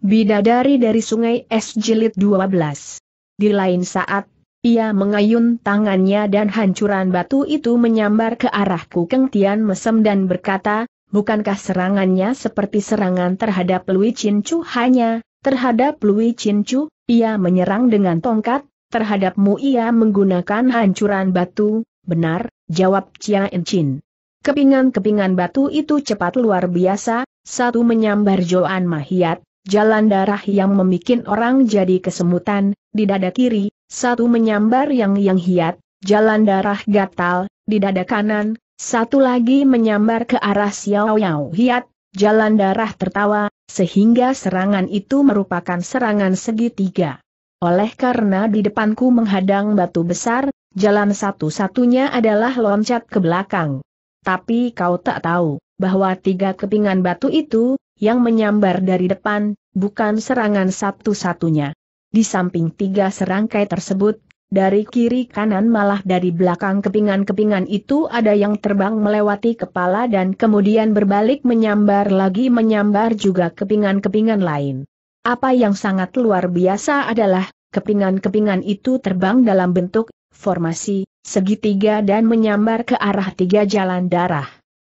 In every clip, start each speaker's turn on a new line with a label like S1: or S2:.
S1: Bidadari dari Sungai Es Jilid 12. Di lain saat, ia mengayun tangannya dan hancuran batu itu menyambar ke arah Kukeng Tian Mesem dan berkata, bukankah serangannya seperti serangan terhadap Lui Chin Chu hanya, terhadap Lui Chin Chu, ia menyerang dengan tongkat, terhadapmu ia menggunakan hancuran batu, benar, jawab Chia En Chin. Kepingan-kepingan batu itu cepat luar biasa, satu menyambar Joan Mahiat, Jalan darah yang memikin orang jadi kesemutan, di dada kiri, satu menyambar yang yang hiat, jalan darah gatal, di dada kanan, satu lagi menyambar ke arah Xiao Yao hiat, jalan darah tertawa, sehingga serangan itu merupakan serangan segitiga. Oleh karena di depanku menghadang batu besar, jalan satu-satunya adalah loncat ke belakang. Tapi kau tak tahu, bahwa tiga kepingan batu itu, yang menyambar dari depan, bukan serangan satu-satunya. Di samping tiga serangkai tersebut, dari kiri kanan malah dari belakang kepingan-kepingan itu ada yang terbang melewati kepala dan kemudian berbalik menyambar lagi menyambar juga kepingan-kepingan lain. Apa yang sangat luar biasa adalah, kepingan-kepingan itu terbang dalam bentuk, formasi, segitiga dan menyambar ke arah tiga jalan darah.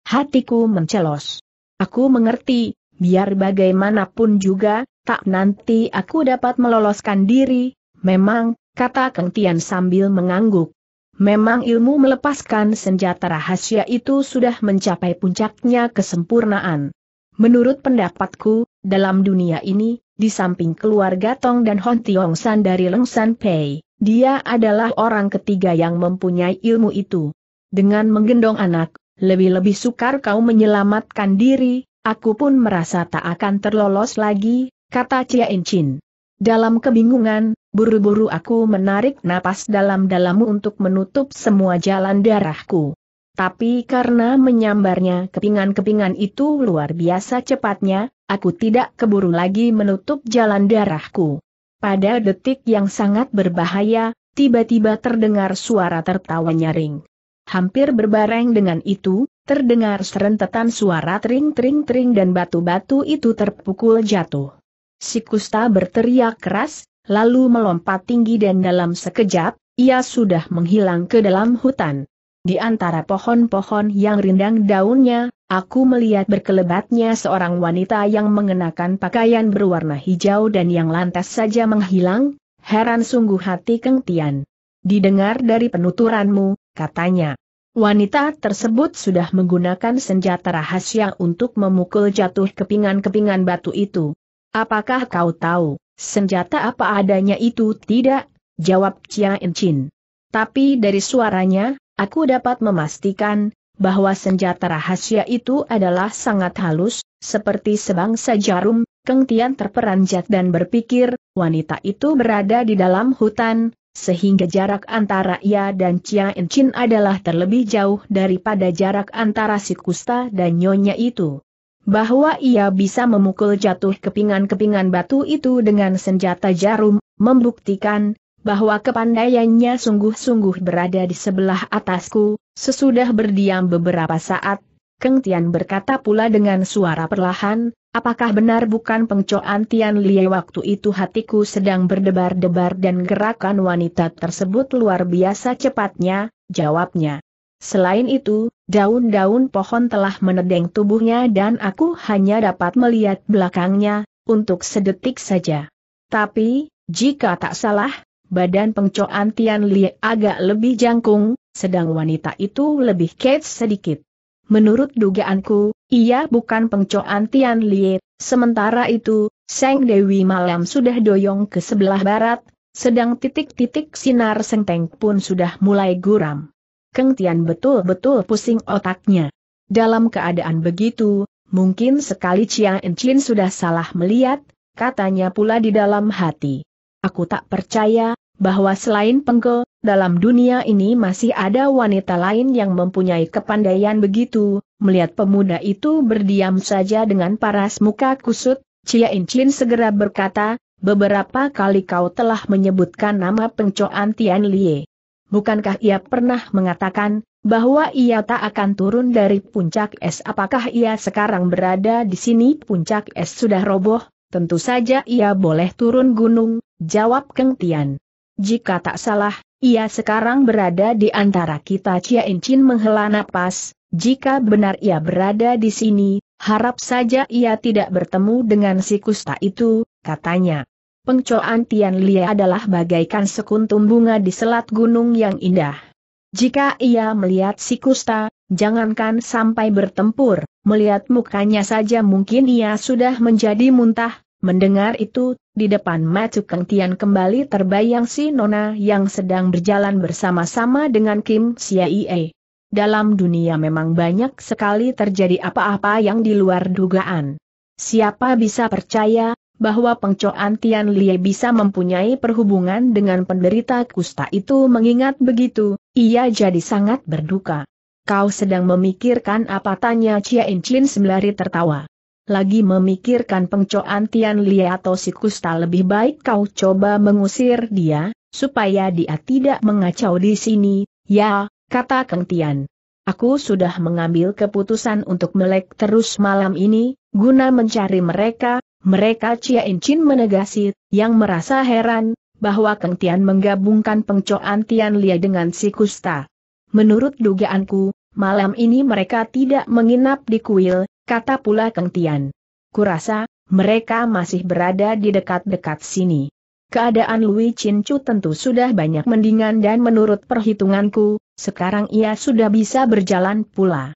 S1: Hatiku mencelos. Aku mengerti, biar bagaimanapun juga, tak nanti aku dapat meloloskan diri, memang, kata Kang Tian sambil mengangguk. Memang ilmu melepaskan senjata rahasia itu sudah mencapai puncaknya kesempurnaan. Menurut pendapatku, dalam dunia ini, di samping keluarga Tong dan Hon Tiong San dari Leng San Pei, dia adalah orang ketiga yang mempunyai ilmu itu. Dengan menggendong anak, lebih-lebih sukar kau menyelamatkan diri, Aku pun merasa tak akan terlolos lagi, kata Cia Incin. Dalam kebingungan, buru-buru aku menarik napas dalam-dalam untuk menutup semua jalan darahku. Tapi karena menyambarnya kepingan-kepingan itu luar biasa cepatnya, aku tidak keburu lagi menutup jalan darahku. Pada detik yang sangat berbahaya, tiba-tiba terdengar suara tertawa nyaring. Hampir berbareng dengan itu, Terdengar serentetan suara tring-tring-tring dan batu-batu itu terpukul jatuh. Si kusta berteriak keras, lalu melompat tinggi dan dalam sekejap, ia sudah menghilang ke dalam hutan. Di antara pohon-pohon yang rindang daunnya, aku melihat berkelebatnya seorang wanita yang mengenakan pakaian berwarna hijau dan yang lantas saja menghilang, heran sungguh hati Keng Tian. Didengar dari penuturanmu, katanya. Wanita tersebut sudah menggunakan senjata rahasia untuk memukul jatuh kepingan-kepingan batu itu. Apakah kau tahu, senjata apa adanya itu tidak? Jawab Chia Enchin. Tapi dari suaranya, aku dapat memastikan, bahwa senjata rahasia itu adalah sangat halus, seperti sebangsa jarum, Keng Tian terperanjat dan berpikir, wanita itu berada di dalam hutan, sehingga jarak antara ia dan Chia Incin adalah terlebih jauh daripada jarak antara si Kusta dan Nyonya itu. Bahwa ia bisa memukul jatuh kepingan-kepingan batu itu dengan senjata jarum, membuktikan bahwa kepandaiannya sungguh-sungguh berada di sebelah atasku, sesudah berdiam beberapa saat, Keng Tian berkata pula dengan suara perlahan, apakah benar bukan pengcoan Tian Lie waktu itu hatiku sedang berdebar-debar dan gerakan wanita tersebut luar biasa cepatnya, jawabnya. Selain itu, daun-daun pohon telah menedeng tubuhnya dan aku hanya dapat melihat belakangnya, untuk sedetik saja. Tapi, jika tak salah, badan pengcoan Tian Lie agak lebih jangkung, sedang wanita itu lebih kets sedikit menurut dugaanku, ia bukan pengcoan Tian Lie, sementara itu, Seng Dewi Malam sudah doyong ke sebelah barat, sedang titik-titik sinar senteng pun sudah mulai guram. Keng Tian betul-betul pusing otaknya. Dalam keadaan begitu, mungkin sekali Chia Enchin sudah salah melihat, katanya pula di dalam hati. Aku tak percaya, bahwa selain Pengke, dalam dunia ini masih ada wanita lain yang mempunyai kepandaian begitu, melihat pemuda itu berdiam saja dengan paras muka kusut, Cia Inchin segera berkata, beberapa kali kau telah menyebutkan nama pengcoan Tian Lie. Bukankah ia pernah mengatakan, bahwa ia tak akan turun dari puncak es apakah ia sekarang berada di sini puncak es sudah roboh, tentu saja ia boleh turun gunung, jawab Keng Tian. Jika tak salah, ia sekarang berada di antara kita Cia Incin menghela napas, jika benar ia berada di sini, harap saja ia tidak bertemu dengan si kusta itu, katanya. Pengcoan Tian Lia adalah bagaikan sekuntum bunga di selat gunung yang indah. Jika ia melihat si kusta, jangankan sampai bertempur, melihat mukanya saja mungkin ia sudah menjadi muntah, Mendengar itu, di depan Macu Kang Tian kembali terbayang si Nona yang sedang berjalan bersama-sama dengan Kim Siaie. Dalam dunia memang banyak sekali terjadi apa-apa yang di luar dugaan. Siapa bisa percaya, bahwa pengcoan Tian Lie bisa mempunyai perhubungan dengan penderita kusta itu mengingat begitu, ia jadi sangat berduka. Kau sedang memikirkan apa tanya Chia In Chin sembari tertawa lagi memikirkan pengcoan Tian Lia atau si Kusta lebih baik kau coba mengusir dia, supaya dia tidak mengacau di sini, ya, kata Kang Tian. Aku sudah mengambil keputusan untuk melek terus malam ini, guna mencari mereka, mereka Cia Incin menegasi, yang merasa heran, bahwa Kang Tian menggabungkan pengcoan Tian Lia dengan si Kusta. Menurut dugaanku, malam ini mereka tidak menginap di kuil, kata pula Keng Tian. Kurasa, mereka masih berada di dekat-dekat sini. Keadaan Lui Chin Chu tentu sudah banyak mendingan dan menurut perhitunganku, sekarang ia sudah bisa berjalan pula.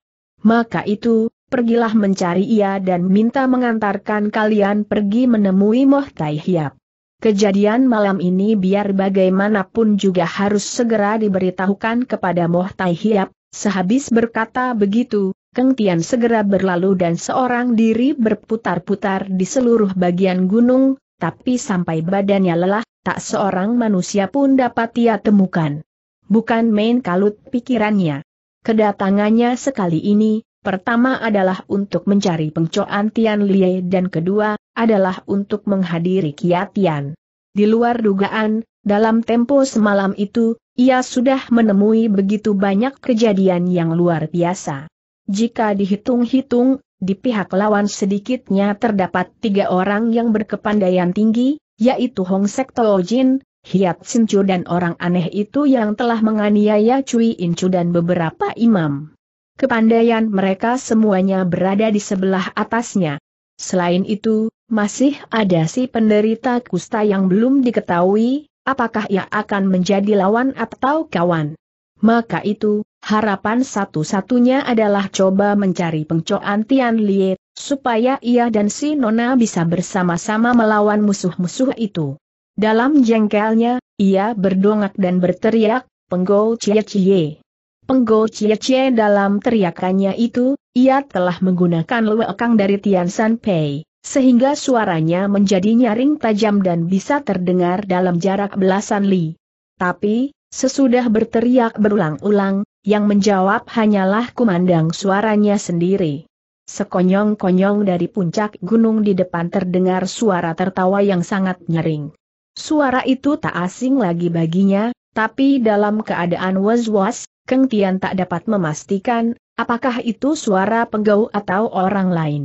S1: Maka itu, pergilah mencari ia dan minta mengantarkan kalian pergi menemui Moh Tai Hiap. Kejadian malam ini biar bagaimanapun juga harus segera diberitahukan kepada Moh Tai Hiap, sehabis berkata begitu, Keng Tian segera berlalu dan seorang diri berputar-putar di seluruh bagian gunung, tapi sampai badannya lelah, tak seorang manusia pun dapat ia temukan. Bukan main kalut pikirannya. Kedatangannya sekali ini, pertama adalah untuk mencari pengcoan Tian Lie dan kedua, adalah untuk menghadiri Tian. Di luar dugaan, dalam tempo semalam itu, ia sudah menemui begitu banyak kejadian yang luar biasa. Jika dihitung-hitung, di pihak lawan sedikitnya terdapat tiga orang yang berkepandaian tinggi, yaitu Hong Sek Teo Jin, Hiat Chu dan orang aneh itu yang telah menganiaya Cui In Chu dan beberapa imam. Kepandaian mereka semuanya berada di sebelah atasnya. Selain itu, masih ada si penderita kusta yang belum diketahui, apakah ia akan menjadi lawan atau kawan. Maka itu, Harapan satu-satunya adalah coba mencari pengcoan Tian Lie, supaya ia dan si Nona bisa bersama-sama melawan musuh-musuh itu. Dalam jengkelnya, ia berdongak dan berteriak, Penggol Cie Cie. Penggol Cie Cie dalam teriakannya itu, ia telah menggunakan luekang dari Tian San Pei, sehingga suaranya menjadi nyaring tajam dan bisa terdengar dalam jarak belasan li. Tapi, Sesudah berteriak berulang-ulang, yang menjawab hanyalah kumandang suaranya sendiri. Sekonyong-konyong dari puncak gunung di depan terdengar suara tertawa yang sangat nyering. Suara itu tak asing lagi baginya, tapi dalam keadaan was-was, Keng Tian tak dapat memastikan, apakah itu suara penggau atau orang lain.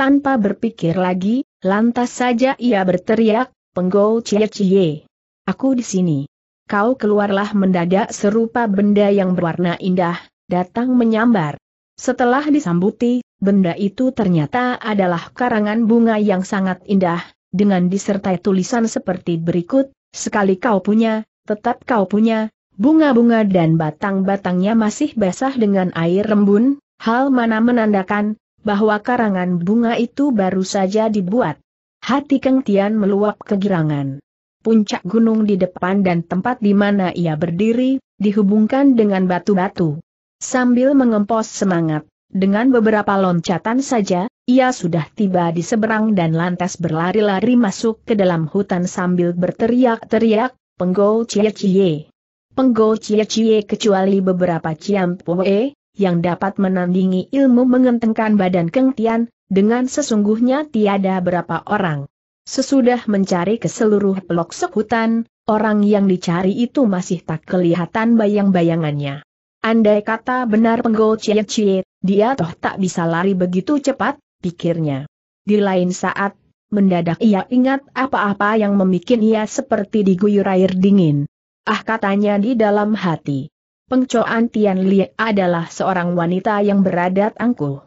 S1: Tanpa berpikir lagi, lantas saja ia berteriak, penggau cie cie. Aku di sini kau keluarlah mendadak serupa benda yang berwarna indah, datang menyambar. Setelah disambuti, benda itu ternyata adalah karangan bunga yang sangat indah, dengan disertai tulisan seperti berikut, sekali kau punya, tetap kau punya, bunga-bunga dan batang-batangnya masih basah dengan air rembun, hal mana menandakan, bahwa karangan bunga itu baru saja dibuat. Hati Keng Tian meluap kegirangan puncak gunung di depan dan tempat di mana ia berdiri, dihubungkan dengan batu-batu. Sambil mengempos semangat, dengan beberapa loncatan saja, ia sudah tiba di seberang dan lantas berlari-lari masuk ke dalam hutan sambil berteriak-teriak, penggol cie-cie. Penggol cie-cie kecuali beberapa ciampoe, yang dapat menandingi ilmu mengentengkan badan Keng dengan sesungguhnya tiada berapa orang. Sesudah mencari ke seluruh pelosok hutan, orang yang dicari itu masih tak kelihatan bayang-bayangannya. Andai kata benar penggol cie, cie dia toh tak bisa lari begitu cepat, pikirnya. Di lain saat, mendadak ia ingat apa-apa yang memikin ia seperti diguyur air dingin. Ah katanya di dalam hati. Pengcoan Tian Li adalah seorang wanita yang beradat angkuh.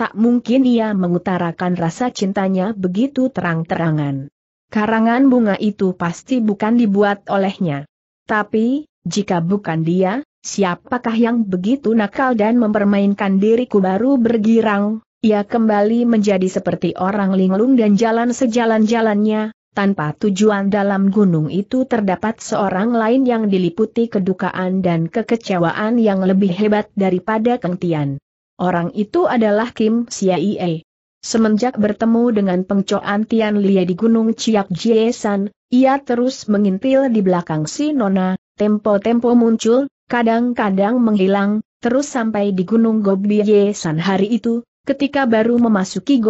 S1: Tak mungkin ia mengutarakan rasa cintanya begitu terang-terangan. Karangan bunga itu pasti bukan dibuat olehnya. Tapi, jika bukan dia, siapakah yang begitu nakal dan mempermainkan diriku baru bergirang, ia kembali menjadi seperti orang linglung dan jalan sejalan-jalannya, tanpa tujuan dalam gunung itu terdapat seorang lain yang diliputi kedukaan dan kekecewaan yang lebih hebat daripada kentian. Orang itu adalah Kim Siaie. Semenjak bertemu dengan pengcoan Tian Lia di Gunung Ciak Jiesan, ia terus mengintil di belakang si Nona, tempo-tempo muncul, kadang-kadang menghilang, terus sampai di Gunung San hari itu, ketika baru memasuki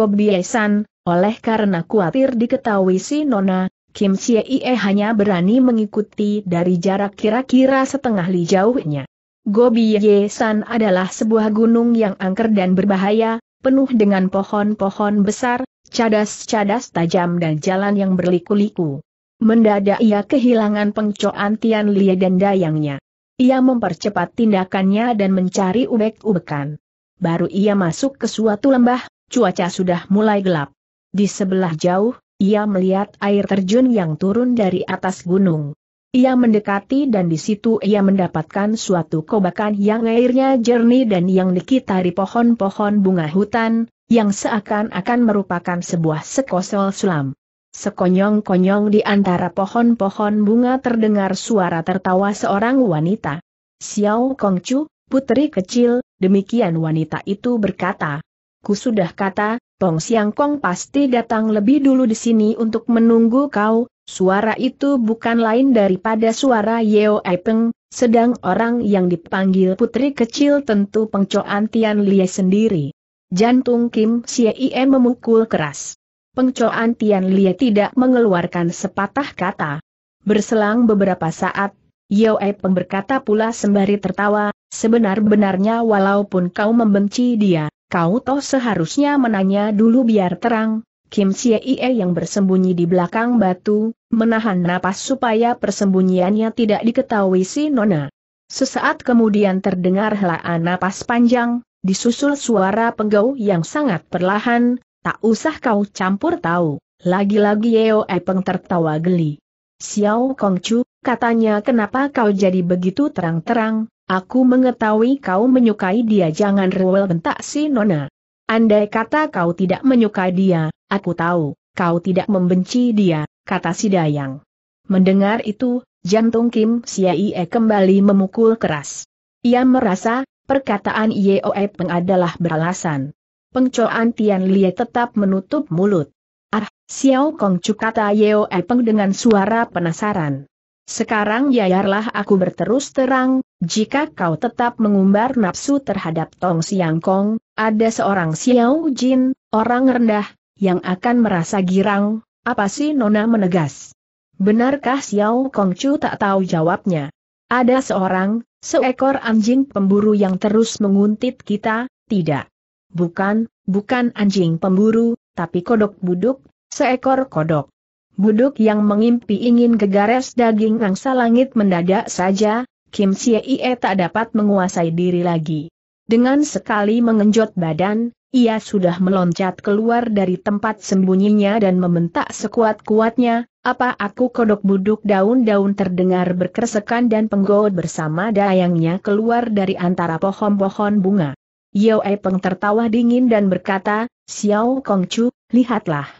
S1: San, oleh karena khawatir diketahui si Nona, Kim Siaie hanya berani mengikuti dari jarak kira-kira setengah li jauhnya. Gobi Ye San adalah sebuah gunung yang angker dan berbahaya, penuh dengan pohon-pohon besar, cadas-cadas tajam dan jalan yang berliku-liku. Mendadak ia kehilangan pengcoan Tian Lie dan dayangnya. Ia mempercepat tindakannya dan mencari ubek-ubekan. Baru ia masuk ke suatu lembah, cuaca sudah mulai gelap. Di sebelah jauh, ia melihat air terjun yang turun dari atas gunung. Ia mendekati dan di situ ia mendapatkan suatu kobakan yang airnya jernih dan yang dikitari pohon-pohon bunga hutan, yang seakan-akan merupakan sebuah sekosol sulam. Sekonyong-konyong di antara pohon-pohon bunga terdengar suara tertawa seorang wanita. Xiao Kongcu, putri kecil, demikian wanita itu berkata. Ku sudah kata, Tong Siang Kong pasti datang lebih dulu di sini untuk menunggu kau, suara itu bukan lain daripada suara Yeo Epeng, sedang orang yang dipanggil putri kecil tentu pengcoan Tian Lie sendiri. Jantung Kim Siem memukul keras. Pengcoan Tian Lie tidak mengeluarkan sepatah kata. Berselang beberapa saat, Yeo Epeng berkata pula sembari tertawa, sebenar-benarnya walaupun kau membenci dia, Kau toh seharusnya menanya dulu biar terang, Kim Xie Ie yang bersembunyi di belakang batu, menahan napas supaya persembunyiannya tidak diketahui si Nona. Sesaat kemudian terdengar helaan napas panjang, disusul suara penggau yang sangat perlahan, tak usah kau campur tahu. Lagi-lagi Yeo Epeng tertawa geli. Xiao Kong Kongcu, katanya kenapa kau jadi begitu terang-terang, Aku mengetahui kau menyukai dia jangan rewel bentak si Nona. Andai kata kau tidak menyukai dia, aku tahu, kau tidak membenci dia, kata si Dayang. Mendengar itu, jantung Kim Siaie kembali memukul keras. Ia merasa, perkataan Yeoe Peng adalah beralasan. Pengcoan Tian Lie tetap menutup mulut. Ah, Xiao Kong Chu kata Yeoe Peng dengan suara penasaran. Sekarang yayarlah aku berterus terang, jika kau tetap mengumbar nafsu terhadap Tong Siang Kong, ada seorang Xiao Jin, orang rendah, yang akan merasa girang, apa sih Nona menegas? Benarkah Xiao Kong Chu tak tahu jawabnya? Ada seorang, seekor anjing pemburu yang terus menguntit kita, tidak. Bukan, bukan anjing pemburu, tapi kodok buduk, seekor kodok. Buduk yang mengimpi ingin gegares daging angsa langit mendadak saja, Kim Ie tak dapat menguasai diri lagi. Dengan sekali mengenjot badan, ia sudah meloncat keluar dari tempat sembunyinya dan membentak sekuat-kuatnya, apa aku kodok buduk daun-daun terdengar berkersekan dan penggoat bersama dayangnya keluar dari antara pohon-pohon bunga. Ai Peng tertawa dingin dan berkata, Xiao Kongchu, lihatlah.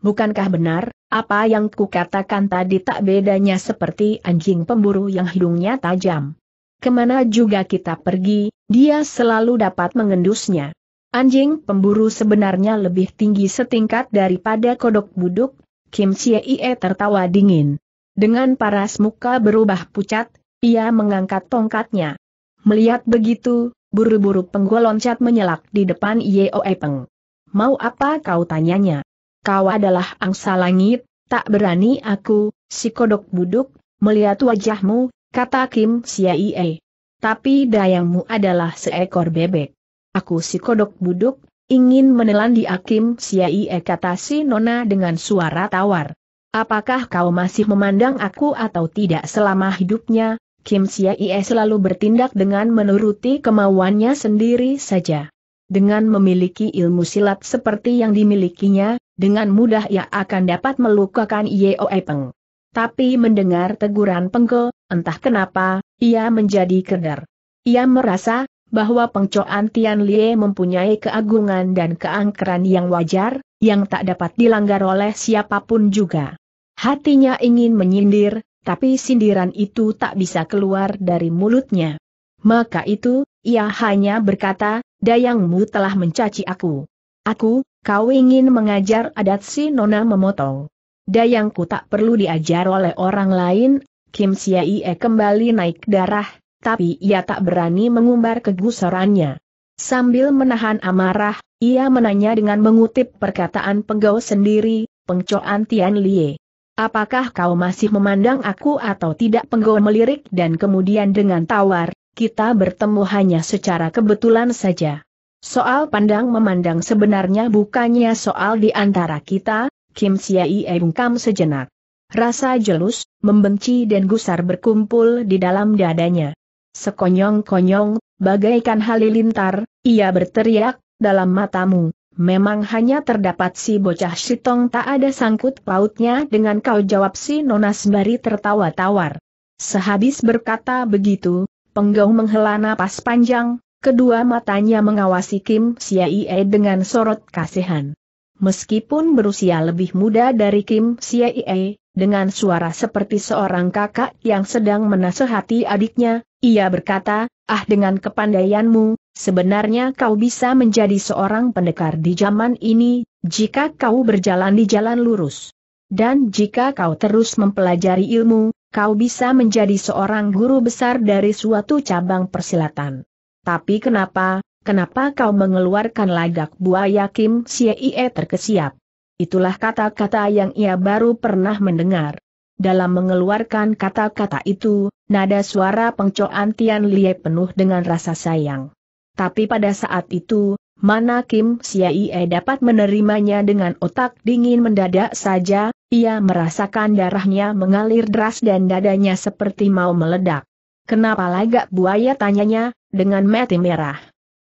S1: Bukankah benar, apa yang kukatakan tadi tak bedanya seperti anjing pemburu yang hidungnya tajam. Kemana juga kita pergi, dia selalu dapat mengendusnya. Anjing pemburu sebenarnya lebih tinggi setingkat daripada kodok buduk, Kim Chie Ie tertawa dingin. Dengan paras muka berubah pucat, ia mengangkat tongkatnya. Melihat begitu, buru-buru penggoloncat menyelak di depan Yeo Epeng. Mau apa kau tanyanya? kau adalah angsa langit, tak berani aku, si kodok buduk, melihat wajahmu, kata Kim Siaie. Tapi dayangmu adalah seekor bebek. Aku si kodok buduk, ingin menelan di Akim Siaie kata si Nona dengan suara tawar. Apakah kau masih memandang aku atau tidak selama hidupnya, Kim Siaie selalu bertindak dengan menuruti kemauannya sendiri saja dengan memiliki ilmu silat seperti yang dimilikinya, dengan mudah ia akan dapat melukakan Yeoe Peng. Tapi mendengar teguran Pengke, entah kenapa, ia menjadi keder. Ia merasa, bahwa pengcoan Tian Lie mempunyai keagungan dan keangkeran yang wajar, yang tak dapat dilanggar oleh siapapun juga. Hatinya ingin menyindir, tapi sindiran itu tak bisa keluar dari mulutnya. Maka itu, ia hanya berkata, dayangmu telah mencaci aku. Aku, kau ingin mengajar adat si Nona memotong. Dayangku tak perlu diajar oleh orang lain, Kim Siaie kembali naik darah, tapi ia tak berani mengumbar kegusarannya. Sambil menahan amarah, ia menanya dengan mengutip perkataan penggau sendiri, pengcoan Tian Lie. Apakah kau masih memandang aku atau tidak penggau melirik dan kemudian dengan tawar, kita bertemu hanya secara kebetulan saja. Soal pandang memandang sebenarnya bukannya soal di antara kita, Kim Siai bungkam sejenak. Rasa jelus, membenci dan gusar berkumpul di dalam dadanya. Sekonyong-konyong, bagaikan halilintar, ia berteriak, dalam matamu, memang hanya terdapat si bocah sitong tak ada sangkut pautnya dengan kau jawab si nona sembari tertawa tawar. Sehabis berkata begitu, Penggau menghela napas panjang, kedua matanya mengawasi Kim Siaie dengan sorot kasihan. Meskipun berusia lebih muda dari Kim Siaie, dengan suara seperti seorang kakak yang sedang menasehati adiknya, ia berkata, Ah dengan kepandaianmu, sebenarnya kau bisa menjadi seorang pendekar di zaman ini, jika kau berjalan di jalan lurus. Dan jika kau terus mempelajari ilmu, kau bisa menjadi seorang guru besar dari suatu cabang persilatan. Tapi kenapa, kenapa kau mengeluarkan lagak buaya Kim Sie terkesiap? Itulah kata-kata yang ia baru pernah mendengar. Dalam mengeluarkan kata-kata itu, nada suara pengcoan Tian Lie penuh dengan rasa sayang. Tapi pada saat itu, mana Kim Siaie dapat menerimanya dengan otak dingin mendadak saja, ia merasakan darahnya mengalir deras dan dadanya seperti mau meledak. Kenapa lagak buaya tanyanya, dengan mati merah.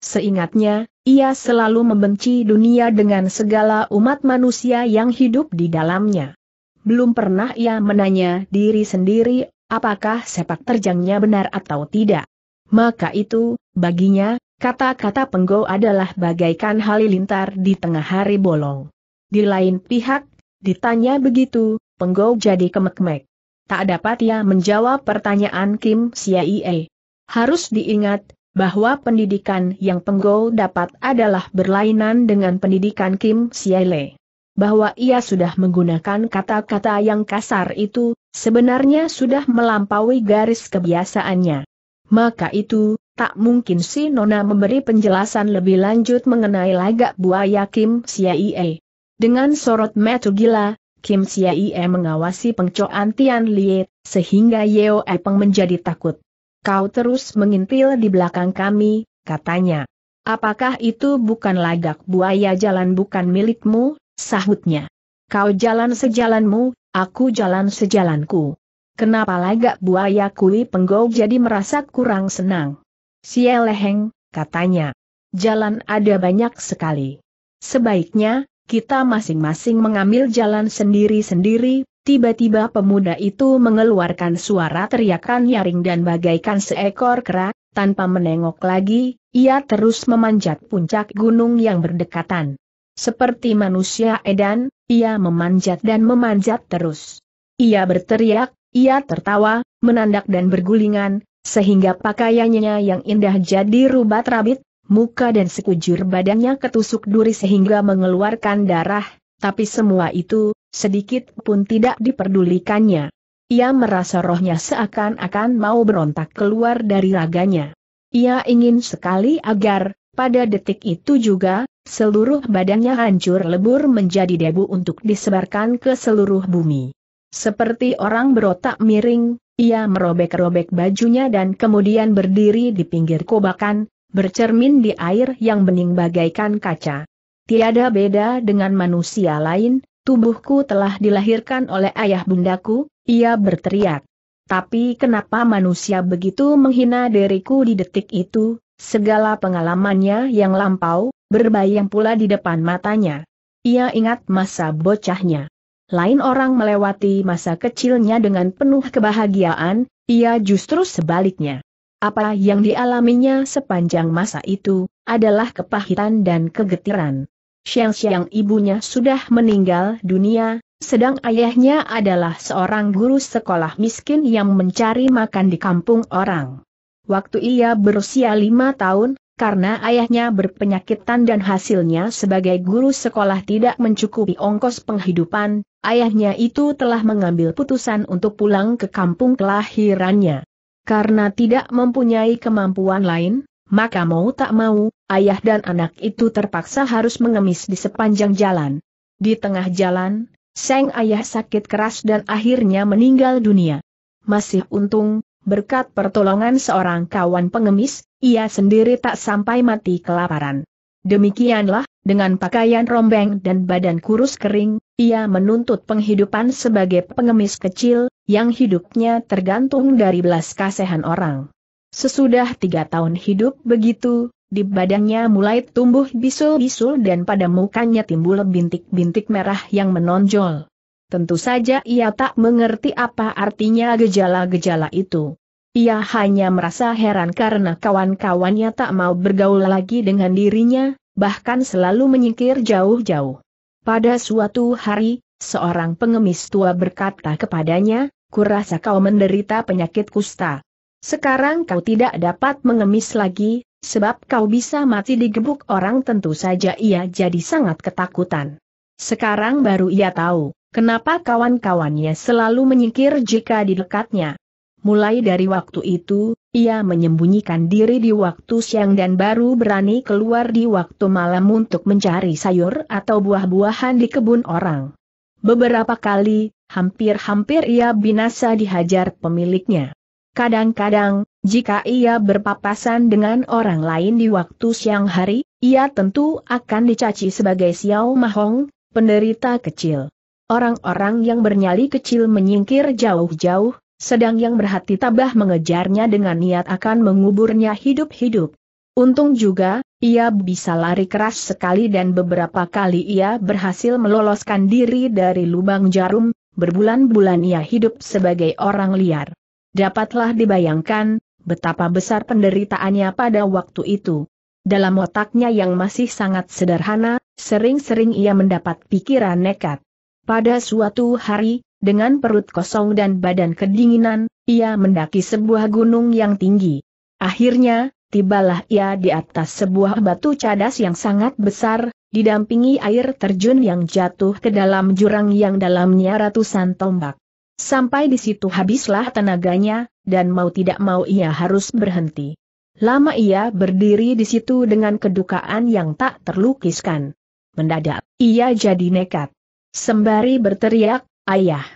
S1: Seingatnya, ia selalu membenci dunia dengan segala umat manusia yang hidup di dalamnya. Belum pernah ia menanya diri sendiri apakah sepak terjangnya benar atau tidak. Maka itu, baginya, Kata-kata Penggo adalah bagaikan halilintar di tengah hari bolong. Di lain pihak, ditanya begitu, Penggo jadi kemek-mek. Tak dapat ia menjawab pertanyaan Kim Siaie. Harus diingat, bahwa pendidikan yang Penggo dapat adalah berlainan dengan pendidikan Kim Siaile. Bahwa ia sudah menggunakan kata-kata yang kasar itu, sebenarnya sudah melampaui garis kebiasaannya. Maka itu, Tak mungkin si Nona memberi penjelasan lebih lanjut mengenai lagak buaya Kim Siaie. Dengan sorot metu gila, Kim Siaie mengawasi pengcoan Tian Liet, sehingga Yeo Epeng menjadi takut. Kau terus mengintil di belakang kami, katanya. Apakah itu bukan lagak buaya jalan bukan milikmu, sahutnya. Kau jalan sejalanmu, aku jalan sejalanku. Kenapa lagak buaya kui penggau jadi merasa kurang senang? Sieleheng, katanya. Jalan ada banyak sekali. Sebaiknya, kita masing-masing mengambil jalan sendiri-sendiri, tiba-tiba pemuda itu mengeluarkan suara teriakan nyaring dan bagaikan seekor kera, tanpa menengok lagi, ia terus memanjat puncak gunung yang berdekatan. Seperti manusia edan, ia memanjat dan memanjat terus. Ia berteriak, ia tertawa, menandak dan bergulingan, sehingga pakaiannya yang indah jadi rubat rabit, muka dan sekujur badannya ketusuk duri sehingga mengeluarkan darah, tapi semua itu, sedikit pun tidak diperdulikannya. Ia merasa rohnya seakan-akan mau berontak keluar dari raganya. Ia ingin sekali agar, pada detik itu juga, seluruh badannya hancur lebur menjadi debu untuk disebarkan ke seluruh bumi. Seperti orang berotak miring, ia merobek-robek bajunya dan kemudian berdiri di pinggir kobakan, bercermin di air yang bening bagaikan kaca. Tiada beda dengan manusia lain, tubuhku telah dilahirkan oleh ayah bundaku, ia berteriak. Tapi kenapa manusia begitu menghina diriku di detik itu, segala pengalamannya yang lampau, berbayang pula di depan matanya. Ia ingat masa bocahnya. Lain orang melewati masa kecilnya dengan penuh kebahagiaan, ia justru sebaliknya. Apa yang dialaminya sepanjang masa itu, adalah kepahitan dan kegetiran. Siang-siang ibunya sudah meninggal dunia, sedang ayahnya adalah seorang guru sekolah miskin yang mencari makan di kampung orang. Waktu ia berusia lima tahun, karena ayahnya berpenyakitan dan hasilnya sebagai guru sekolah tidak mencukupi ongkos penghidupan, ayahnya itu telah mengambil putusan untuk pulang ke kampung kelahirannya. Karena tidak mempunyai kemampuan lain, maka mau tak mau, ayah dan anak itu terpaksa harus mengemis di sepanjang jalan. Di tengah jalan, sang ayah sakit keras dan akhirnya meninggal dunia. Masih untung, berkat pertolongan seorang kawan pengemis, ia sendiri tak sampai mati kelaparan. Demikianlah, dengan pakaian rombeng dan badan kurus kering, ia menuntut penghidupan sebagai pengemis kecil, yang hidupnya tergantung dari belas kasihan orang. Sesudah tiga tahun hidup begitu, di badannya mulai tumbuh bisul-bisul dan pada mukanya timbul bintik-bintik merah yang menonjol. Tentu saja ia tak mengerti apa artinya gejala-gejala itu. Ia hanya merasa heran karena kawan-kawannya tak mau bergaul lagi dengan dirinya, bahkan selalu menyingkir jauh-jauh. Pada suatu hari, seorang pengemis tua berkata kepadanya, kurasa kau menderita penyakit kusta. Sekarang kau tidak dapat mengemis lagi, sebab kau bisa mati digebuk orang tentu saja ia jadi sangat ketakutan. Sekarang baru ia tahu, Kenapa kawan-kawannya selalu menyingkir jika di dekatnya? Mulai dari waktu itu, ia menyembunyikan diri di waktu siang dan baru berani keluar di waktu malam untuk mencari sayur atau buah-buahan di kebun orang. Beberapa kali, hampir-hampir ia binasa dihajar pemiliknya. Kadang-kadang, jika ia berpapasan dengan orang lain di waktu siang hari, ia tentu akan dicaci sebagai Xiao Mahong, penderita kecil. Orang-orang yang bernyali kecil menyingkir jauh-jauh, sedang yang berhati tabah mengejarnya dengan niat akan menguburnya hidup-hidup. Untung juga, ia bisa lari keras sekali dan beberapa kali ia berhasil meloloskan diri dari lubang jarum, berbulan-bulan ia hidup sebagai orang liar. Dapatlah dibayangkan, betapa besar penderitaannya pada waktu itu. Dalam otaknya yang masih sangat sederhana, sering-sering ia mendapat pikiran nekat. Pada suatu hari, dengan perut kosong dan badan kedinginan, ia mendaki sebuah gunung yang tinggi. Akhirnya, tibalah ia di atas sebuah batu cadas yang sangat besar, didampingi air terjun yang jatuh ke dalam jurang yang dalamnya ratusan tombak. Sampai di situ habislah tenaganya, dan mau tidak mau ia harus berhenti. Lama ia berdiri di situ dengan kedukaan yang tak terlukiskan. Mendadak, ia jadi nekat. Sembari berteriak, ayah,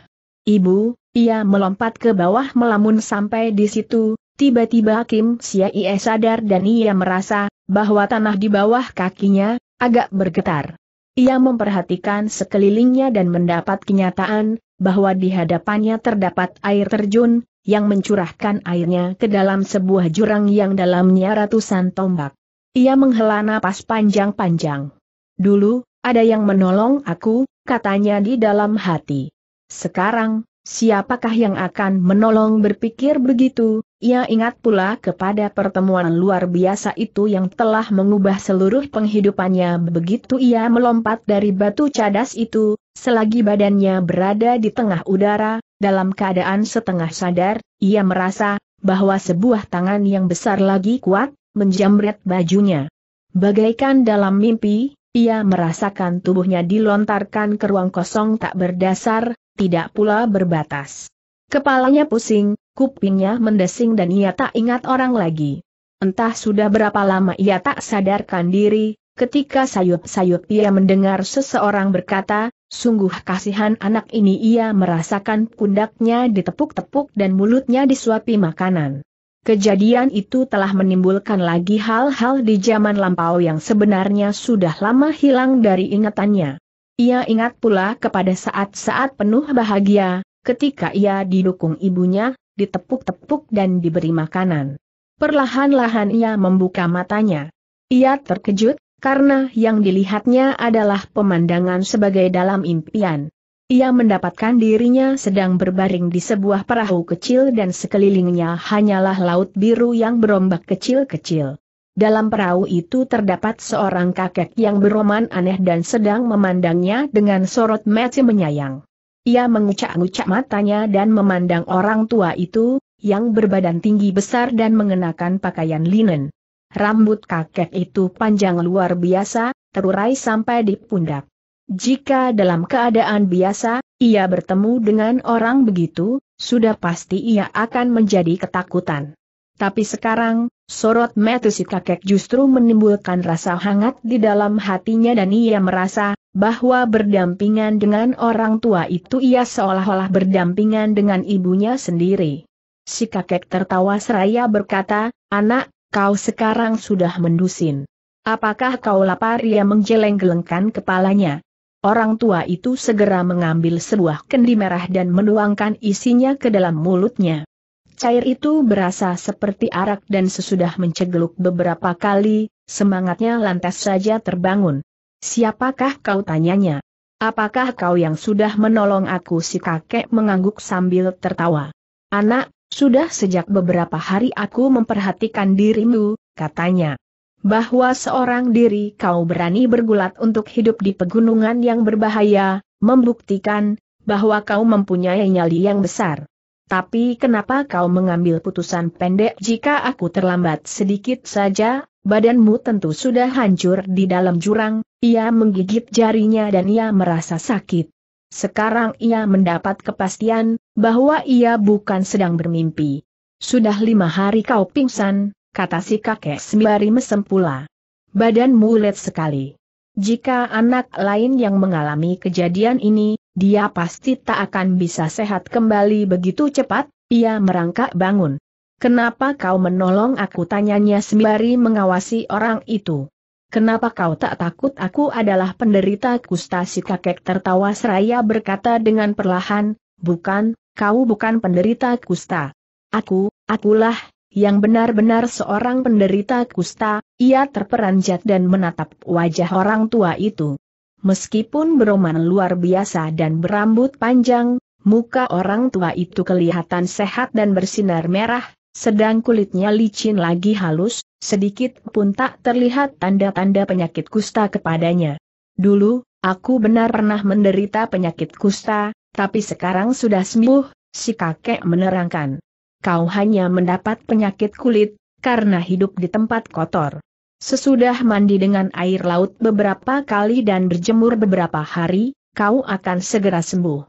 S1: ibu, ia melompat ke bawah melamun sampai di situ, tiba-tiba Kim Ie sadar dan ia merasa, bahwa tanah di bawah kakinya, agak bergetar. Ia memperhatikan sekelilingnya dan mendapat kenyataan, bahwa di hadapannya terdapat air terjun, yang mencurahkan airnya ke dalam sebuah jurang yang dalamnya ratusan tombak. Ia menghela napas panjang-panjang. Dulu, ada yang menolong aku, katanya di dalam hati. Sekarang, siapakah yang akan menolong berpikir begitu, ia ingat pula kepada pertemuan luar biasa itu yang telah mengubah seluruh penghidupannya begitu ia melompat dari batu cadas itu, selagi badannya berada di tengah udara, dalam keadaan setengah sadar, ia merasa, bahwa sebuah tangan yang besar lagi kuat, menjamret bajunya. Bagaikan dalam mimpi, ia merasakan tubuhnya dilontarkan ke ruang kosong tak berdasar, tidak pula berbatas. Kepalanya pusing, kupingnya mendesing dan ia tak ingat orang lagi. Entah sudah berapa lama ia tak sadarkan diri, ketika sayup-sayup ia mendengar seseorang berkata, sungguh kasihan anak ini ia merasakan pundaknya ditepuk-tepuk dan mulutnya disuapi makanan. Kejadian itu telah menimbulkan lagi hal-hal di zaman lampau yang sebenarnya sudah lama hilang dari ingatannya. Ia ingat pula kepada saat-saat penuh bahagia, ketika ia didukung ibunya, ditepuk-tepuk dan diberi makanan. Perlahan-lahan ia membuka matanya. Ia terkejut, karena yang dilihatnya adalah pemandangan sebagai dalam impian. Ia mendapatkan dirinya sedang berbaring di sebuah perahu kecil dan sekelilingnya hanyalah laut biru yang berombak kecil-kecil. Dalam perahu itu terdapat seorang kakek yang beroman aneh dan sedang memandangnya dengan sorot mata menyayang. Ia mengucak-ngucak matanya dan memandang orang tua itu, yang berbadan tinggi besar dan mengenakan pakaian linen. Rambut kakek itu panjang luar biasa, terurai sampai di pundak. Jika dalam keadaan biasa, ia bertemu dengan orang begitu, sudah pasti ia akan menjadi ketakutan. Tapi sekarang, sorot mata si kakek justru menimbulkan rasa hangat di dalam hatinya dan ia merasa, bahwa berdampingan dengan orang tua itu ia seolah-olah berdampingan dengan ibunya sendiri. Si kakek tertawa seraya berkata, anak, kau sekarang sudah mendusin. Apakah kau lapar ia menggeleng gelengkan kepalanya. Orang tua itu segera mengambil sebuah kendi merah dan menuangkan isinya ke dalam mulutnya. Cair itu berasa seperti arak dan sesudah mencegeluk beberapa kali, semangatnya lantas saja terbangun. Siapakah kau tanyanya? Apakah kau yang sudah menolong aku si kakek mengangguk sambil tertawa? Anak, sudah sejak beberapa hari aku memperhatikan dirimu, katanya bahwa seorang diri kau berani bergulat untuk hidup di pegunungan yang berbahaya, membuktikan bahwa kau mempunyai nyali yang besar. Tapi kenapa kau mengambil putusan pendek jika aku terlambat sedikit saja, badanmu tentu sudah hancur di dalam jurang, ia menggigit jarinya dan ia merasa sakit. Sekarang ia mendapat kepastian, bahwa ia bukan sedang bermimpi. Sudah lima hari kau pingsan, kata si kakek sembari mesem pula. Badan mulet sekali. Jika anak lain yang mengalami kejadian ini, dia pasti tak akan bisa sehat kembali begitu cepat, ia merangkak bangun. Kenapa kau menolong aku tanyanya sembari mengawasi orang itu? Kenapa kau tak takut aku adalah penderita kusta si kakek tertawa seraya berkata dengan perlahan, bukan, kau bukan penderita kusta. Aku, akulah, yang benar-benar seorang penderita kusta, ia terperanjat dan menatap wajah orang tua itu. Meskipun beroman luar biasa dan berambut panjang, muka orang tua itu kelihatan sehat dan bersinar merah, sedang kulitnya licin lagi halus, sedikit pun tak terlihat tanda-tanda penyakit kusta kepadanya. Dulu, aku benar pernah menderita penyakit kusta, tapi sekarang sudah sembuh, si kakek menerangkan kau hanya mendapat penyakit kulit, karena hidup di tempat kotor. Sesudah mandi dengan air laut beberapa kali dan berjemur beberapa hari, kau akan segera sembuh.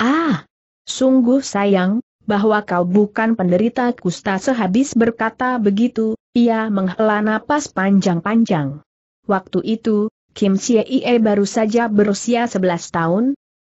S1: Ah! Sungguh sayang, bahwa kau bukan penderita kusta sehabis berkata begitu, ia menghela napas panjang-panjang. Waktu itu, Kim Siei baru saja berusia 11 tahun,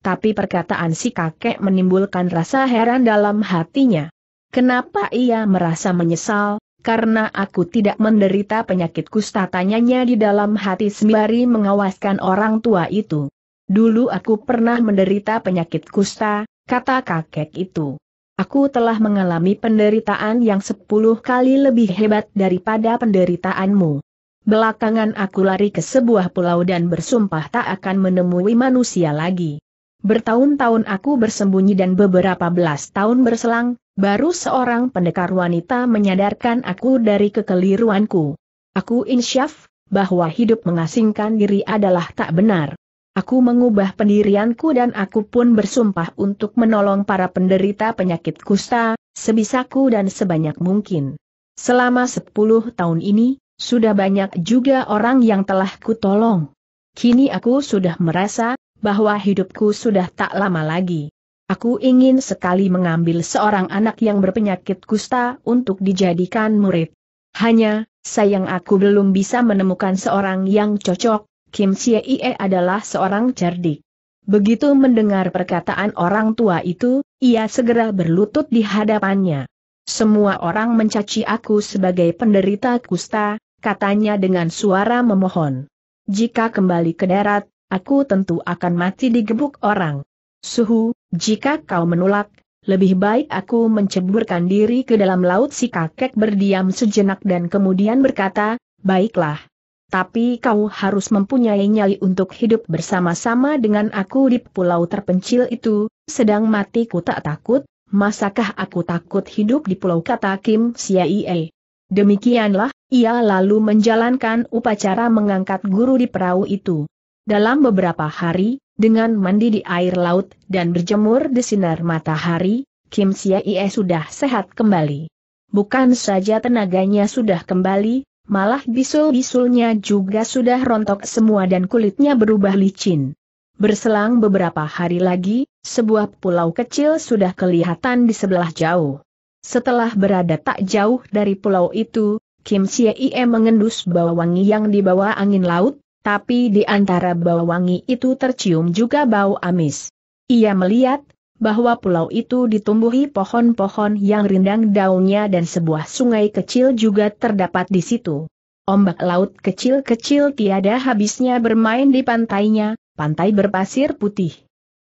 S1: tapi perkataan si kakek menimbulkan rasa heran dalam hatinya. Kenapa ia merasa menyesal, karena aku tidak menderita penyakit kusta tanyanya di dalam hati sembari mengawaskan orang tua itu. Dulu aku pernah menderita penyakit kusta, kata kakek itu. Aku telah mengalami penderitaan yang sepuluh kali lebih hebat daripada penderitaanmu. Belakangan aku lari ke sebuah pulau dan bersumpah tak akan menemui manusia lagi. Bertahun-tahun aku bersembunyi dan beberapa belas tahun berselang, Baru seorang pendekar wanita menyadarkan aku dari kekeliruanku. Aku insyaf, bahwa hidup mengasingkan diri adalah tak benar. Aku mengubah pendirianku dan aku pun bersumpah untuk menolong para penderita penyakit kusta, sebisaku dan sebanyak mungkin. Selama 10 tahun ini, sudah banyak juga orang yang telah kutolong. Kini aku sudah merasa, bahwa hidupku sudah tak lama lagi. Aku ingin sekali mengambil seorang anak yang berpenyakit kusta untuk dijadikan murid. Hanya, sayang aku belum bisa menemukan seorang yang cocok, Kim Ie adalah seorang cerdik. Begitu mendengar perkataan orang tua itu, ia segera berlutut di hadapannya. Semua orang mencaci aku sebagai penderita kusta, katanya dengan suara memohon. Jika kembali ke darat, aku tentu akan mati digebuk orang. Suhu, jika kau menolak, lebih baik aku menceburkan diri ke dalam laut si kakek berdiam sejenak dan kemudian berkata, baiklah. Tapi kau harus mempunyai nyali untuk hidup bersama-sama dengan aku di pulau terpencil itu, sedang matiku tak takut, masakah aku takut hidup di pulau kata Kim Siaie. Demikianlah, ia lalu menjalankan upacara mengangkat guru di perahu itu. Dalam beberapa hari, dengan mandi di air laut dan berjemur di sinar matahari, Kim Ie sudah sehat kembali. Bukan saja tenaganya sudah kembali, malah bisul-bisulnya juga sudah rontok semua dan kulitnya berubah licin. Berselang beberapa hari lagi, sebuah pulau kecil sudah kelihatan di sebelah jauh. Setelah berada tak jauh dari pulau itu, Kim Ie mengendus bau wangi yang dibawa angin laut, tapi di antara bau wangi itu tercium juga bau amis. Ia melihat, bahwa pulau itu ditumbuhi pohon-pohon yang rindang daunnya dan sebuah sungai kecil juga terdapat di situ. Ombak laut kecil-kecil tiada habisnya bermain di pantainya, pantai berpasir putih.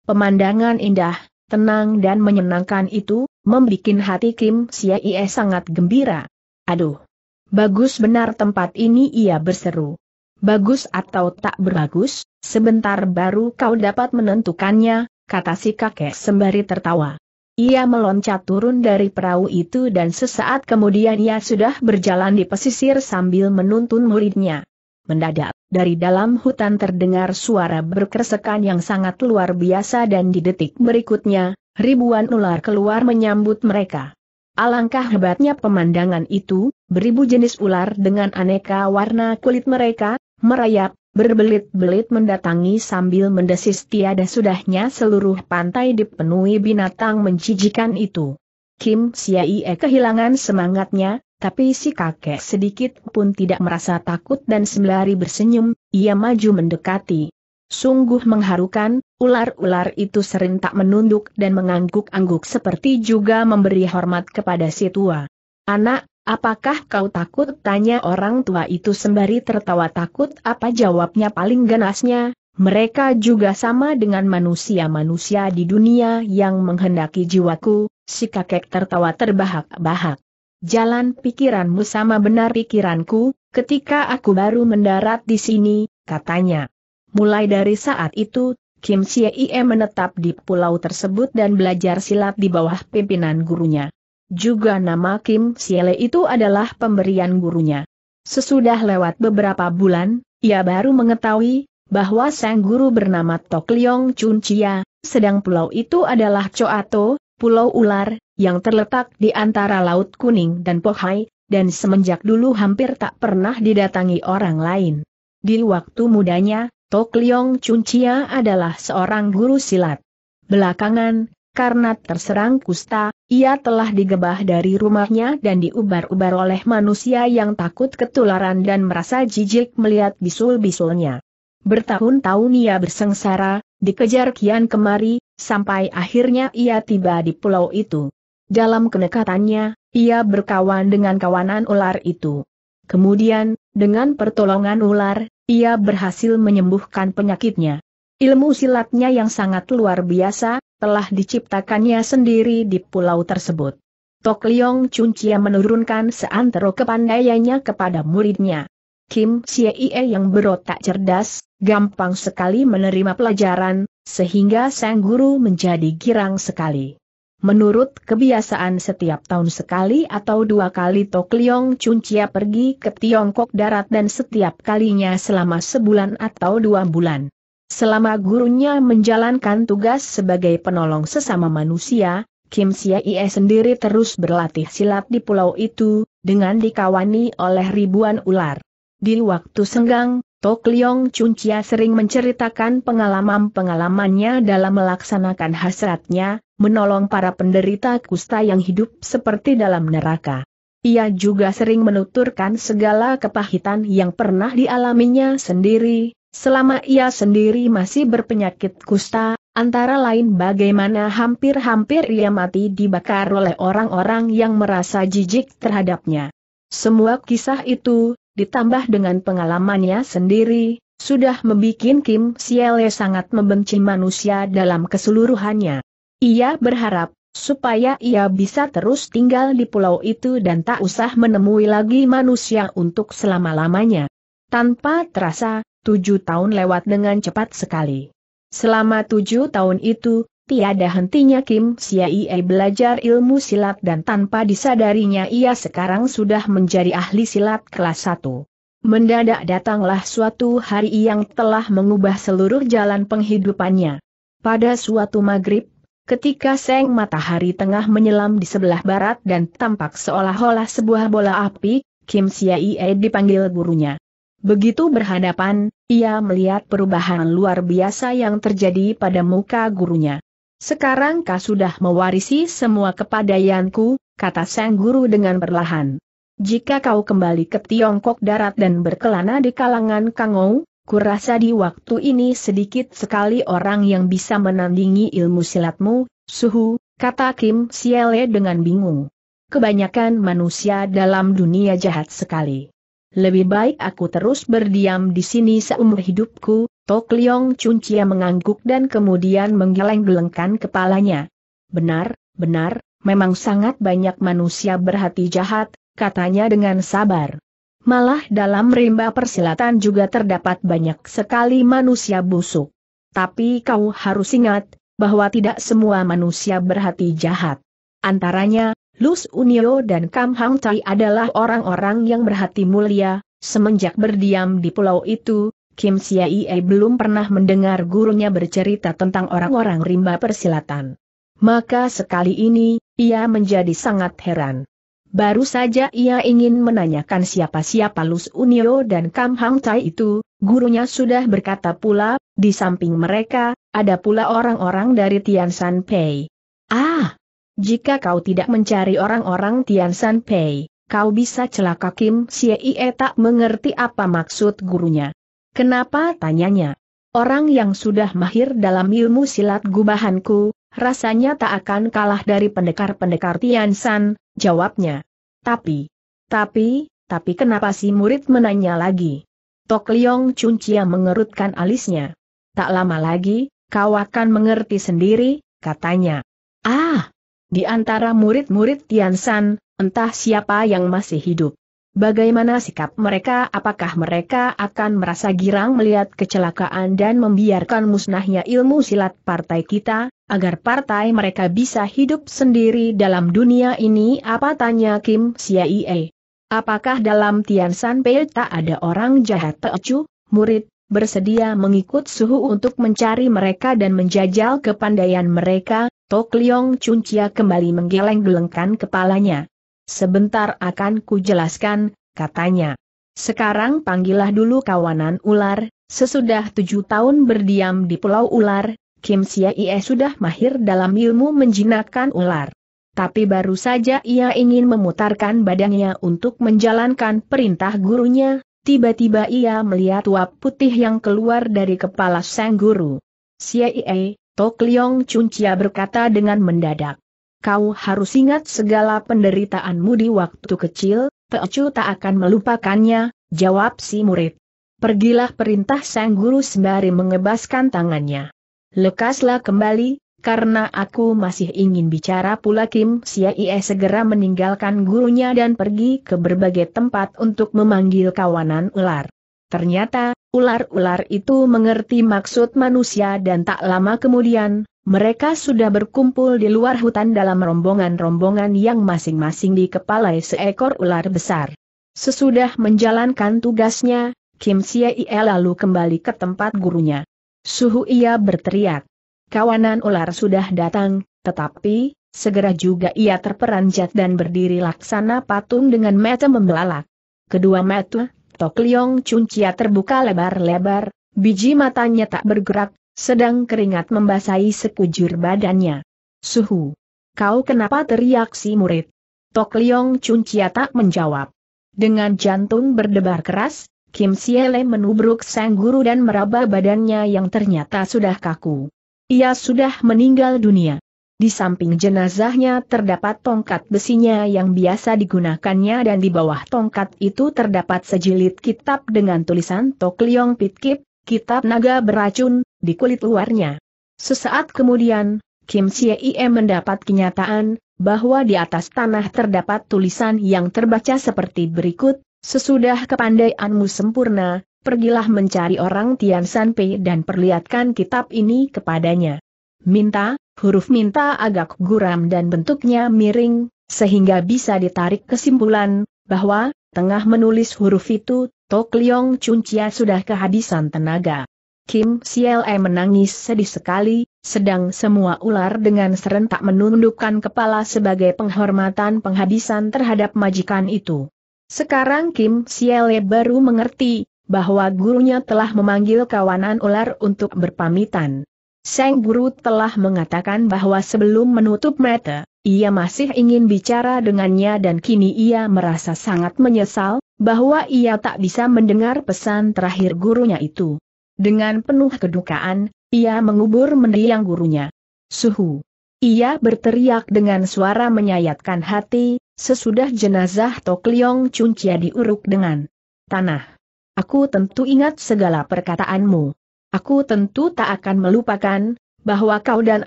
S1: Pemandangan indah, tenang dan menyenangkan itu, membuat hati Kim Siaie sangat gembira. Aduh! Bagus benar tempat ini ia berseru. Bagus atau tak bagus, sebentar baru kau dapat menentukannya, kata si kakek sembari tertawa. Ia meloncat turun dari perahu itu dan sesaat kemudian ia sudah berjalan di pesisir sambil menuntun muridnya. Mendadak, dari dalam hutan terdengar suara berkersekan yang sangat luar biasa dan di detik berikutnya, ribuan ular keluar menyambut mereka. Alangkah hebatnya pemandangan itu, beribu jenis ular dengan aneka warna kulit mereka, merayap, berbelit-belit mendatangi sambil mendesis tiada sudahnya seluruh pantai dipenuhi binatang menjijikan itu. Kim Siaie kehilangan semangatnya, tapi si kakek sedikit pun tidak merasa takut dan sembari bersenyum, ia maju mendekati. Sungguh mengharukan, ular-ular itu serentak menunduk dan mengangguk-angguk seperti juga memberi hormat kepada si tua. Anak, Apakah kau takut? Tanya orang tua itu sembari tertawa takut apa jawabnya paling ganasnya. Mereka juga sama dengan manusia-manusia di dunia yang menghendaki jiwaku, si kakek tertawa terbahak-bahak. Jalan pikiranmu sama benar pikiranku, ketika aku baru mendarat di sini, katanya. Mulai dari saat itu, Kim Chie menetap di pulau tersebut dan belajar silat di bawah pimpinan gurunya. Juga nama Kim Siele itu adalah pemberian gurunya. Sesudah lewat beberapa bulan, ia baru mengetahui bahwa sang guru bernama Tok Leong Chun Chia, sedang pulau itu adalah Coato, Pulau Ular, yang terletak di antara Laut Kuning dan Pohai, dan semenjak dulu hampir tak pernah didatangi orang lain. Di waktu mudanya, Tok Leong Chun Chia adalah seorang guru silat. Belakangan, karena terserang kusta, ia telah digebah dari rumahnya dan diubar-ubar oleh manusia yang takut ketularan dan merasa jijik melihat bisul-bisulnya. Bertahun-tahun ia bersengsara, dikejar kian kemari, sampai akhirnya ia tiba di pulau itu. Dalam kenekatannya, ia berkawan dengan kawanan ular itu. Kemudian, dengan pertolongan ular, ia berhasil menyembuhkan penyakitnya. Ilmu silatnya yang sangat luar biasa, telah diciptakannya sendiri di pulau tersebut. Tok Chun Chia menurunkan seantero kepandaiannya kepada muridnya. Kim Siee yang berotak cerdas, gampang sekali menerima pelajaran, sehingga sang guru menjadi girang sekali. Menurut kebiasaan setiap tahun sekali atau dua kali Tok Chun Chia pergi ke Tiongkok Darat dan setiap kalinya selama sebulan atau dua bulan. Selama gurunya menjalankan tugas sebagai penolong sesama manusia, Kim Ie sendiri terus berlatih silat di pulau itu, dengan dikawani oleh ribuan ular. Di waktu senggang, Tok Leong Chia sering menceritakan pengalaman-pengalamannya dalam melaksanakan hasratnya, menolong para penderita kusta yang hidup seperti dalam neraka. Ia juga sering menuturkan segala kepahitan yang pernah dialaminya sendiri, Selama ia sendiri masih berpenyakit kusta, antara lain bagaimana hampir-hampir ia mati dibakar oleh orang-orang yang merasa jijik terhadapnya. Semua kisah itu, ditambah dengan pengalamannya sendiri, sudah membuat Kim Siele sangat membenci manusia dalam keseluruhannya. Ia berharap, supaya ia bisa terus tinggal di pulau itu dan tak usah menemui lagi manusia untuk selama-lamanya. Tanpa terasa, tujuh tahun lewat dengan cepat sekali. Selama tujuh tahun itu, tiada hentinya Kim Siaie belajar ilmu silat dan tanpa disadarinya ia sekarang sudah menjadi ahli silat kelas satu. Mendadak datanglah suatu hari yang telah mengubah seluruh jalan penghidupannya. Pada suatu maghrib, Ketika seng matahari tengah menyelam di sebelah barat dan tampak seolah-olah sebuah bola api, Kim Siaie dipanggil gurunya. Begitu berhadapan, ia melihat perubahan luar biasa yang terjadi pada muka gurunya. Sekarang kau sudah mewarisi semua kepadayanku, kata sang guru dengan perlahan. Jika kau kembali ke Tiongkok darat dan berkelana di kalangan Kangou, kurasa di waktu ini sedikit sekali orang yang bisa menandingi ilmu silatmu, suhu, kata Kim Siele dengan bingung. Kebanyakan manusia dalam dunia jahat sekali. Lebih baik aku terus berdiam di sini seumur hidupku, Tok Liong Cuncia mengangguk dan kemudian menggeleng-gelengkan kepalanya. Benar, benar, memang sangat banyak manusia berhati jahat, katanya dengan sabar. Malah dalam rimba persilatan juga terdapat banyak sekali manusia busuk. Tapi kau harus ingat, bahwa tidak semua manusia berhati jahat. Antaranya, Lus Unio dan Kam Hang Tai adalah orang-orang yang berhati mulia, semenjak berdiam di pulau itu, Kim Ie belum pernah mendengar gurunya bercerita tentang orang-orang rimba persilatan. Maka sekali ini, ia menjadi sangat heran. Baru saja ia ingin menanyakan siapa-siapa Lus Unio dan Kam Hang Tai itu, gurunya sudah berkata pula, di samping mereka, ada pula orang-orang dari Tian San Pei. Ah, jika kau tidak mencari orang-orang Tian San Pei, kau bisa celaka Kim Ie tak mengerti apa maksud gurunya. Kenapa tanyanya? Orang yang sudah mahir dalam ilmu silat gubahanku, rasanya tak akan kalah dari pendekar-pendekar Tian San, jawabnya. Tapi, tapi, tapi kenapa si murid menanya lagi? Tok Leong Chun Chia mengerutkan alisnya. Tak lama lagi, kau akan mengerti sendiri, katanya. Ah, di antara murid-murid Tian San, entah siapa yang masih hidup. Bagaimana sikap mereka apakah mereka akan merasa girang melihat kecelakaan dan membiarkan musnahnya ilmu silat partai kita, agar partai mereka bisa hidup sendiri dalam dunia ini apa tanya Kim Siaie. Apakah dalam Tian San Pei tak ada orang jahat tecu, murid, bersedia mengikut suhu untuk mencari mereka dan menjajal kepandaian mereka, Tok Liong Chia kembali menggeleng-gelengkan kepalanya. Sebentar akan kujelaskan, katanya. Sekarang panggillah dulu kawanan ular, sesudah tujuh tahun berdiam di pulau ular, Kim Sia Ie sudah mahir dalam ilmu menjinakkan ular. Tapi baru saja ia ingin memutarkan badannya untuk menjalankan perintah gurunya, tiba-tiba ia melihat uap putih yang keluar dari kepala sang guru. Sia Ie, Tok Liong Chuncia berkata dengan mendadak. Kau harus ingat segala penderitaanmu di waktu kecil, Teocu tak akan melupakannya, jawab si murid. Pergilah perintah sang guru sembari mengebaskan tangannya. Lekaslah kembali, karena aku masih ingin bicara pula Kim Siaie segera meninggalkan gurunya dan pergi ke berbagai tempat untuk memanggil kawanan ular. Ternyata, Ular-ular itu mengerti maksud manusia dan tak lama kemudian, mereka sudah berkumpul di luar hutan dalam rombongan-rombongan yang masing-masing dikepalai seekor ular besar. Sesudah menjalankan tugasnya, Kim Siei lalu kembali ke tempat gurunya. Suhu ia berteriak. Kawanan ular sudah datang, tetapi, segera juga ia terperanjat dan berdiri laksana patung dengan mata membelalak. Kedua mata, Tok Liong Cuncia terbuka lebar-lebar, biji matanya tak bergerak, sedang keringat membasahi sekujur badannya. Suhu! Kau kenapa teriak si murid? Tok Liong Cuncia tak menjawab. Dengan jantung berdebar keras, Kim Siele menubruk sang guru dan meraba badannya yang ternyata sudah kaku. Ia sudah meninggal dunia. Di samping jenazahnya terdapat tongkat besinya yang biasa digunakannya dan di bawah tongkat itu terdapat sejilid kitab dengan tulisan Tok Pitkip, kitab naga beracun, di kulit luarnya. Sesaat kemudian, Kim Siei mendapat kenyataan, bahwa di atas tanah terdapat tulisan yang terbaca seperti berikut, sesudah kepandaianmu sempurna, pergilah mencari orang Tian San Pei dan perlihatkan kitab ini kepadanya. Minta, Huruf minta agak guram dan bentuknya miring, sehingga bisa ditarik kesimpulan, bahwa, tengah menulis huruf itu, Tok Leong Chia sudah kehabisan tenaga. Kim Siele menangis sedih sekali, sedang semua ular dengan serentak menundukkan kepala sebagai penghormatan penghabisan terhadap majikan itu. Sekarang Kim Siele baru mengerti, bahwa gurunya telah memanggil kawanan ular untuk berpamitan. Seng Guru telah mengatakan bahwa sebelum menutup mata, ia masih ingin bicara dengannya dan kini ia merasa sangat menyesal, bahwa ia tak bisa mendengar pesan terakhir gurunya itu. Dengan penuh kedukaan, ia mengubur mendiang gurunya. Suhu. Ia berteriak dengan suara menyayatkan hati, sesudah jenazah Tok Liong Chuncia diuruk dengan tanah. Aku tentu ingat segala perkataanmu. Aku tentu tak akan melupakan, bahwa kau dan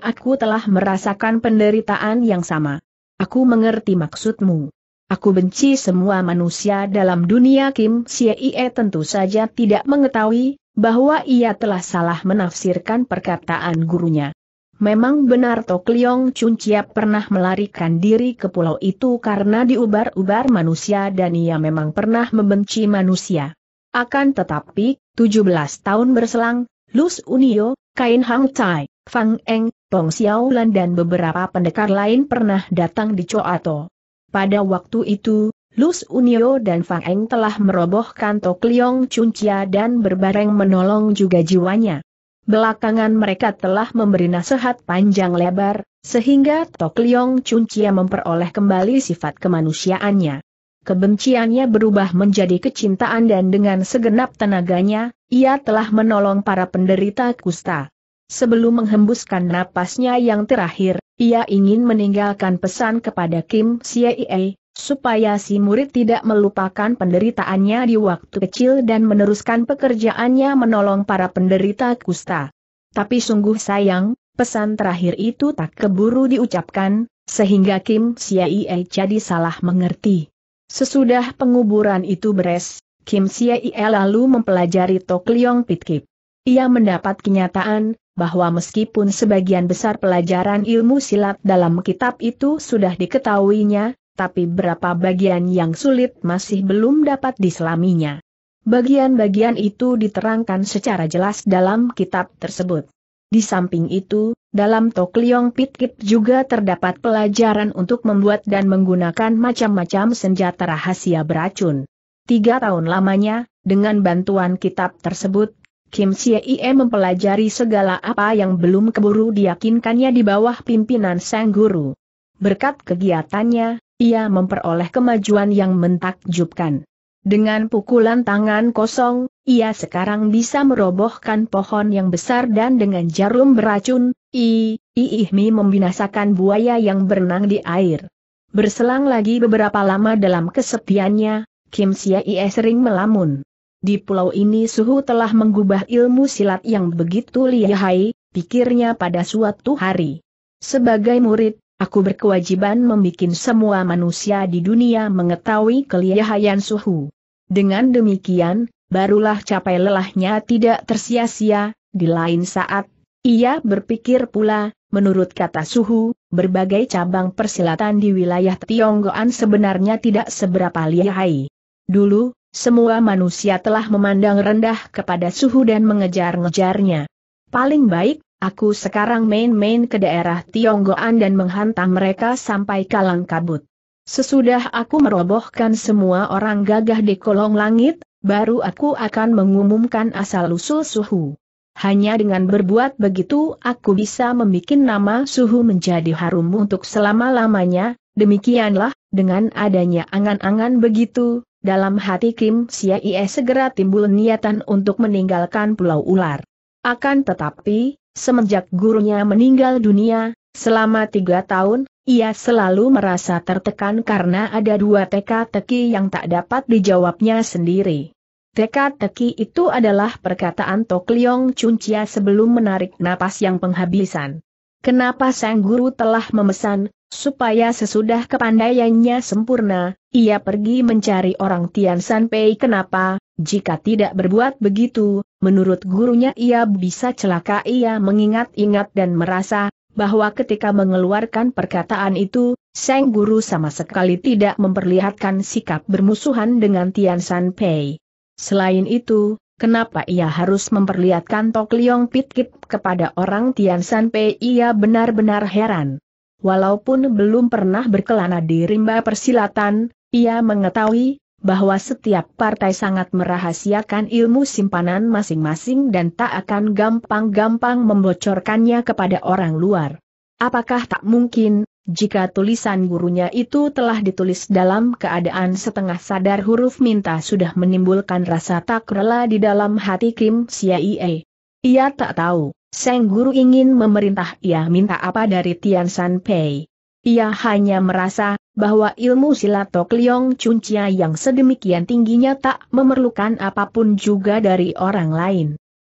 S1: aku telah merasakan penderitaan yang sama. Aku mengerti maksudmu. Aku benci semua manusia dalam dunia Kim Sie tentu saja tidak mengetahui, bahwa ia telah salah menafsirkan perkataan gurunya. Memang benar Tok Liong Chun Chiap pernah melarikan diri ke pulau itu karena diubar-ubar manusia dan ia memang pernah membenci manusia. Akan tetapi, 17 tahun berselang, Lus Unio, Kain Hang Tai, Fang Eng, Tong Xiaolan dan beberapa pendekar lain pernah datang di Coato. Pada waktu itu, Lus Unio dan Fang Eng telah merobohkan Tok Liong Chuncia dan berbareng menolong juga jiwanya. Belakangan mereka telah memberi nasihat panjang lebar, sehingga Tok Liong Chuncia memperoleh kembali sifat kemanusiaannya kebenciannya berubah menjadi kecintaan dan dengan segenap tenaganya, ia telah menolong para penderita kusta. Sebelum menghembuskan napasnya yang terakhir, ia ingin meninggalkan pesan kepada Kim Siei, supaya si murid tidak melupakan penderitaannya di waktu kecil dan meneruskan pekerjaannya menolong para penderita kusta. Tapi sungguh sayang, pesan terakhir itu tak keburu diucapkan, sehingga Kim Siei jadi salah mengerti. Sesudah penguburan itu beres, Kim Ie lalu mempelajari Tok Leong Pitkip. Ia mendapat kenyataan, bahwa meskipun sebagian besar pelajaran ilmu silat dalam kitab itu sudah diketahuinya, tapi berapa bagian yang sulit masih belum dapat diselaminya. Bagian-bagian itu diterangkan secara jelas dalam kitab tersebut. Di samping itu, dalam Pit Pitkit juga terdapat pelajaran untuk membuat dan menggunakan macam-macam senjata rahasia beracun. Tiga tahun lamanya, dengan bantuan kitab tersebut, Kim Ie mempelajari segala apa yang belum keburu diyakinkannya di bawah pimpinan Sang Guru. Berkat kegiatannya, ia memperoleh kemajuan yang mentakjubkan. Dengan pukulan tangan kosong, ia sekarang bisa merobohkan pohon yang besar dan dengan jarum beracun, I, Iihmi membinasakan buaya yang berenang di air. Berselang lagi beberapa lama dalam kesepiannya, Kim Sia Ie sering melamun. Di pulau ini suhu telah mengubah ilmu silat yang begitu lihai, pikirnya pada suatu hari. Sebagai murid, aku berkewajiban membuat semua manusia di dunia mengetahui kelihayan suhu. Dengan demikian, barulah capai lelahnya tidak tersia-sia, di lain saat ia berpikir pula, menurut kata Suhu, berbagai cabang persilatan di wilayah Tionggoan sebenarnya tidak seberapa lihai. Dulu, semua manusia telah memandang rendah kepada Suhu dan mengejar-ngejarnya. Paling baik, aku sekarang main-main ke daerah Tionggoan dan menghantam mereka sampai kalang kabut. Sesudah aku merobohkan semua orang gagah di kolong langit, baru aku akan mengumumkan asal-usul Suhu. Hanya dengan berbuat begitu aku bisa membuat nama suhu menjadi harum untuk selama-lamanya, demikianlah, dengan adanya angan-angan begitu, dalam hati Kim Siaie segera timbul niatan untuk meninggalkan Pulau Ular. Akan tetapi, semenjak gurunya meninggal dunia, selama tiga tahun, ia selalu merasa tertekan karena ada dua teka-teki yang tak dapat dijawabnya sendiri teka teki itu adalah perkataan Tok Liong Cuncia sebelum menarik napas yang penghabisan. Kenapa sang guru telah memesan, supaya sesudah kepandaiannya sempurna, ia pergi mencari orang Tian San Pei kenapa, jika tidak berbuat begitu, menurut gurunya ia bisa celaka ia mengingat-ingat dan merasa, bahwa ketika mengeluarkan perkataan itu, Sang Guru sama sekali tidak memperlihatkan sikap bermusuhan dengan Tian San Pei. Selain itu, kenapa ia harus memperlihatkan Tok Liong Pit kepada orang Tian San Pei ia benar-benar heran. Walaupun belum pernah berkelana di rimba persilatan, ia mengetahui bahwa setiap partai sangat merahasiakan ilmu simpanan masing-masing dan tak akan gampang-gampang membocorkannya kepada orang luar. Apakah tak mungkin jika tulisan gurunya itu telah ditulis dalam keadaan setengah sadar huruf minta sudah menimbulkan rasa tak rela di dalam hati Kim Siaie. Ia tak tahu, Seng Guru ingin memerintah ia minta apa dari Tian San Pei. Ia hanya merasa bahwa ilmu silat Tok Leong yang sedemikian tingginya tak memerlukan apapun juga dari orang lain.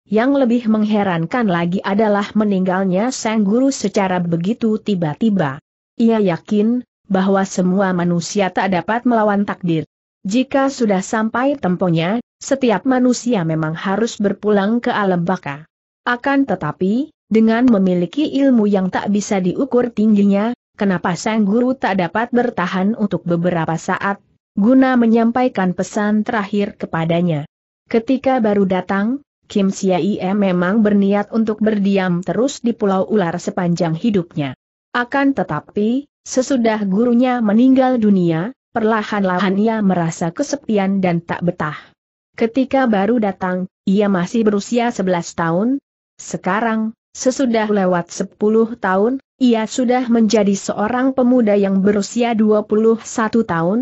S1: Yang lebih mengherankan lagi adalah meninggalnya sang guru secara begitu tiba-tiba. Ia yakin bahwa semua manusia tak dapat melawan takdir. Jika sudah sampai temponya, setiap manusia memang harus berpulang ke alam baka. Akan tetapi, dengan memiliki ilmu yang tak bisa diukur tingginya, kenapa sang guru tak dapat bertahan untuk beberapa saat, guna menyampaikan pesan terakhir kepadanya. Ketika baru datang, Kim Siaie memang berniat untuk berdiam terus di Pulau Ular sepanjang hidupnya. Akan tetapi, sesudah gurunya meninggal dunia, perlahan-lahan ia merasa kesepian dan tak betah. Ketika baru datang, ia masih berusia 11 tahun. Sekarang, sesudah lewat 10 tahun, ia sudah menjadi seorang pemuda yang berusia 21 tahun,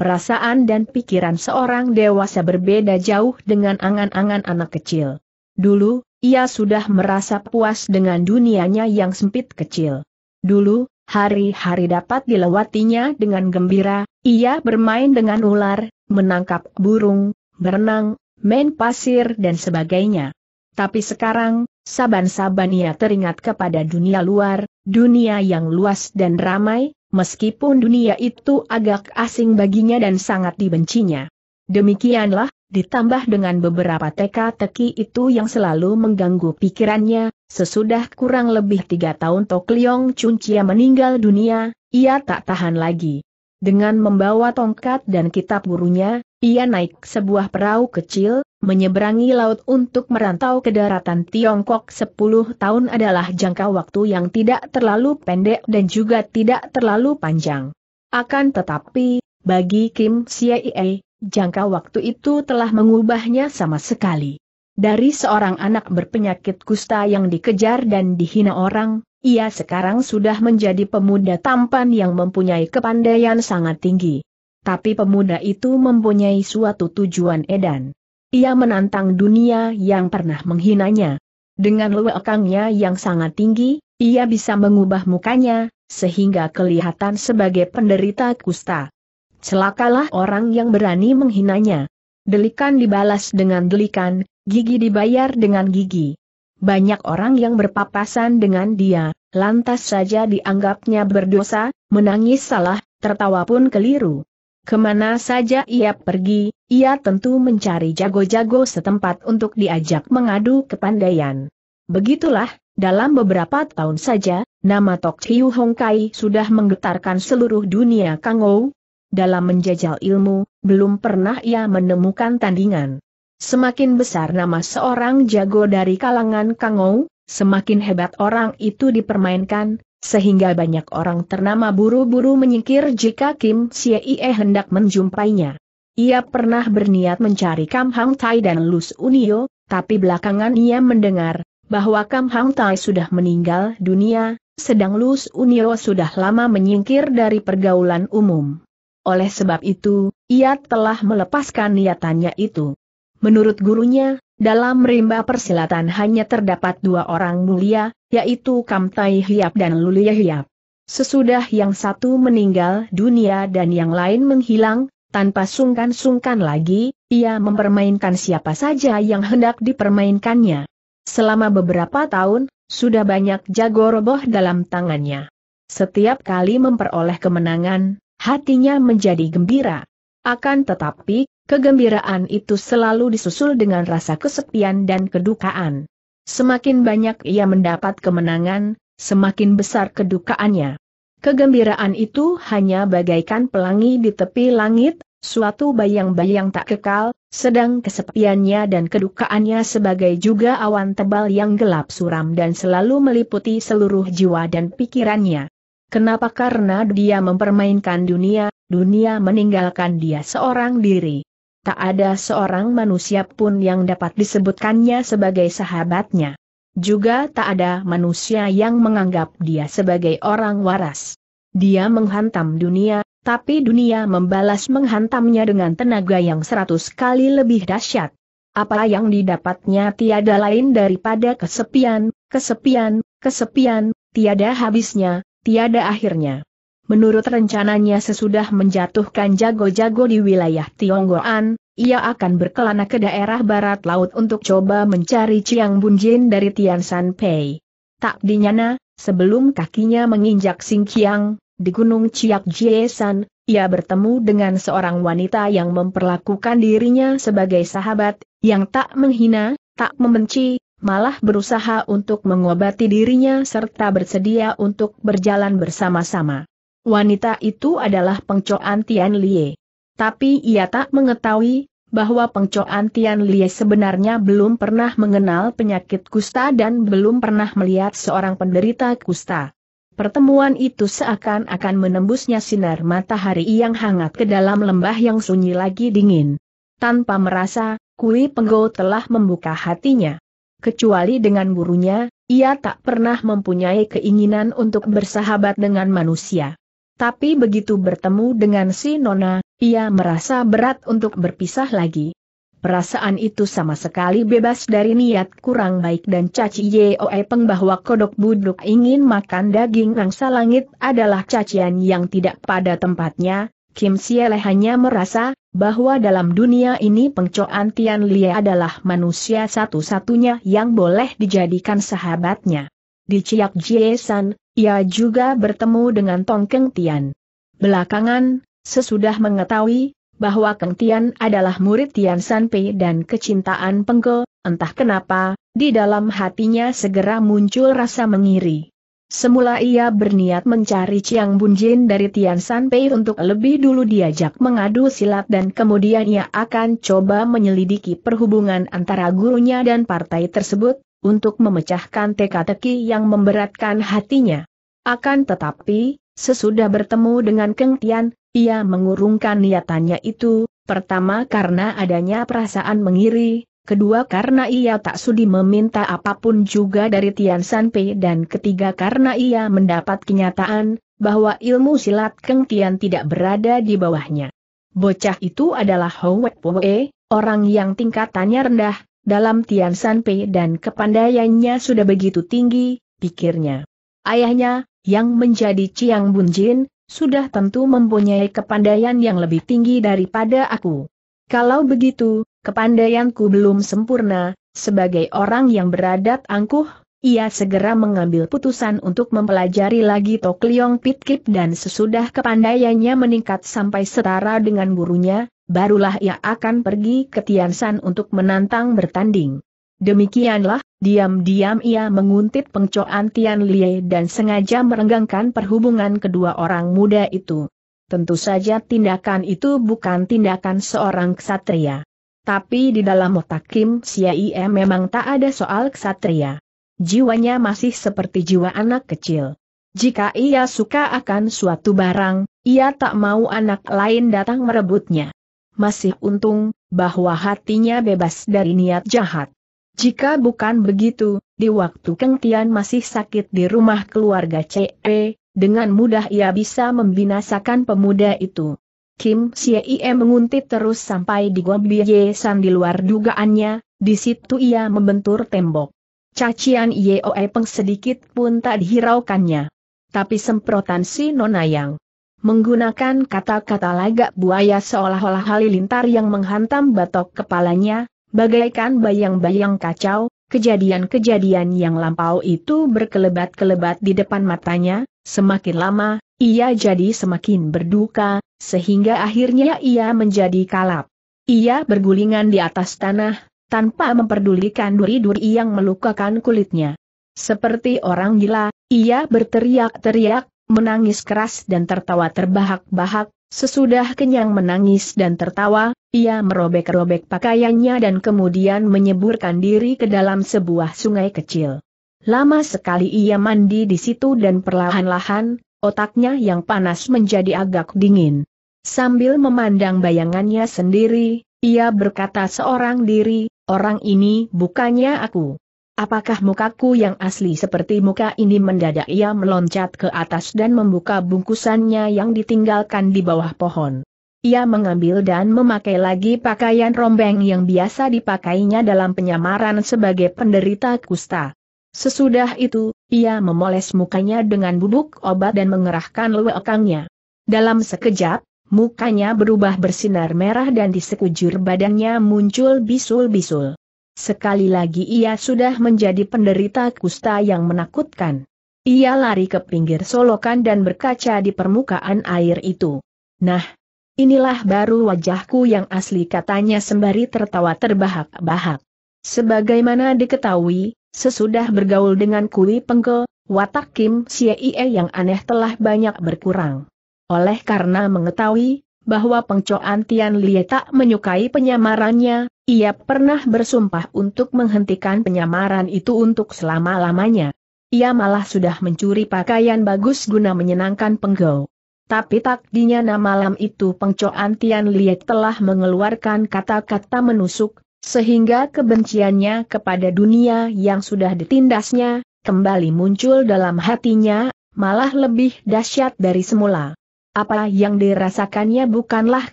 S1: perasaan dan pikiran seorang dewasa berbeda jauh dengan angan-angan anak kecil. Dulu, ia sudah merasa puas dengan dunianya yang sempit kecil. Dulu, hari-hari dapat dilewatinya dengan gembira, ia bermain dengan ular, menangkap burung, berenang, main pasir dan sebagainya. Tapi sekarang, saban-saban ia teringat kepada dunia luar, dunia yang luas dan ramai, meskipun dunia itu agak asing baginya dan sangat dibencinya. Demikianlah, Ditambah dengan beberapa teka-teki itu yang selalu mengganggu pikirannya, sesudah kurang lebih tiga tahun Tok Liong Chia meninggal dunia, ia tak tahan lagi. Dengan membawa tongkat dan kitab gurunya, ia naik sebuah perahu kecil, menyeberangi laut untuk merantau ke daratan Tiongkok Sepuluh tahun adalah jangka waktu yang tidak terlalu pendek dan juga tidak terlalu panjang. Akan tetapi, bagi Kim Siae, jangka waktu itu telah mengubahnya sama sekali. Dari seorang anak berpenyakit kusta yang dikejar dan dihina orang, ia sekarang sudah menjadi pemuda tampan yang mempunyai kepandaian sangat tinggi. Tapi pemuda itu mempunyai suatu tujuan edan. Ia menantang dunia yang pernah menghinanya. Dengan lewekangnya yang sangat tinggi, ia bisa mengubah mukanya, sehingga kelihatan sebagai penderita kusta. Celakalah orang yang berani menghinanya. Delikan dibalas dengan delikan, gigi dibayar dengan gigi. Banyak orang yang berpapasan dengan dia, lantas saja dianggapnya berdosa, menangis salah, tertawa pun keliru. Kemana saja ia pergi, ia tentu mencari jago-jago setempat untuk diajak mengadu kepandaian. Begitulah, dalam beberapa tahun saja, nama Tok Chiu Hongkai sudah menggetarkan seluruh dunia Kangou, dalam menjajal ilmu, belum pernah ia menemukan tandingan. Semakin besar nama seorang jago dari kalangan Kangou, semakin hebat orang itu dipermainkan, sehingga banyak orang ternama buru-buru menyingkir jika Kim Siei hendak menjumpainya. Ia pernah berniat mencari Kam Hang Tai dan Lus Unio, tapi belakangan ia mendengar bahwa Kam Hang Tai sudah meninggal dunia, sedang Lus Unio sudah lama menyingkir dari pergaulan umum oleh sebab itu, ia telah melepaskan niatannya itu. Menurut gurunya, dalam rimba persilatan hanya terdapat dua orang mulia, yaitu Kamtai Hiap dan Lulia Hiap. Sesudah yang satu meninggal dunia dan yang lain menghilang, tanpa sungkan-sungkan lagi, ia mempermainkan siapa saja yang hendak dipermainkannya. Selama beberapa tahun, sudah banyak jago roboh dalam tangannya. Setiap kali memperoleh kemenangan, Hatinya menjadi gembira. Akan tetapi, kegembiraan itu selalu disusul dengan rasa kesepian dan kedukaan. Semakin banyak ia mendapat kemenangan, semakin besar kedukaannya. Kegembiraan itu hanya bagaikan pelangi di tepi langit, suatu bayang-bayang tak kekal, sedang kesepiannya dan kedukaannya sebagai juga awan tebal yang gelap suram dan selalu meliputi seluruh jiwa dan pikirannya. Kenapa? Karena dia mempermainkan dunia, dunia meninggalkan dia seorang diri. Tak ada seorang manusia pun yang dapat disebutkannya sebagai sahabatnya. Juga tak ada manusia yang menganggap dia sebagai orang waras. Dia menghantam dunia, tapi dunia membalas menghantamnya dengan tenaga yang seratus kali lebih dahsyat. Apa yang didapatnya tiada lain daripada kesepian, kesepian, kesepian, tiada habisnya, tiada akhirnya. Menurut rencananya sesudah menjatuhkan jago-jago di wilayah Tionggoan, ia akan berkelana ke daerah barat laut untuk coba mencari Chiang Bunjin dari Tian San Pei. Tak dinyana, sebelum kakinya menginjak Singkiang, di Gunung Chiak Jiesan, ia bertemu dengan seorang wanita yang memperlakukan dirinya sebagai sahabat, yang tak menghina, tak membenci, malah berusaha untuk mengobati dirinya serta bersedia untuk berjalan bersama-sama. Wanita itu adalah pengcoan Tian Lie. Tapi ia tak mengetahui bahwa pengcoan Tian Lie sebenarnya belum pernah mengenal penyakit kusta dan belum pernah melihat seorang penderita kusta. Pertemuan itu seakan-akan menembusnya sinar matahari yang hangat ke dalam lembah yang sunyi lagi dingin. Tanpa merasa, Kui Penggo telah membuka hatinya kecuali dengan gurunya, ia tak pernah mempunyai keinginan untuk bersahabat dengan manusia. Tapi begitu bertemu dengan si Nona, ia merasa berat untuk berpisah lagi. Perasaan itu sama sekali bebas dari niat kurang baik dan Caci Yeoe Peng bahwa kodok buduk ingin makan daging angsa langit adalah cacian yang tidak pada tempatnya, Kim Siele hanya merasa bahwa dalam dunia ini pengcoan Tian Lie adalah manusia satu-satunya yang boleh dijadikan sahabatnya. Di Ciak San, ia juga bertemu dengan Tong Keng Tian. Belakangan, sesudah mengetahui bahwa Keng Tian adalah murid Tian San Pei dan kecintaan Pengke, entah kenapa, di dalam hatinya segera muncul rasa mengiri. Semula ia berniat mencari Chiang Bunjin dari Tian Sanpei untuk lebih dulu diajak mengadu silat dan kemudian ia akan coba menyelidiki perhubungan antara gurunya dan partai tersebut, untuk memecahkan teka-teki yang memberatkan hatinya. Akan tetapi, sesudah bertemu dengan Keng Tian, ia mengurungkan niatannya itu, pertama karena adanya perasaan mengiri, kedua karena ia tak sudi meminta apapun juga dari Tian Sanpei dan ketiga karena ia mendapat kenyataan bahwa ilmu silat Keng Tian tidak berada di bawahnya. Bocah itu adalah Hou Wei, orang yang tingkatannya rendah, dalam Tian Sanpei dan kepandaiannya sudah begitu tinggi, pikirnya. Ayahnya, yang menjadi Chiang Bunjin, sudah tentu mempunyai kepandaian yang lebih tinggi daripada aku. Kalau begitu, kepandaianku belum sempurna, sebagai orang yang beradat angkuh, ia segera mengambil putusan untuk mempelajari lagi Tok Liong Pitkip dan sesudah kepandaiannya meningkat sampai setara dengan gurunya, barulah ia akan pergi ke Tiansan untuk menantang bertanding. Demikianlah, diam-diam ia menguntit pengcoan Tian Lie dan sengaja merenggangkan perhubungan kedua orang muda itu. Tentu saja tindakan itu bukan tindakan seorang ksatria tapi di dalam otak Kim Siaie memang tak ada soal ksatria. Jiwanya masih seperti jiwa anak kecil. Jika ia suka akan suatu barang, ia tak mau anak lain datang merebutnya. Masih untung, bahwa hatinya bebas dari niat jahat. Jika bukan begitu, di waktu Keng Tian masih sakit di rumah keluarga CE, dengan mudah ia bisa membinasakan pemuda itu. Kim Siei menguntit terus sampai di Gombiye San di luar dugaannya, di situ ia membentur tembok. Cacian Yeoe Peng sedikit pun tak dihiraukannya. Tapi semprotan si Nona yang menggunakan kata-kata lagak buaya seolah-olah halilintar yang menghantam batok kepalanya, bagaikan bayang-bayang kacau, kejadian-kejadian yang lampau itu berkelebat-kelebat di depan matanya, semakin lama, ia jadi semakin berduka, sehingga akhirnya ia menjadi kalap. Ia bergulingan di atas tanah, tanpa memperdulikan duri-duri yang melukakan kulitnya. Seperti orang gila, ia berteriak-teriak, menangis keras dan tertawa terbahak-bahak, sesudah kenyang menangis dan tertawa, ia merobek-robek pakaiannya dan kemudian menyeburkan diri ke dalam sebuah sungai kecil. Lama sekali ia mandi di situ dan perlahan-lahan, otaknya yang panas menjadi agak dingin. Sambil memandang bayangannya sendiri, ia berkata seorang diri, orang ini bukannya aku. Apakah mukaku yang asli seperti muka ini mendadak ia meloncat ke atas dan membuka bungkusannya yang ditinggalkan di bawah pohon. Ia mengambil dan memakai lagi pakaian rombeng yang biasa dipakainya dalam penyamaran sebagai penderita kusta. Sesudah itu, ia memoles mukanya dengan bubuk obat dan mengerahkan lewekangnya. Dalam sekejap, mukanya berubah bersinar merah dan di sekujur badannya muncul bisul-bisul. Sekali lagi ia sudah menjadi penderita kusta yang menakutkan. Ia lari ke pinggir solokan dan berkaca di permukaan air itu. Nah, inilah baru wajahku yang asli katanya sembari tertawa terbahak-bahak. Sebagaimana diketahui, Sesudah bergaul dengan Kui Pengke, watak Kim Xie yang aneh telah banyak berkurang. Oleh karena mengetahui bahwa pengcoan Tian Lie tak menyukai penyamarannya, ia pernah bersumpah untuk menghentikan penyamaran itu untuk selama-lamanya. Ia malah sudah mencuri pakaian bagus guna menyenangkan penggau. Tapi takdinya nama malam itu pengcoan Tian Lie telah mengeluarkan kata-kata menusuk, sehingga kebenciannya kepada dunia yang sudah ditindasnya, kembali muncul dalam hatinya, malah lebih dahsyat dari semula. Apa yang dirasakannya bukanlah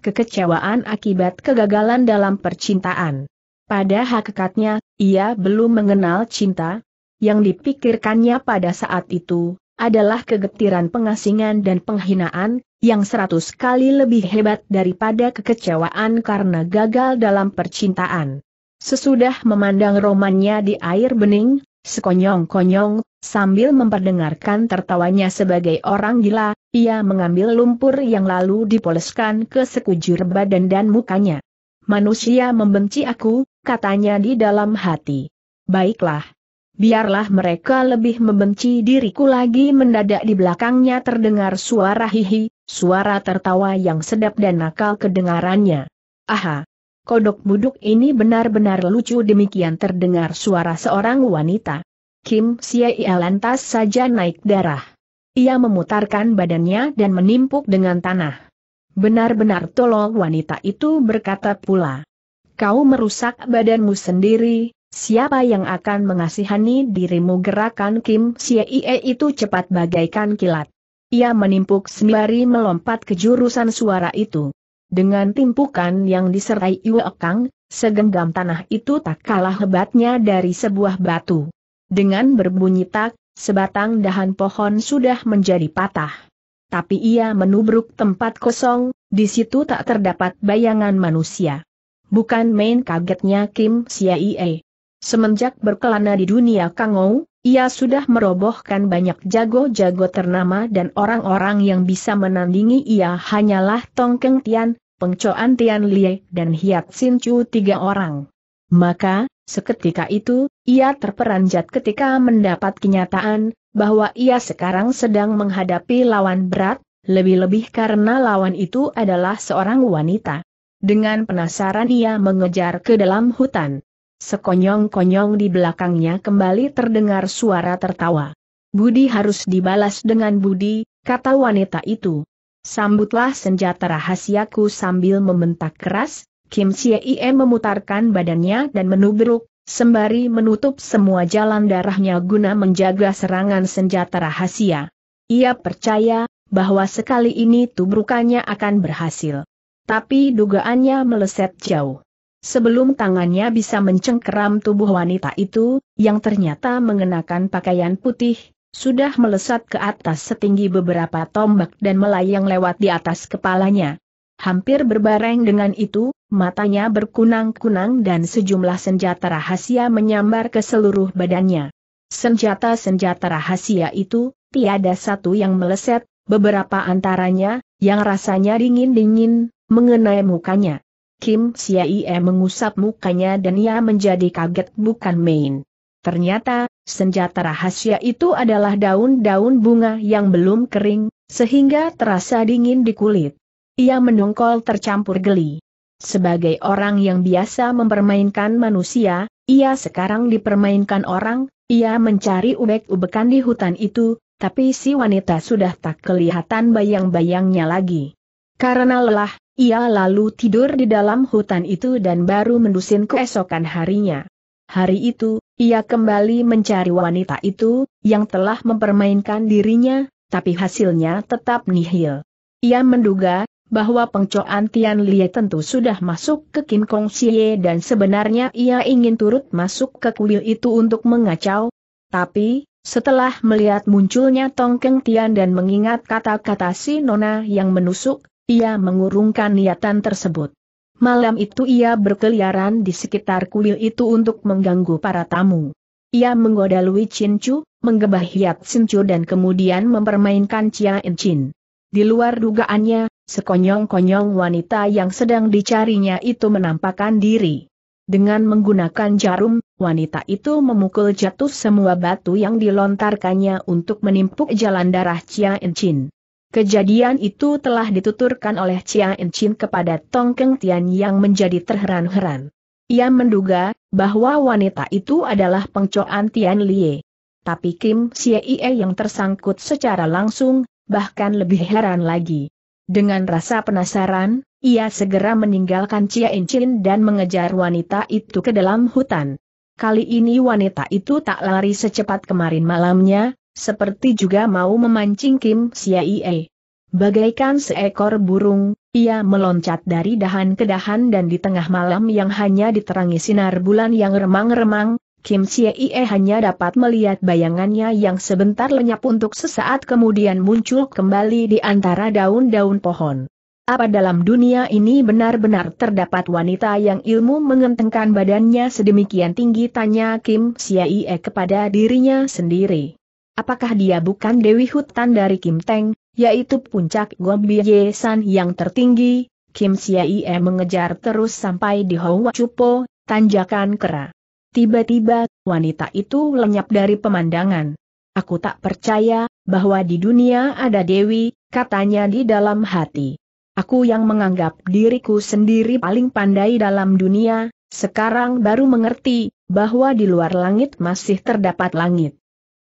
S1: kekecewaan akibat kegagalan dalam percintaan. Pada hakikatnya, ia belum mengenal cinta, yang dipikirkannya pada saat itu, adalah kegetiran pengasingan dan penghinaan, yang seratus kali lebih hebat daripada kekecewaan karena gagal dalam percintaan. Sesudah memandang romannya di air bening, sekonyong-konyong, sambil memperdengarkan tertawanya sebagai orang gila, ia mengambil lumpur yang lalu dipoleskan ke sekujur badan dan mukanya. Manusia membenci aku, katanya di dalam hati. Baiklah, biarlah mereka lebih membenci diriku lagi mendadak di belakangnya terdengar suara hihi, suara tertawa yang sedap dan nakal kedengarannya. Aha! Kodok buduk ini benar-benar lucu demikian terdengar suara seorang wanita. Kim Siai lantas saja naik darah. Ia memutarkan badannya dan menimpuk dengan tanah. Benar-benar tolol wanita itu berkata pula. Kau merusak badanmu sendiri, Siapa yang akan mengasihani dirimu gerakan Kim Siee itu cepat bagaikan kilat. Ia menimpuk sembari melompat ke jurusan suara itu. Dengan timpukan yang disertai Yue segenggam tanah itu tak kalah hebatnya dari sebuah batu. Dengan berbunyi tak, sebatang dahan pohon sudah menjadi patah. Tapi ia menubruk tempat kosong, di situ tak terdapat bayangan manusia. Bukan main kagetnya Kim Siaie. Semenjak berkelana di dunia Kangou, ia sudah merobohkan banyak jago-jago ternama dan orang-orang yang bisa menandingi ia hanyalah Tongkeng Tian, Pengcoan Tian Lie dan Hiat Sin Chu tiga orang. Maka, seketika itu, ia terperanjat ketika mendapat kenyataan, bahwa ia sekarang sedang menghadapi lawan berat, lebih-lebih karena lawan itu adalah seorang wanita. Dengan penasaran ia mengejar ke dalam hutan. Sekonyong-konyong di belakangnya kembali terdengar suara tertawa. Budi harus dibalas dengan budi, kata wanita itu. Sambutlah senjata rahasiaku sambil membentak keras, Kim Siee memutarkan badannya dan menubruk, sembari menutup semua jalan darahnya guna menjaga serangan senjata rahasia. Ia percaya, bahwa sekali ini tubrukannya akan berhasil. Tapi dugaannya meleset jauh. Sebelum tangannya bisa mencengkeram tubuh wanita itu, yang ternyata mengenakan pakaian putih, sudah melesat ke atas setinggi beberapa tombak dan melayang lewat di atas kepalanya. Hampir berbareng dengan itu, matanya berkunang-kunang dan sejumlah senjata rahasia menyambar ke seluruh badannya. Senjata-senjata rahasia itu, tiada satu yang meleset, beberapa antaranya, yang rasanya dingin-dingin, mengenai mukanya. Kim Siaie mengusap mukanya dan ia menjadi kaget bukan main. Ternyata, senjata rahasia itu adalah daun-daun bunga yang belum kering, sehingga terasa dingin di kulit. Ia menungkol tercampur geli. Sebagai orang yang biasa mempermainkan manusia, ia sekarang dipermainkan orang, ia mencari ubek-ubekan di hutan itu, tapi si wanita sudah tak kelihatan bayang-bayangnya lagi. Karena lelah, ia lalu tidur di dalam hutan itu dan baru mendusin keesokan harinya. Hari itu, ia kembali mencari wanita itu, yang telah mempermainkan dirinya, tapi hasilnya tetap nihil. Ia menduga, bahwa pengcoan Tian Lie tentu sudah masuk ke Kim Kong Xie dan sebenarnya ia ingin turut masuk ke kuil itu untuk mengacau. Tapi, setelah melihat munculnya Tongkeng Tian dan mengingat kata-kata si Nona yang menusuk, ia mengurungkan niatan tersebut. Malam itu ia berkeliaran di sekitar kuil itu untuk mengganggu para tamu. Ia menggoda Lui Chin Chu, menggebah Hiat Sin Chu dan kemudian mempermainkan Chia In Chin. Di luar dugaannya, sekonyong-konyong wanita yang sedang dicarinya itu menampakkan diri. Dengan menggunakan jarum, wanita itu memukul jatuh semua batu yang dilontarkannya untuk menimpuk jalan darah Chia Enchin. Kejadian itu telah dituturkan oleh Chia Enchin kepada Tong Keng Tian yang menjadi terheran-heran. Ia menduga bahwa wanita itu adalah pengcoan Tian Lie. Tapi Kim Xie yang tersangkut secara langsung, bahkan lebih heran lagi. Dengan rasa penasaran, ia segera meninggalkan Chia Enchin dan mengejar wanita itu ke dalam hutan. Kali ini wanita itu tak lari secepat kemarin malamnya, seperti juga mau memancing Kim Siaie. Bagaikan seekor burung, ia meloncat dari dahan ke dahan dan di tengah malam yang hanya diterangi sinar bulan yang remang-remang, Kim Siaie hanya dapat melihat bayangannya yang sebentar lenyap untuk sesaat kemudian muncul kembali di antara daun-daun pohon. Apa dalam dunia ini benar-benar terdapat wanita yang ilmu mengentengkan badannya sedemikian tinggi tanya Kim Siaie kepada dirinya sendiri. Apakah dia bukan Dewi Hutan dari Kim Teng, yaitu puncak Gombiye San yang tertinggi? Kim Siaie mengejar terus sampai di Hoa Chupo, tanjakan kera. Tiba-tiba, wanita itu lenyap dari pemandangan. Aku tak percaya, bahwa di dunia ada Dewi, katanya di dalam hati. Aku yang menganggap diriku sendiri paling pandai dalam dunia, sekarang baru mengerti, bahwa di luar langit masih terdapat langit.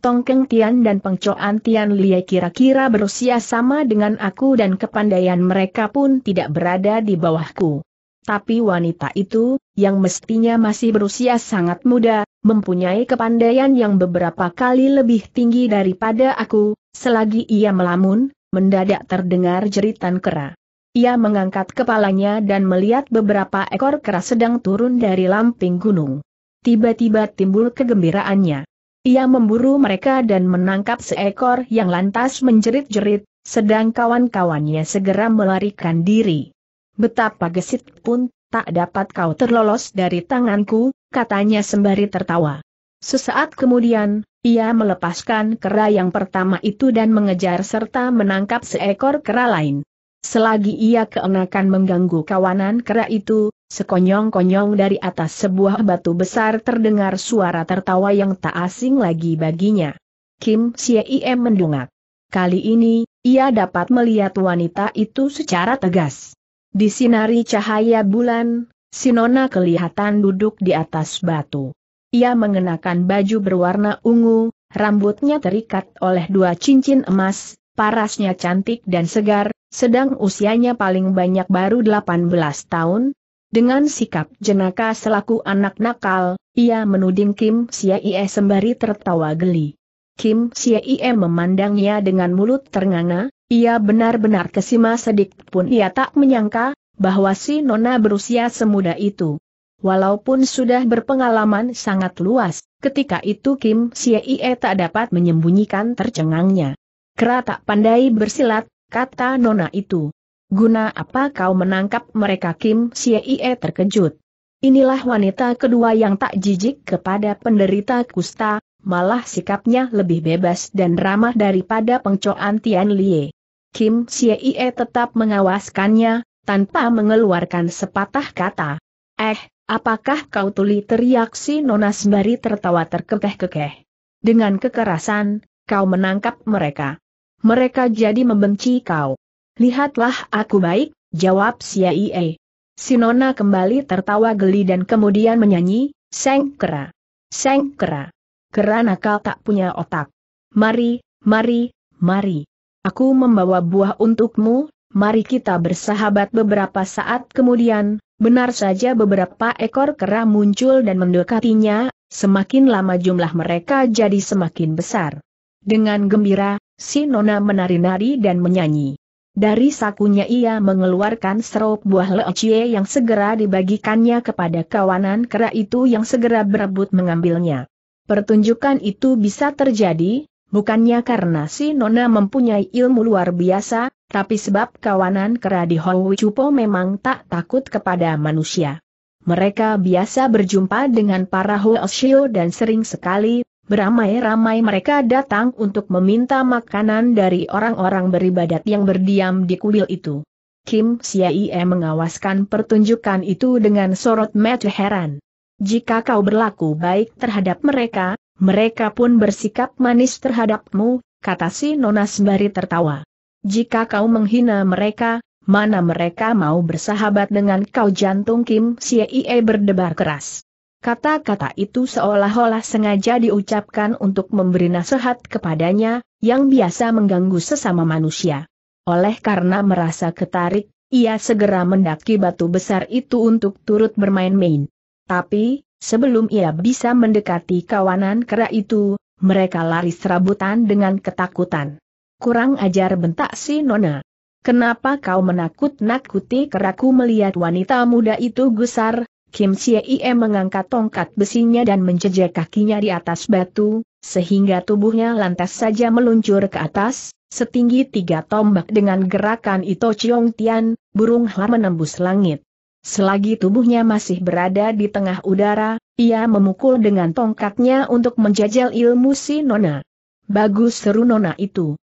S1: Tongkeng Tian dan Pengcoan Tian Lie kira-kira berusia sama dengan aku dan kepandaian mereka pun tidak berada di bawahku. Tapi wanita itu, yang mestinya masih berusia sangat muda, mempunyai kepandaian yang beberapa kali lebih tinggi daripada aku, selagi ia melamun, mendadak terdengar jeritan kera. Ia mengangkat kepalanya dan melihat beberapa ekor kera sedang turun dari lamping gunung. Tiba-tiba timbul kegembiraannya. Ia memburu mereka dan menangkap seekor yang lantas menjerit-jerit, sedang kawan-kawannya segera melarikan diri. Betapa gesit pun, tak dapat kau terlolos dari tanganku, katanya sembari tertawa. Sesaat kemudian, ia melepaskan kera yang pertama itu dan mengejar serta menangkap seekor kera lain. Selagi ia keenakan mengganggu kawanan kera itu, Sekonyong-konyong dari atas sebuah batu besar terdengar suara tertawa yang tak asing lagi baginya. Kim Siem mendungak. Kali ini, ia dapat melihat wanita itu secara tegas. Di sinari cahaya bulan, Sinona kelihatan duduk di atas batu. Ia mengenakan baju berwarna ungu, rambutnya terikat oleh dua cincin emas, parasnya cantik dan segar, sedang usianya paling banyak baru 18 tahun, dengan sikap jenaka selaku anak nakal, ia menuding Kim Siaie sembari tertawa geli. Kim Siaie memandangnya dengan mulut ternganga, ia benar-benar kesima sedikit pun ia tak menyangka, bahwa si Nona berusia semuda itu. Walaupun sudah berpengalaman sangat luas, ketika itu Kim Siaie tak dapat menyembunyikan tercengangnya. Kera tak pandai bersilat, kata Nona itu. Guna apa kau menangkap mereka Kim Siee terkejut. Inilah wanita kedua yang tak jijik kepada penderita kusta, malah sikapnya lebih bebas dan ramah daripada pengcoan Tian Lie. Kim Siee tetap mengawaskannya, tanpa mengeluarkan sepatah kata. Eh, apakah kau tuli teriak si Nona sembari tertawa terkekeh-kekeh. Dengan kekerasan, kau menangkap mereka. Mereka jadi membenci kau. Lihatlah aku baik, jawab Siaie. Sinona kembali tertawa geli dan kemudian menyanyi, Seng Kera. Seng Kera. Kera nakal tak punya otak. Mari, mari, mari. Aku membawa buah untukmu, mari kita bersahabat beberapa saat kemudian, benar saja beberapa ekor kera muncul dan mendekatinya, semakin lama jumlah mereka jadi semakin besar. Dengan gembira, si Nona menari-nari dan menyanyi. Dari sakunya ia mengeluarkan serop buah leocie yang segera dibagikannya kepada kawanan kera itu yang segera berebut mengambilnya. Pertunjukan itu bisa terjadi, bukannya karena si Nona mempunyai ilmu luar biasa, tapi sebab kawanan kera di Hongwi Cupo memang tak takut kepada manusia. Mereka biasa berjumpa dengan para Huoshio dan sering sekali Beramai-ramai mereka datang untuk meminta makanan dari orang-orang beribadat yang berdiam di kuil itu. Kim Siaie mengawaskan pertunjukan itu dengan sorot mata heran. Jika kau berlaku baik terhadap mereka, mereka pun bersikap manis terhadapmu, kata si Nona sembari tertawa. Jika kau menghina mereka, mana mereka mau bersahabat dengan kau jantung Kim Siaie berdebar keras. Kata-kata itu seolah-olah sengaja diucapkan untuk memberi nasihat kepadanya, yang biasa mengganggu sesama manusia. Oleh karena merasa ketarik, ia segera mendaki batu besar itu untuk turut bermain-main. Tapi, sebelum ia bisa mendekati kawanan kera itu, mereka lari serabutan dengan ketakutan. Kurang ajar bentak si Nona. Kenapa kau menakut-nakuti keraku melihat wanita muda itu gusar, Kim Chie mengangkat tongkat besinya dan menjejak kakinya di atas batu, sehingga tubuhnya lantas saja meluncur ke atas, setinggi tiga tombak dengan gerakan Ito Chiong Tian, burung hla menembus langit. Selagi tubuhnya masih berada di tengah udara, ia memukul dengan tongkatnya untuk menjajal ilmu si Nona. Bagus seru Nona itu.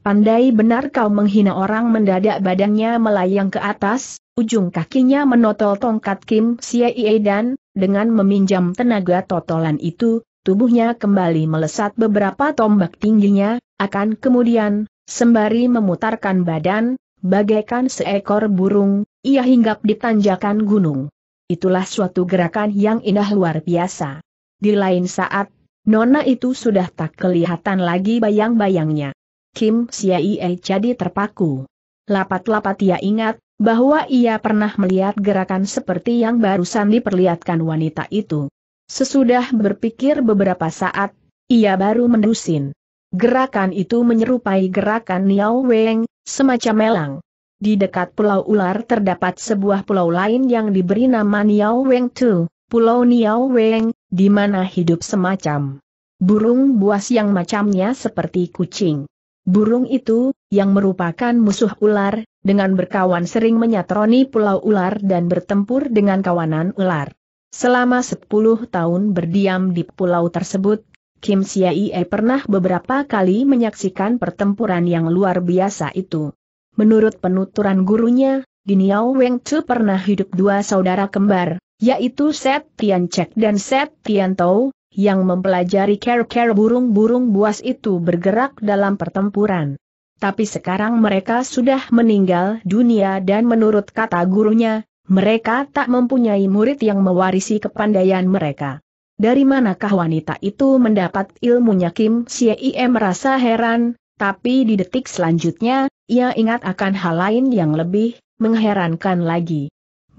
S1: Pandai benar kau menghina orang mendadak badannya melayang ke atas, ujung kakinya menotol tongkat Kim Siaie dan, dengan meminjam tenaga totolan itu, tubuhnya kembali melesat beberapa tombak tingginya, akan kemudian, sembari memutarkan badan, bagaikan seekor burung, ia hinggap di tanjakan gunung. Itulah suatu gerakan yang indah luar biasa. Di lain saat, Nona itu sudah tak kelihatan lagi bayang-bayangnya. Kim Siaie jadi terpaku. Lapat-lapat ia ingat, bahwa ia pernah melihat gerakan seperti yang barusan diperlihatkan wanita itu. Sesudah berpikir beberapa saat, ia baru mendusin. Gerakan itu menyerupai gerakan Niao Weng, semacam melang. Di dekat Pulau Ular terdapat sebuah pulau lain yang diberi nama Niao Weng Tu, Pulau Niao Weng, di mana hidup semacam burung buas yang macamnya seperti kucing. Burung itu, yang merupakan musuh ular, dengan berkawan sering menyatroni pulau ular dan bertempur dengan kawanan ular. Selama 10 tahun berdiam di pulau tersebut, Kim Siaie pernah beberapa kali menyaksikan pertempuran yang luar biasa itu. Menurut penuturan gurunya, Giniao Weng Chu pernah hidup dua saudara kembar, yaitu Set Tian Cek dan Set Tian Tau, yang mempelajari care-care burung-burung buas itu bergerak dalam pertempuran. Tapi sekarang mereka sudah meninggal dunia dan menurut kata gurunya, mereka tak mempunyai murid yang mewarisi kepandaian mereka. Dari manakah wanita itu mendapat ilmunya Kim Siem merasa heran, tapi di detik selanjutnya, ia ingat akan hal lain yang lebih mengherankan lagi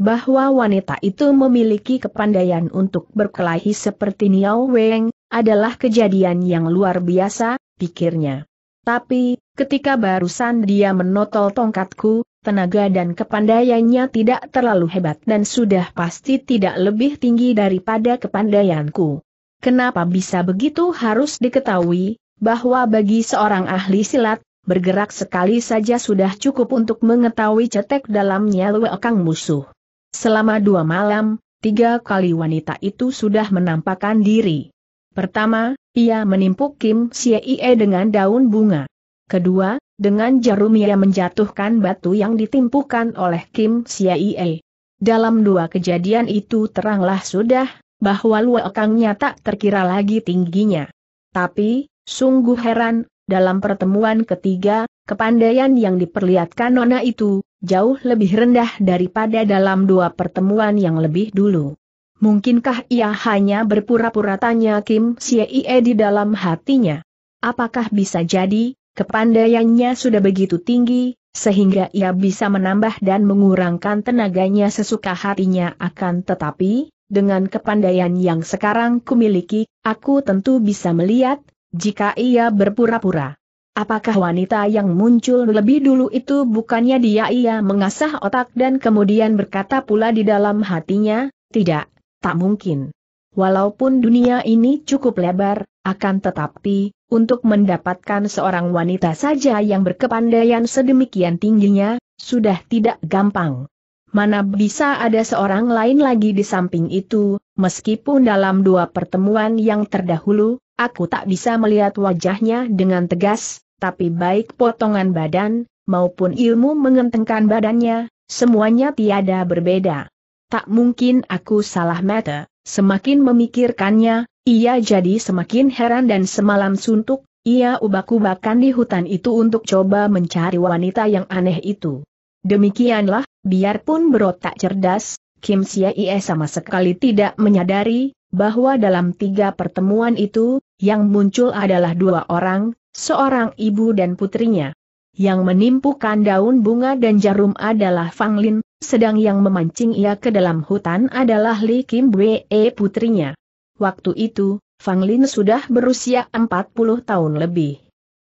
S1: bahwa wanita itu memiliki kepandaian untuk berkelahi seperti Niao Weng, adalah kejadian yang luar biasa, pikirnya. Tapi, ketika barusan dia menotol tongkatku, tenaga dan kepandaiannya tidak terlalu hebat dan sudah pasti tidak lebih tinggi daripada kepandaianku. Kenapa bisa begitu harus diketahui, bahwa bagi seorang ahli silat, bergerak sekali saja sudah cukup untuk mengetahui cetek dalamnya Kang musuh. Selama dua malam, tiga kali wanita itu sudah menampakkan diri. Pertama, ia menimpuk Kim Siee dengan daun bunga. Kedua, dengan jarum ia menjatuhkan batu yang ditimpukan oleh Kim Siee. Dalam dua kejadian itu teranglah sudah, bahwa luakangnya tak terkira lagi tingginya. Tapi, sungguh heran, dalam pertemuan ketiga, kepandaian yang diperlihatkan Nona itu, jauh lebih rendah daripada dalam dua pertemuan yang lebih dulu. Mungkinkah ia hanya berpura-pura tanya Kim Siee di dalam hatinya? Apakah bisa jadi, kepandaiannya sudah begitu tinggi, sehingga ia bisa menambah dan mengurangkan tenaganya sesuka hatinya akan tetapi, dengan kepandaian yang sekarang kumiliki, aku tentu bisa melihat, jika ia berpura-pura. Apakah wanita yang muncul lebih dulu itu bukannya dia ia mengasah otak dan kemudian berkata pula di dalam hatinya, tidak, tak mungkin. Walaupun dunia ini cukup lebar, akan tetapi, untuk mendapatkan seorang wanita saja yang berkepandaian sedemikian tingginya, sudah tidak gampang. Mana bisa ada seorang lain lagi di samping itu, meskipun dalam dua pertemuan yang terdahulu, aku tak bisa melihat wajahnya dengan tegas, tapi baik potongan badan, maupun ilmu mengentengkan badannya, semuanya tiada berbeda. Tak mungkin aku salah mata, semakin memikirkannya, ia jadi semakin heran dan semalam suntuk, ia ubak-ubakan di hutan itu untuk coba mencari wanita yang aneh itu. Demikianlah, Biarpun berotak cerdas, Kim Sia Ie sama sekali tidak menyadari bahwa dalam tiga pertemuan itu, yang muncul adalah dua orang, seorang ibu dan putrinya. Yang menimpukan daun bunga dan jarum adalah Fang Lin, sedang yang memancing ia ke dalam hutan adalah Li Kim Wee putrinya. Waktu itu, Fang Lin sudah berusia 40 tahun lebih.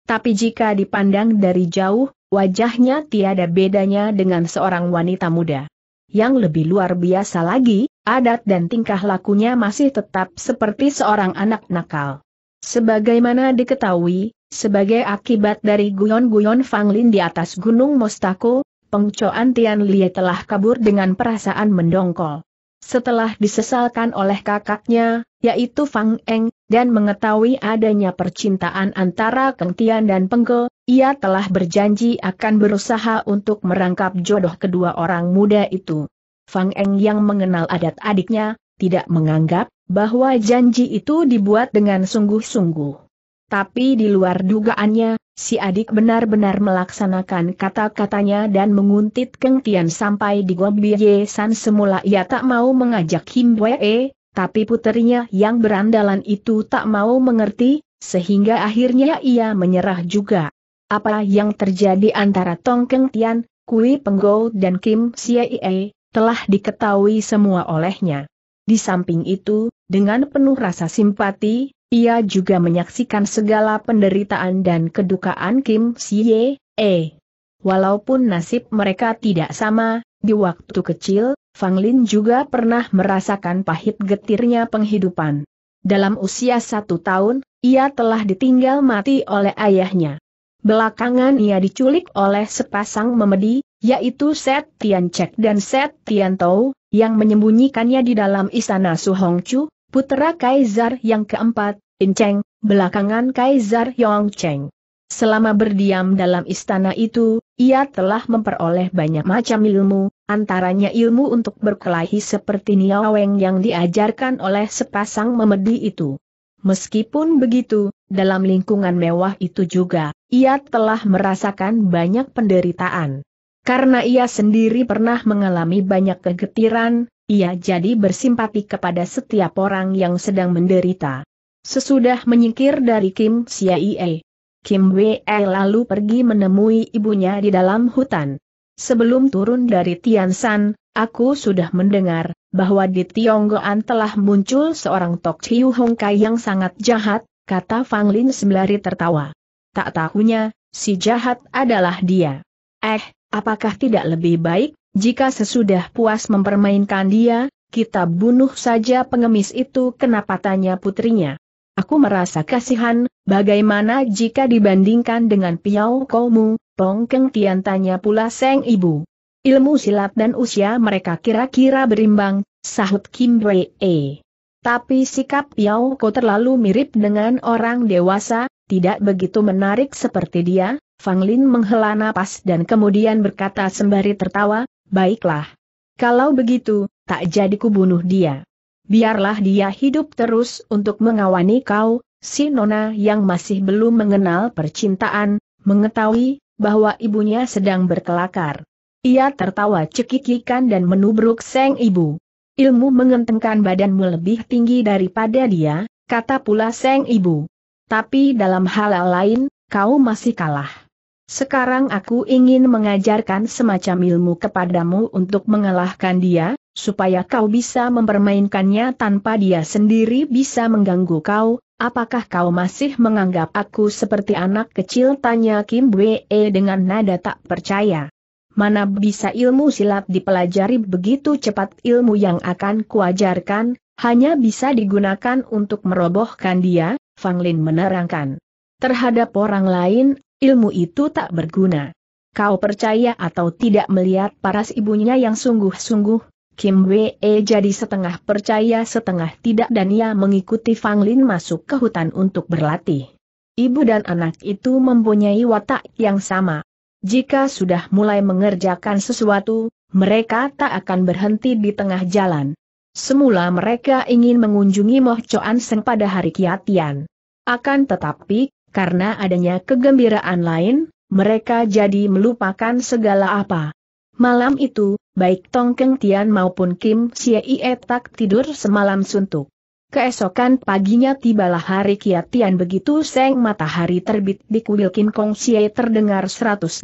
S1: Tapi jika dipandang dari jauh, Wajahnya tiada bedanya dengan seorang wanita muda. Yang lebih luar biasa lagi, adat dan tingkah lakunya masih tetap seperti seorang anak nakal. Sebagaimana diketahui, sebagai akibat dari guyon-guyon Fanglin di atas Gunung Mostako, pengcoan Tian Lie telah kabur dengan perasaan mendongkol. Setelah disesalkan oleh kakaknya, yaitu Fang Eng, dan mengetahui adanya percintaan antara Keng Tian dan Pengge, ia telah berjanji akan berusaha untuk merangkap jodoh kedua orang muda itu. Fang Eng yang mengenal adat adiknya, tidak menganggap bahwa janji itu dibuat dengan sungguh-sungguh. Tapi di luar dugaannya, si adik benar-benar melaksanakan kata-katanya dan menguntit Keng Tian sampai di Gobiye San semula ia tak mau mengajak Kim Wee, tapi puterinya yang berandalan itu tak mau mengerti, sehingga akhirnya ia menyerah juga. Apa yang terjadi antara Tong Keng Tian, Kui Penggo dan Kim Siei, telah diketahui semua olehnya. Di samping itu, dengan penuh rasa simpati, ia juga menyaksikan segala penderitaan dan kedukaan Kim Siye, E. Walaupun nasib mereka tidak sama, di waktu kecil, Fang Lin juga pernah merasakan pahit getirnya penghidupan. Dalam usia satu tahun, ia telah ditinggal mati oleh ayahnya. Belakangan ia diculik oleh sepasang memedi, yaitu Set Tian Cek dan Set Tian Tou, yang menyembunyikannya di dalam istana Su Hong Chu, putera Kaisar yang keempat, Cheng, belakangan Kaisar Yong Cheng. Selama berdiam dalam istana itu, ia telah memperoleh banyak macam ilmu, antaranya ilmu untuk berkelahi seperti Niaweng yang diajarkan oleh sepasang memedi itu. Meskipun begitu, dalam lingkungan mewah itu juga, ia telah merasakan banyak penderitaan. Karena ia sendiri pernah mengalami banyak kegetiran, ia jadi bersimpati kepada setiap orang yang sedang menderita. Sesudah menyingkir dari Kim Siaie, Kim Wei lalu pergi menemui ibunya di dalam hutan. Sebelum turun dari Tian San, aku sudah mendengar, bahwa di Tionggoan telah muncul seorang Tok Chiu Hong Kai yang sangat jahat, kata Fang Lin sembari tertawa. Tak tahunya, si jahat adalah dia. Eh, apakah tidak lebih baik, jika sesudah puas mempermainkan dia, kita bunuh saja pengemis itu kenapa tanya putrinya. Aku merasa kasihan, bagaimana jika dibandingkan dengan Piao Komu, Tong Keng Tian tanya pula Seng Ibu. Ilmu silat dan usia mereka kira-kira berimbang, sahut Kim Wei. E. Tapi sikap Yao Ko terlalu mirip dengan orang dewasa, tidak begitu menarik seperti dia, Fang Lin menghela napas dan kemudian berkata sembari tertawa, baiklah. Kalau begitu, tak jadi kubunuh dia. Biarlah dia hidup terus untuk mengawani kau, si Nona yang masih belum mengenal percintaan, mengetahui bahwa ibunya sedang berkelakar. Ia tertawa cekikikan dan menubruk Seng ibu. Ilmu mengentengkan badanmu lebih tinggi daripada dia, kata pula Seng ibu. Tapi dalam hal lain, kau masih kalah. Sekarang aku ingin mengajarkan semacam ilmu kepadamu untuk mengalahkan dia, supaya kau bisa mempermainkannya tanpa dia sendiri bisa mengganggu kau, Apakah kau masih menganggap aku seperti anak kecil? Tanya Kim Wee dengan nada tak percaya. Mana bisa ilmu silat dipelajari begitu cepat ilmu yang akan kuajarkan, hanya bisa digunakan untuk merobohkan dia, Fang Lin menerangkan. Terhadap orang lain, ilmu itu tak berguna. Kau percaya atau tidak melihat paras ibunya yang sungguh-sungguh? Kim Wee jadi setengah percaya setengah tidak dan ia mengikuti Fang Lin masuk ke hutan untuk berlatih. Ibu dan anak itu mempunyai watak yang sama, jika sudah mulai mengerjakan sesuatu, mereka tak akan berhenti di tengah jalan. Semula mereka ingin mengunjungi Moh Choan Seng pada hari kiatian. Akan tetapi, karena adanya kegembiraan lain, mereka jadi melupakan segala apa. Malam itu, baik Tong Keng Tian maupun Kim Siei tak tidur semalam suntuk. Keesokan paginya tibalah hari kiatian begitu seng matahari terbit di kuil Kin Kong Xie terdengar 108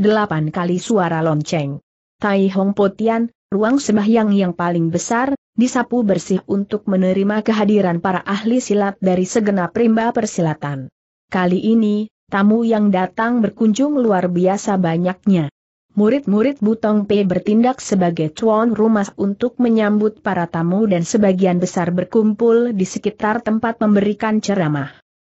S1: kali suara lonceng. Tai Hong Potian, ruang sembahyang yang paling besar, disapu bersih untuk menerima kehadiran para ahli silat dari segenap rimba persilatan. Kali ini, tamu yang datang berkunjung luar biasa banyaknya murid-murid Butong P bertindak sebagai tuan rumah untuk menyambut para tamu dan sebagian besar berkumpul di sekitar tempat memberikan ceramah.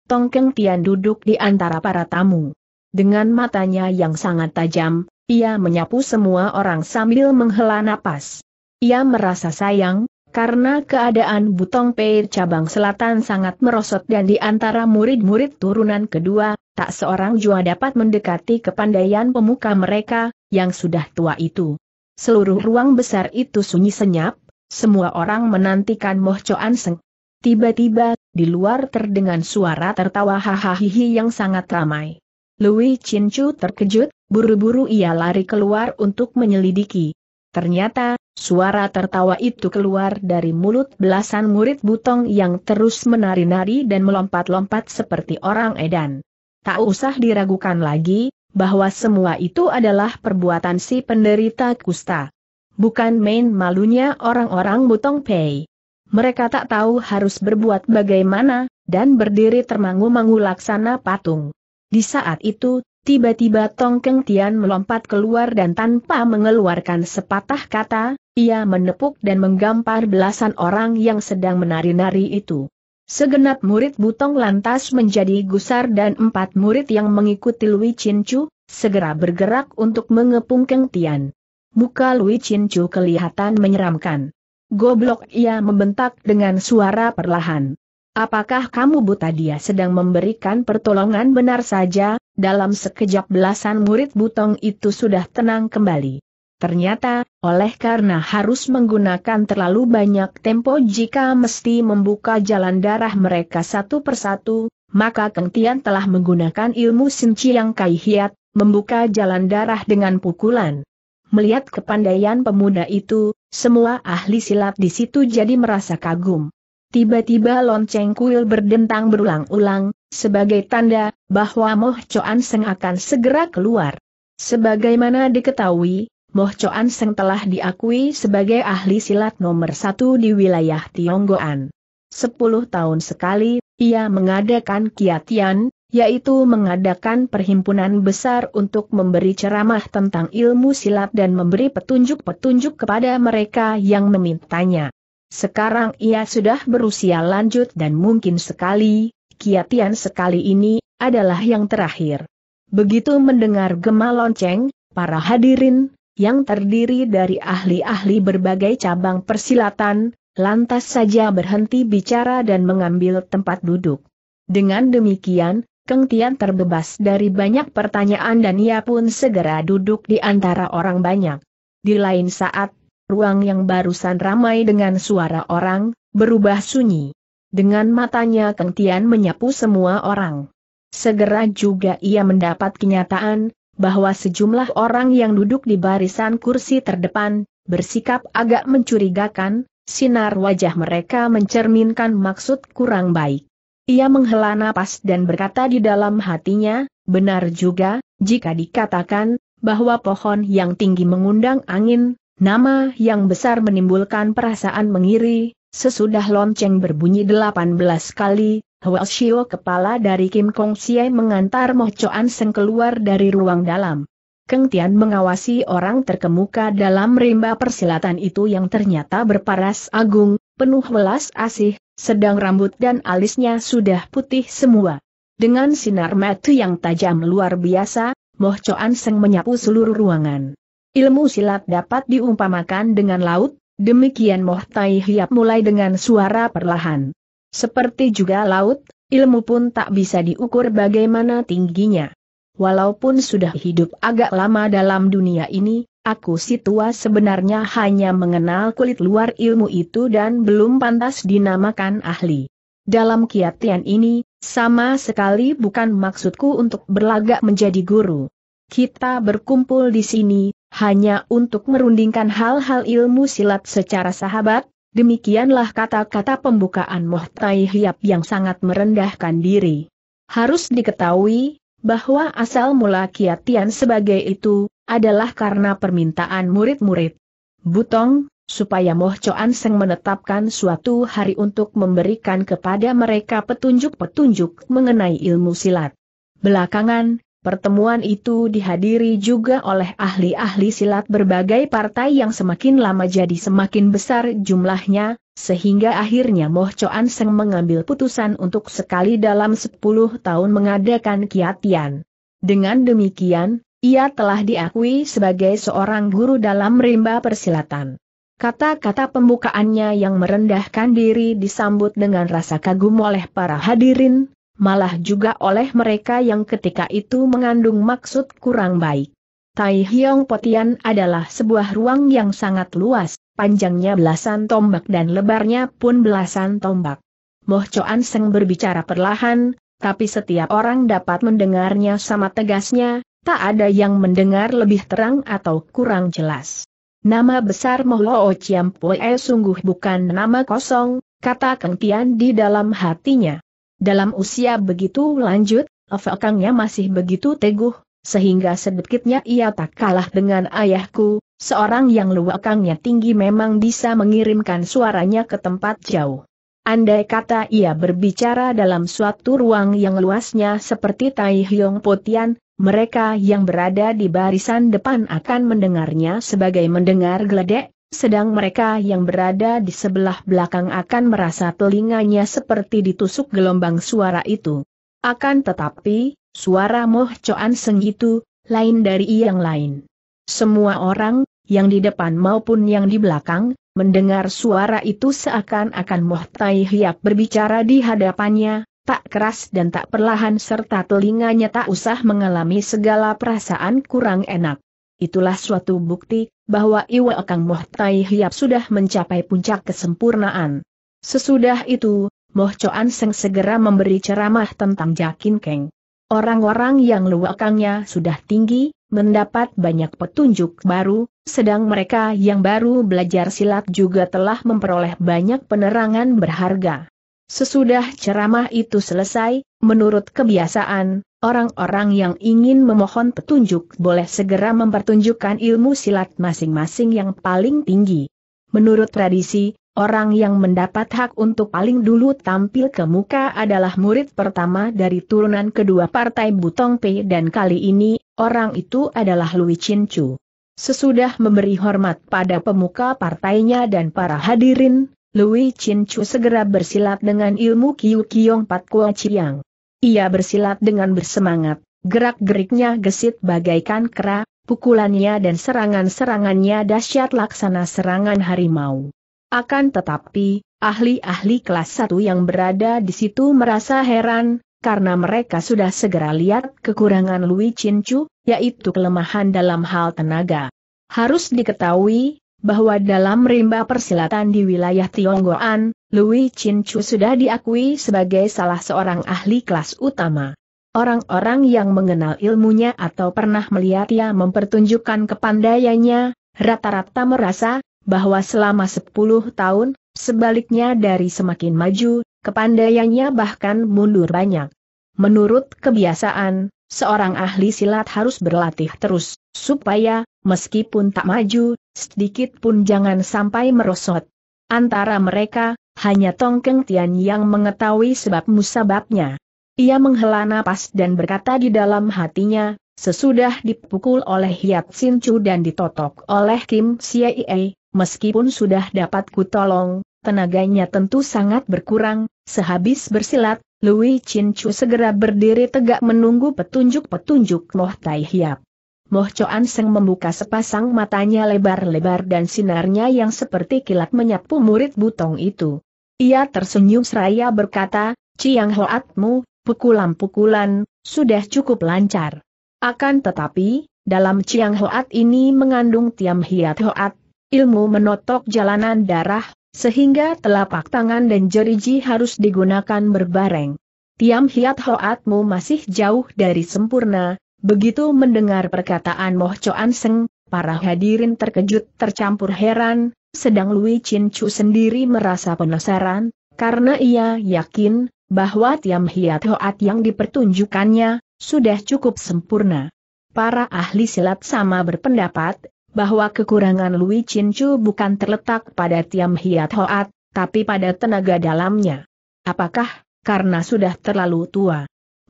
S1: Tongkeng Tian duduk di antara para tamu. Dengan matanya yang sangat tajam, ia menyapu semua orang sambil menghela napas. Ia merasa sayang, karena keadaan Butong P cabang selatan sangat merosot dan di antara murid-murid turunan kedua, tak seorang jua dapat mendekati kepandaian pemuka mereka, yang sudah tua itu. Seluruh ruang besar itu sunyi senyap, semua orang menantikan Moh Choan Seng. Tiba-tiba, di luar terdengar suara tertawa hahaha yang sangat ramai. Louis Chu terkejut, buru-buru ia lari keluar untuk menyelidiki. Ternyata, suara tertawa itu keluar dari mulut belasan murid butong yang terus menari-nari dan melompat-lompat seperti orang edan. Tak usah diragukan lagi, bahwa semua itu adalah perbuatan si penderita kusta. Bukan main malunya orang-orang Butong Pei. Mereka tak tahu harus berbuat bagaimana, dan berdiri termangu-mangu laksana patung. Di saat itu, tiba-tiba Tong Keng Tian melompat keluar dan tanpa mengeluarkan sepatah kata, ia menepuk dan menggampar belasan orang yang sedang menari-nari itu. Segenap murid Butong lantas menjadi gusar dan empat murid yang mengikuti Lui Chin Chu, segera bergerak untuk mengepung Keng Tian. Muka Lui Chin Chu kelihatan menyeramkan. Goblok ia membentak dengan suara perlahan. Apakah kamu buta dia sedang memberikan pertolongan benar saja, dalam sekejap belasan murid Butong itu sudah tenang kembali. Ternyata, oleh karena harus menggunakan terlalu banyak tempo jika mesti membuka jalan darah mereka satu persatu, maka Kentian telah menggunakan ilmu sinci yang kaihiat, membuka jalan darah dengan pukulan. Melihat kepandaian pemuda itu, semua ahli silat di situ jadi merasa kagum. Tiba-tiba lonceng kuil berdentang berulang-ulang, sebagai tanda bahwa Moh Choan Seng akan segera keluar. Sebagaimana diketahui, Moh Choan Seng telah diakui sebagai ahli silat nomor satu di wilayah Tionggoan. Sepuluh tahun sekali, ia mengadakan kiatian, yaitu mengadakan perhimpunan besar untuk memberi ceramah tentang ilmu silat dan memberi petunjuk-petunjuk kepada mereka yang memintanya. Sekarang ia sudah berusia lanjut dan mungkin sekali, kiatian sekali ini, adalah yang terakhir. Begitu mendengar gema lonceng, para hadirin, yang terdiri dari ahli-ahli berbagai cabang persilatan, lantas saja berhenti bicara dan mengambil tempat duduk. Dengan demikian, Keng Tian terbebas dari banyak pertanyaan dan ia pun segera duduk di antara orang banyak. Di lain saat, ruang yang barusan ramai dengan suara orang, berubah sunyi. Dengan matanya Keng Tian menyapu semua orang. Segera juga ia mendapat kenyataan, bahwa sejumlah orang yang duduk di barisan kursi terdepan, bersikap agak mencurigakan, sinar wajah mereka mencerminkan maksud kurang baik. Ia menghela napas dan berkata di dalam hatinya, benar juga, jika dikatakan, bahwa pohon yang tinggi mengundang angin, nama yang besar menimbulkan perasaan mengiri, sesudah lonceng berbunyi 18 kali, Hua Xiu kepala dari Kim Kong Siai mengantar Moh Choan Seng keluar dari ruang dalam. Keng Tian mengawasi orang terkemuka dalam rimba persilatan itu yang ternyata berparas agung, penuh welas asih, sedang rambut dan alisnya sudah putih semua. Dengan sinar mata yang tajam luar biasa, Moh Choan Seng menyapu seluruh ruangan. Ilmu silat dapat diumpamakan dengan laut, demikian Moh Tai Hiap mulai dengan suara perlahan. Seperti juga laut, ilmu pun tak bisa diukur bagaimana tingginya. Walaupun sudah hidup agak lama dalam dunia ini, aku si tua sebenarnya hanya mengenal kulit luar ilmu itu dan belum pantas dinamakan ahli. Dalam kiatian ini, sama sekali bukan maksudku untuk berlagak menjadi guru. Kita berkumpul di sini, hanya untuk merundingkan hal-hal ilmu silat secara sahabat, Demikianlah kata-kata pembukaan Muhtai Hiap yang sangat merendahkan diri. Harus diketahui, bahwa asal mula Kiatian sebagai itu, adalah karena permintaan murid-murid. Butong, supaya Moh Choan Seng menetapkan suatu hari untuk memberikan kepada mereka petunjuk-petunjuk mengenai ilmu silat. Belakangan, Pertemuan itu dihadiri juga oleh ahli-ahli silat berbagai partai yang semakin lama jadi semakin besar jumlahnya, sehingga akhirnya Moh Choan Seng mengambil putusan untuk sekali dalam 10 tahun mengadakan kiatian. Dengan demikian, ia telah diakui sebagai seorang guru dalam rimba persilatan. Kata-kata pembukaannya yang merendahkan diri disambut dengan rasa kagum oleh para hadirin, malah juga oleh mereka yang ketika itu mengandung maksud kurang baik. Tai Hiong Potian adalah sebuah ruang yang sangat luas, panjangnya belasan tombak dan lebarnya pun belasan tombak. Moh Choan Seng berbicara perlahan, tapi setiap orang dapat mendengarnya sama tegasnya, tak ada yang mendengar lebih terang atau kurang jelas. Nama besar Moh Loo Chiam Pue sungguh bukan nama kosong, kata Keng Tian di dalam hatinya. Dalam usia begitu lanjut, Ofekangnya masih begitu teguh, sehingga sedikitnya ia tak kalah dengan ayahku, seorang yang luakangnya tinggi memang bisa mengirimkan suaranya ke tempat jauh. Andai kata ia berbicara dalam suatu ruang yang luasnya seperti Tai Hyong Potian, mereka yang berada di barisan depan akan mendengarnya sebagai mendengar geledek, sedang mereka yang berada di sebelah belakang akan merasa telinganya seperti ditusuk gelombang suara itu. Akan tetapi, suara Moh Choan Seng itu, lain dari yang lain. Semua orang, yang di depan maupun yang di belakang, mendengar suara itu seakan-akan Moh Tai Hiap berbicara di hadapannya, tak keras dan tak perlahan serta telinganya tak usah mengalami segala perasaan kurang enak. Itulah suatu bukti bahwa Iwa Kang Moh Tai Hiap sudah mencapai puncak kesempurnaan. Sesudah itu, Moh Choan Seng segera memberi ceramah tentang Jakin Keng. Orang-orang yang luakangnya sudah tinggi, mendapat banyak petunjuk baru, sedang mereka yang baru belajar silat juga telah memperoleh banyak penerangan berharga. Sesudah ceramah itu selesai, menurut kebiasaan, Orang-orang yang ingin memohon petunjuk boleh segera mempertunjukkan ilmu silat masing-masing yang paling tinggi. Menurut tradisi, orang yang mendapat hak untuk paling dulu tampil ke muka adalah murid pertama dari turunan kedua partai Butong Pei dan kali ini, orang itu adalah Lui Chin Chu. Sesudah memberi hormat pada pemuka partainya dan para hadirin, Lui Chin Chu segera bersilat dengan ilmu Kiu Kiong Pat Kua Chiang. Ia bersilat dengan bersemangat, gerak-geriknya gesit bagaikan kera, pukulannya dan serangan-serangannya dahsyat laksana serangan harimau. Akan tetapi, ahli-ahli kelas satu yang berada di situ merasa heran, karena mereka sudah segera lihat kekurangan Louis Chin Chu, yaitu kelemahan dalam hal tenaga. Harus diketahui, bahwa dalam rimba persilatan di wilayah Tionggoan, Louis Chin Chu sudah diakui sebagai salah seorang ahli kelas utama. Orang-orang yang mengenal ilmunya atau pernah melihat ia mempertunjukkan kepandaiannya, rata-rata merasa bahwa selama 10 tahun, sebaliknya dari semakin maju, kepandaiannya bahkan mundur banyak. Menurut kebiasaan, seorang ahli silat harus berlatih terus, supaya, meskipun tak maju, sedikit pun jangan sampai merosot. Antara mereka, hanya Tongkeng Tian yang mengetahui sebab musababnya. Ia menghela napas dan berkata di dalam hatinya, sesudah dipukul oleh Hiat Sin Chu dan ditotok oleh Kim Siei, meskipun sudah dapat kutolong, tenaganya tentu sangat berkurang, sehabis bersilat, Louis Chin Chu segera berdiri tegak menunggu petunjuk-petunjuk Moh Tai Hiap. Moh Choan Seng membuka sepasang matanya lebar-lebar dan sinarnya yang seperti kilat menyapu murid butong itu. Ia tersenyum seraya berkata, Ciang Hoatmu, pukulan-pukulan, sudah cukup lancar. Akan tetapi, dalam Ciang Hoat ini mengandung Tiam Hiat Hoat, ilmu menotok jalanan darah, sehingga telapak tangan dan jeriji harus digunakan berbareng. Tiam Hiat Hoatmu masih jauh dari sempurna, Begitu mendengar perkataan Moh Choan Seng, para hadirin terkejut tercampur heran, sedang Lui Chin Chu sendiri merasa penasaran, karena ia yakin, bahwa Tiam Hiat Hoat yang dipertunjukkannya, sudah cukup sempurna. Para ahli silat sama berpendapat, bahwa kekurangan Lui Chin Chu bukan terletak pada Tiam Hiat Hoat, tapi pada tenaga dalamnya. Apakah, karena sudah terlalu tua?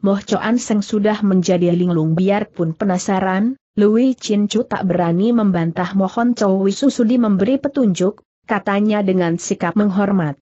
S1: Moh Choan Seng sudah menjadi linglung biarpun penasaran, Lui Chin Chu tak berani membantah mohon Chow Sudi memberi petunjuk, katanya dengan sikap menghormat.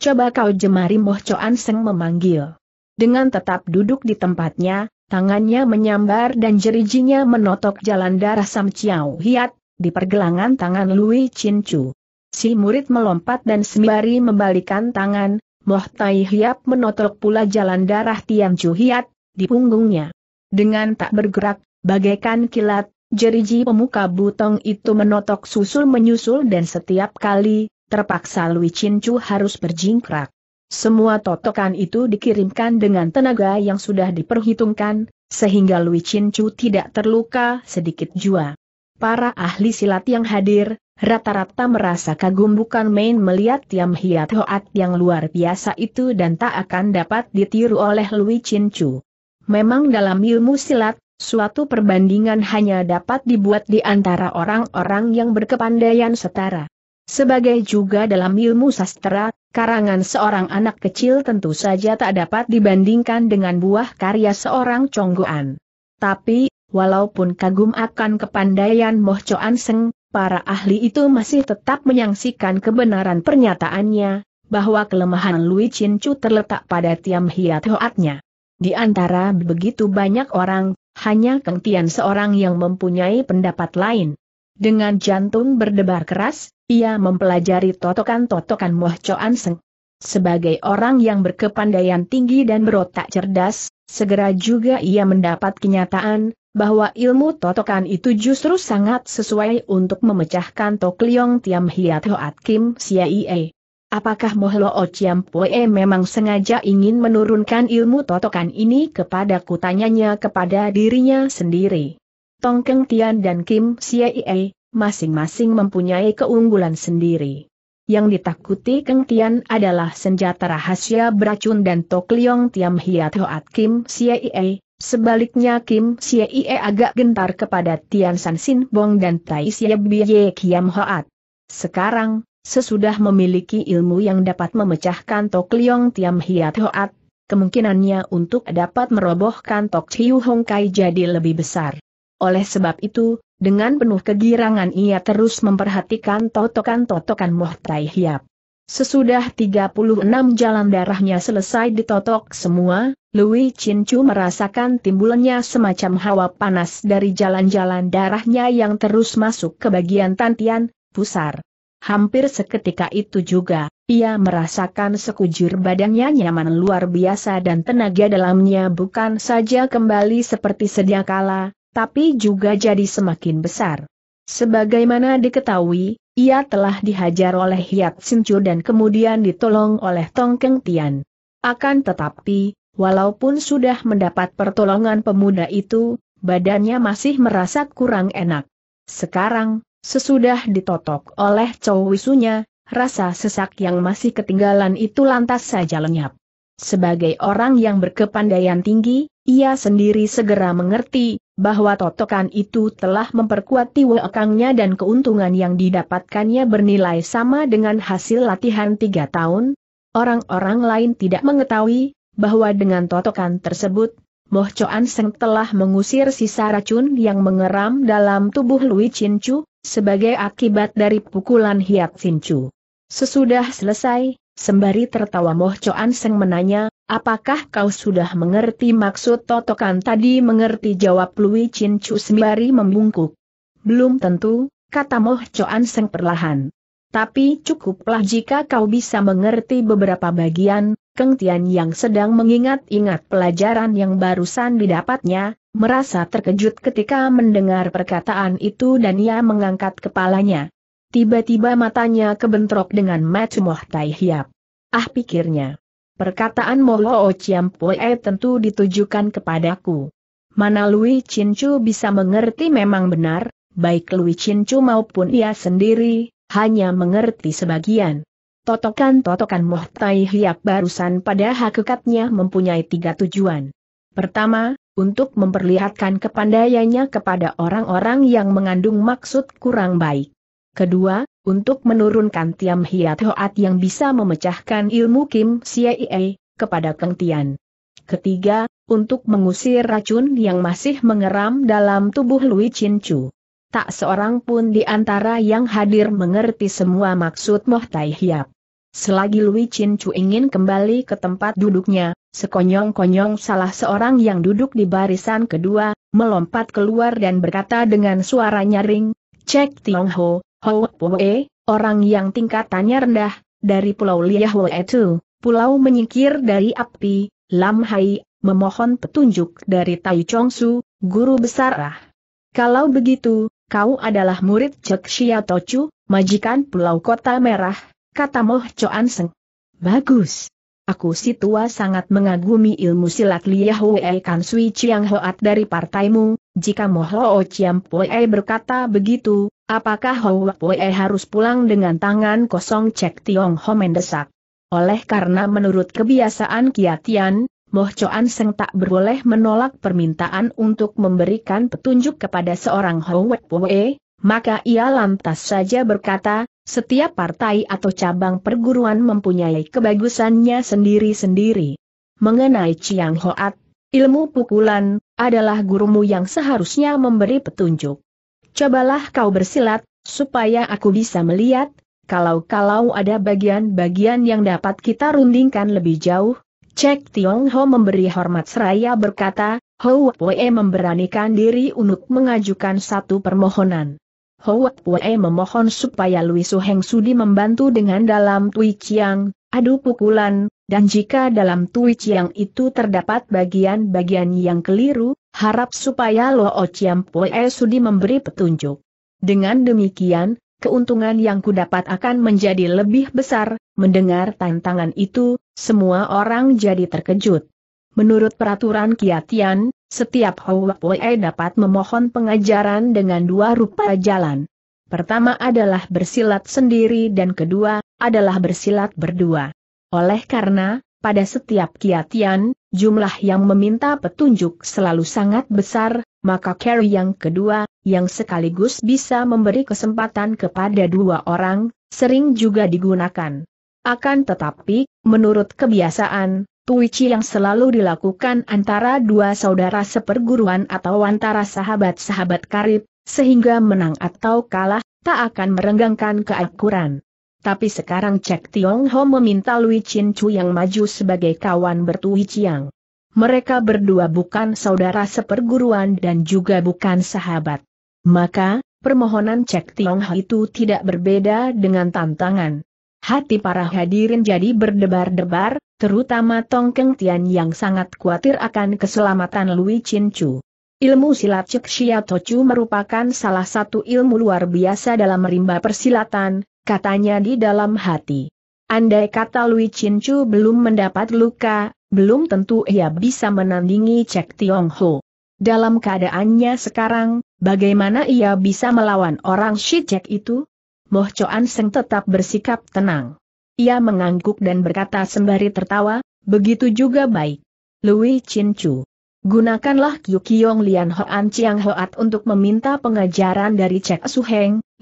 S1: Coba kau jemari Moh Choan Seng memanggil. Dengan tetap duduk di tempatnya, tangannya menyambar dan jerijinya menotok jalan darah Sam Chiao Hiat, di pergelangan tangan Lui Chin Chu. Si murid melompat dan sembari membalikan tangan, Moh Tai Hiap menotok pula jalan darah tiang Chu Hiat, di punggungnya. Dengan tak bergerak, bagaikan kilat, jeriji pemuka butong itu menotok susul-menyusul dan setiap kali, terpaksa Lui Chin Chu harus berjingkrak. Semua totokan itu dikirimkan dengan tenaga yang sudah diperhitungkan, sehingga Lui Chin Chu tidak terluka sedikit jua. Para ahli silat yang hadir, Rata-rata merasa kagum bukan main melihat Tiam Hiat Hoat yang luar biasa itu dan tak akan dapat ditiru oleh Lui Chin Chu. Memang dalam ilmu silat, suatu perbandingan hanya dapat dibuat di antara orang-orang yang berkepandaian setara. Sebagai juga dalam ilmu sastra, karangan seorang anak kecil tentu saja tak dapat dibandingkan dengan buah karya seorang conggoan. Tapi, walaupun kagum akan kepandaian Moh Choan Seng, para ahli itu masih tetap menyaksikan kebenaran pernyataannya, bahwa kelemahan Lui Chin Chu terletak pada Tiam Hiat Hoatnya. Di antara begitu banyak orang, hanya Keng Tian seorang yang mempunyai pendapat lain. Dengan jantung berdebar keras, ia mempelajari totokan-totokan Moh Choan Seng. Sebagai orang yang berkepandaian tinggi dan berotak cerdas, segera juga ia mendapat kenyataan, bahwa ilmu totokan itu justru sangat sesuai untuk memecahkan Tok Liong Tiam Hiat Hoat Kim Siaie. Apakah Mohlo oh Chiam Pue memang sengaja ingin menurunkan ilmu totokan ini kepada kutanyanya kepada dirinya sendiri? Tongkeng Tian dan Kim Siei, masing-masing mempunyai keunggulan sendiri. Yang ditakuti Keng Tian adalah senjata rahasia beracun dan Tok Liong Tiam Hiat Hoat Kim Siei, Sebaliknya Kim Siei agak gentar kepada Tian San Sin Bong dan Tai Siei Biye Kiam Hoat. Sekarang, sesudah memiliki ilmu yang dapat memecahkan Tok Liong Tiam Hiat Hoat, kemungkinannya untuk dapat merobohkan Tok Chiu Hong Kai jadi lebih besar. Oleh sebab itu, dengan penuh kegirangan ia terus memperhatikan totokan-totokan Moh Tai Hiap. Sesudah 36 jalan darahnya selesai ditotok semua, Louis Chu merasakan timbulnya semacam hawa panas dari jalan-jalan darahnya yang terus masuk ke bagian tantian, pusar. Hampir seketika itu juga, ia merasakan sekujur badannya nyaman luar biasa dan tenaga dalamnya bukan saja kembali seperti sedia kala, tapi juga jadi semakin besar. Sebagaimana diketahui, ia telah dihajar oleh Hiat Sinchu dan kemudian ditolong oleh Tong Keng Tian. Akan tetapi, walaupun sudah mendapat pertolongan pemuda itu, badannya masih merasa kurang enak. Sekarang, sesudah ditotok oleh Chow Wisunya, rasa sesak yang masih ketinggalan itu lantas saja lenyap. Sebagai orang yang berkepandaian tinggi, ia sendiri segera mengerti bahwa totokan itu telah memperkuat tiwekangnya dan keuntungan yang didapatkannya bernilai sama dengan hasil latihan tiga tahun, orang-orang lain tidak mengetahui bahwa dengan totokan tersebut, Moh Choan Seng telah mengusir sisa racun yang mengeram dalam tubuh Lui Chin Chu, sebagai akibat dari pukulan Hiat Chin Chu. Sesudah selesai, sembari tertawa Moh Choan Seng menanya, Apakah kau sudah mengerti maksud totokan tadi mengerti jawab Lui Chin Chu sembari membungkuk? Belum tentu, kata Moh Choan Seng perlahan. Tapi cukuplah jika kau bisa mengerti beberapa bagian, Keng Tian yang sedang mengingat-ingat pelajaran yang barusan didapatnya, merasa terkejut ketika mendengar perkataan itu dan ia mengangkat kepalanya. Tiba-tiba matanya kebentrok dengan Moh Tai Hiap. Ah pikirnya. Perkataan Moho Pue tentu ditujukan kepadaku. Mana Lui Cincu bisa mengerti memang benar, baik Lui Cincu maupun ia sendiri, hanya mengerti sebagian. Totokan-totokan Tai Hiap barusan pada hakikatnya mempunyai tiga tujuan. Pertama, untuk memperlihatkan kepandaiannya kepada orang-orang yang mengandung maksud kurang baik. Kedua, untuk menurunkan Tiam Hiat Hoat yang bisa memecahkan ilmu Kim Siei kepada Kang Tian. Ketiga, untuk mengusir racun yang masih mengeram dalam tubuh Lui Chin Chu. Tak seorang pun di antara yang hadir mengerti semua maksud Moh Tai Hiap. Selagi Lui Chin Chu ingin kembali ke tempat duduknya, sekonyong-konyong salah seorang yang duduk di barisan kedua, melompat keluar dan berkata dengan suara nyaring, Cek Tiong Ho, Hou Pue, orang yang tingkatannya rendah, dari Pulau Liahwe itu, pulau menyingkir dari api, Lam Hai, memohon petunjuk dari Tai Chong Su, guru besar ah. Kalau begitu, kau adalah murid Cek Shia Tochu, majikan Pulau Kota Merah, kata Moh Choan Seng. Bagus. Aku si tua sangat mengagumi ilmu silat Liahwe Kan Sui Chiang Hoat dari partaimu, jika Moh Ho Chiam Pue berkata begitu, Apakah Hou Wei harus pulang dengan tangan kosong cek Tiong Ho mendesak? Oleh karena menurut kebiasaan Kiatian, Moh Choan Seng tak berboleh menolak permintaan untuk memberikan petunjuk kepada seorang Hou Wei, maka ia lantas saja berkata, setiap partai atau cabang perguruan mempunyai kebagusannya sendiri-sendiri. Mengenai Chiang Hoat, ilmu pukulan, adalah gurumu yang seharusnya memberi petunjuk cobalah kau bersilat, supaya aku bisa melihat, kalau-kalau ada bagian-bagian yang dapat kita rundingkan lebih jauh. Cek Tiong Ho memberi hormat seraya berkata, Hou Wei memberanikan diri untuk mengajukan satu permohonan. Hou Wei memohon supaya Lui Su Heng Sudi membantu dengan dalam Tui Chiang, adu pukulan, dan jika dalam Tui Chiang itu terdapat bagian-bagian yang keliru, harap supaya Lo Ociam Pue Sudi memberi petunjuk. Dengan demikian, keuntungan yang kudapat akan menjadi lebih besar, mendengar tantangan itu, semua orang jadi terkejut. Menurut peraturan Kiatian, setiap Hoa Pue dapat memohon pengajaran dengan dua rupa jalan. Pertama adalah bersilat sendiri dan kedua, adalah bersilat berdua. Oleh karena, pada setiap kiatian, jumlah yang meminta petunjuk selalu sangat besar, maka carry yang kedua, yang sekaligus bisa memberi kesempatan kepada dua orang, sering juga digunakan. Akan tetapi, menurut kebiasaan, tuichi yang selalu dilakukan antara dua saudara seperguruan atau antara sahabat-sahabat karib, sehingga menang atau kalah, tak akan merenggangkan keakuran. Tapi sekarang Cek Tiong Ho meminta Lui Chin Chu yang maju sebagai kawan bertui Chiang. Mereka berdua bukan saudara seperguruan dan juga bukan sahabat. Maka, permohonan Cek Tiong Ho itu tidak berbeda dengan tantangan. Hati para hadirin jadi berdebar-debar, terutama Tong Keng Tian yang sangat khawatir akan keselamatan Lui Chin Chu. Ilmu silat Cek Shia Tochu merupakan salah satu ilmu luar biasa dalam rimba persilatan, katanya di dalam hati. Andai kata Lui Chin Chu belum mendapat luka, belum tentu ia bisa menandingi Cek Tiong Ho. Dalam keadaannya sekarang, bagaimana ia bisa melawan orang Shi Cek itu? Moh Choan Seng tetap bersikap tenang. Ia mengangguk dan berkata sembari tertawa, begitu juga baik. Lui Chin Chu. Gunakanlah Kyukyong Lian Hoan Chiang Hoat untuk meminta pengajaran dari Cek Su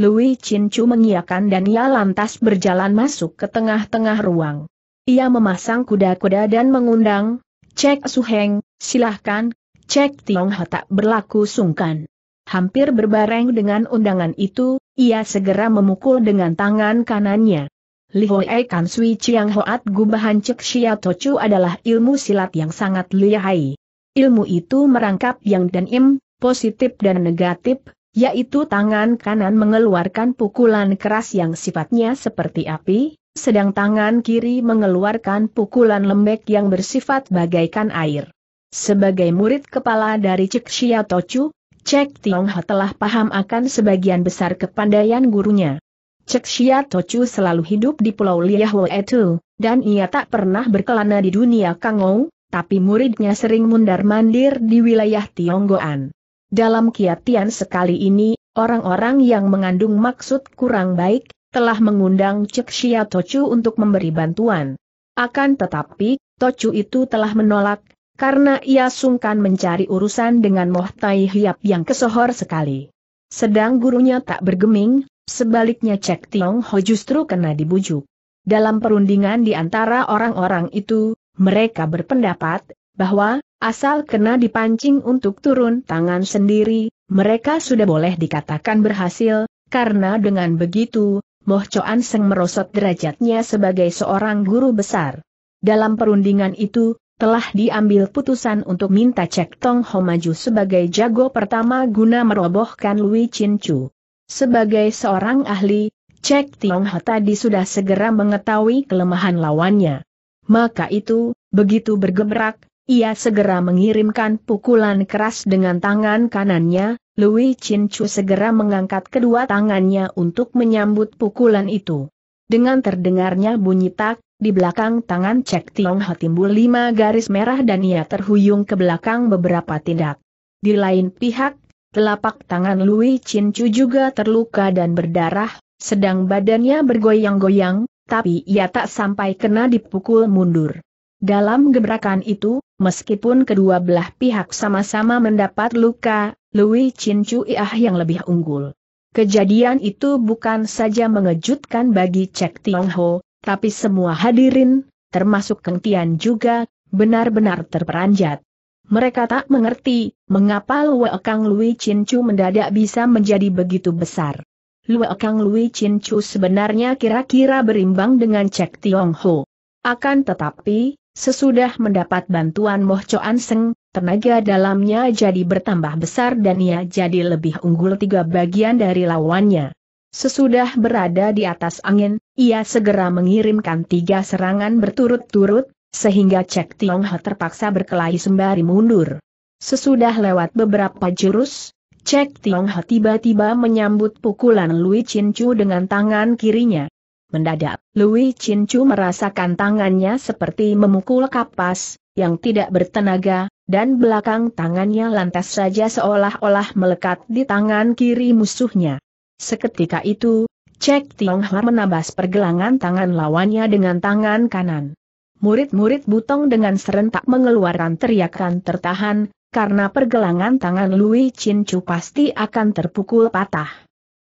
S1: Lui Chin Chu mengiakan dan ia lantas berjalan masuk ke tengah-tengah ruang. Ia memasang kuda-kuda dan mengundang, Cek Su Heng, silahkan, Cek Tiong Ho tak berlaku sungkan. Hampir berbareng dengan undangan itu, ia segera memukul dengan tangan kanannya. Lihoe Kan Sui Chiang Hoat Gubahan Cek Shia Tochu adalah ilmu silat yang sangat lihai. Ilmu itu merangkap yang dan im, positif dan negatif, yaitu tangan kanan mengeluarkan pukulan keras yang sifatnya seperti api, sedang tangan kiri mengeluarkan pukulan lembek yang bersifat bagaikan air. Sebagai murid kepala dari Cek Xia Tochu, Cek Tiongho telah paham akan sebagian besar kepandaian gurunya. Cek Xia Tochu selalu hidup di Pulau Liahwe itu, dan ia tak pernah berkelana di dunia Kangou, tapi muridnya sering mundar-mandir di wilayah Tionggoan. Dalam kiatian sekali ini, orang-orang yang mengandung maksud kurang baik, telah mengundang Cek Xia Tocu untuk memberi bantuan. Akan tetapi, Tocu itu telah menolak, karena ia sungkan mencari urusan dengan Moh Tai Hiap yang kesohor sekali. Sedang gurunya tak bergeming, sebaliknya Cek Tiong Ho justru kena dibujuk. Dalam perundingan di antara orang-orang itu, mereka berpendapat bahwa asal kena dipancing untuk turun tangan sendiri, mereka sudah boleh dikatakan berhasil, karena dengan begitu, Moh Choan Seng merosot derajatnya sebagai seorang guru besar. Dalam perundingan itu, telah diambil putusan untuk minta Cek Tong Ho maju sebagai jago pertama guna merobohkan Lui Chin Chu. Sebagai seorang ahli, Cek Tong Ho tadi sudah segera mengetahui kelemahan lawannya. Maka itu, begitu bergemerak, ia segera mengirimkan pukulan keras dengan tangan kanannya, Louis Chin Chu segera mengangkat kedua tangannya untuk menyambut pukulan itu. Dengan terdengarnya bunyi tak, di belakang tangan Cek Tiong Ho timbul lima garis merah dan ia terhuyung ke belakang beberapa tindak. Di lain pihak, telapak tangan Louis Chin Chu juga terluka dan berdarah, sedang badannya bergoyang-goyang, tapi ia tak sampai kena dipukul mundur. Dalam gebrakan itu, meskipun kedua belah pihak sama-sama mendapat luka, Louis Chin iah yang lebih unggul. Kejadian itu bukan saja mengejutkan bagi Cek Tiong Ho, tapi semua hadirin, termasuk Keng Tian juga, benar-benar terperanjat. Mereka tak mengerti, mengapa Wei Kang Lui Chin Chu mendadak bisa menjadi begitu besar. Lue Kang Lui Chin Chu sebenarnya kira-kira berimbang dengan Cek Tiong Ho. Akan tetapi, sesudah mendapat bantuan Moh Choan Seng, tenaga dalamnya jadi bertambah besar dan ia jadi lebih unggul tiga bagian dari lawannya. Sesudah berada di atas angin, ia segera mengirimkan tiga serangan berturut-turut, sehingga Cek Tiong Ho terpaksa berkelahi sembari mundur. Sesudah lewat beberapa jurus, Cek Tiong Ho tiba-tiba menyambut pukulan Lui Chin Chu dengan tangan kirinya. Mendadak, Lui Chin Chu merasakan tangannya seperti memukul kapas, yang tidak bertenaga, dan belakang tangannya lantas saja seolah-olah melekat di tangan kiri musuhnya. Seketika itu, Cek Tiong Ho menabas pergelangan tangan lawannya dengan tangan kanan. Murid-murid Butong dengan serentak mengeluarkan teriakan tertahan, karena pergelangan tangan Lui Chin Chu pasti akan terpukul patah.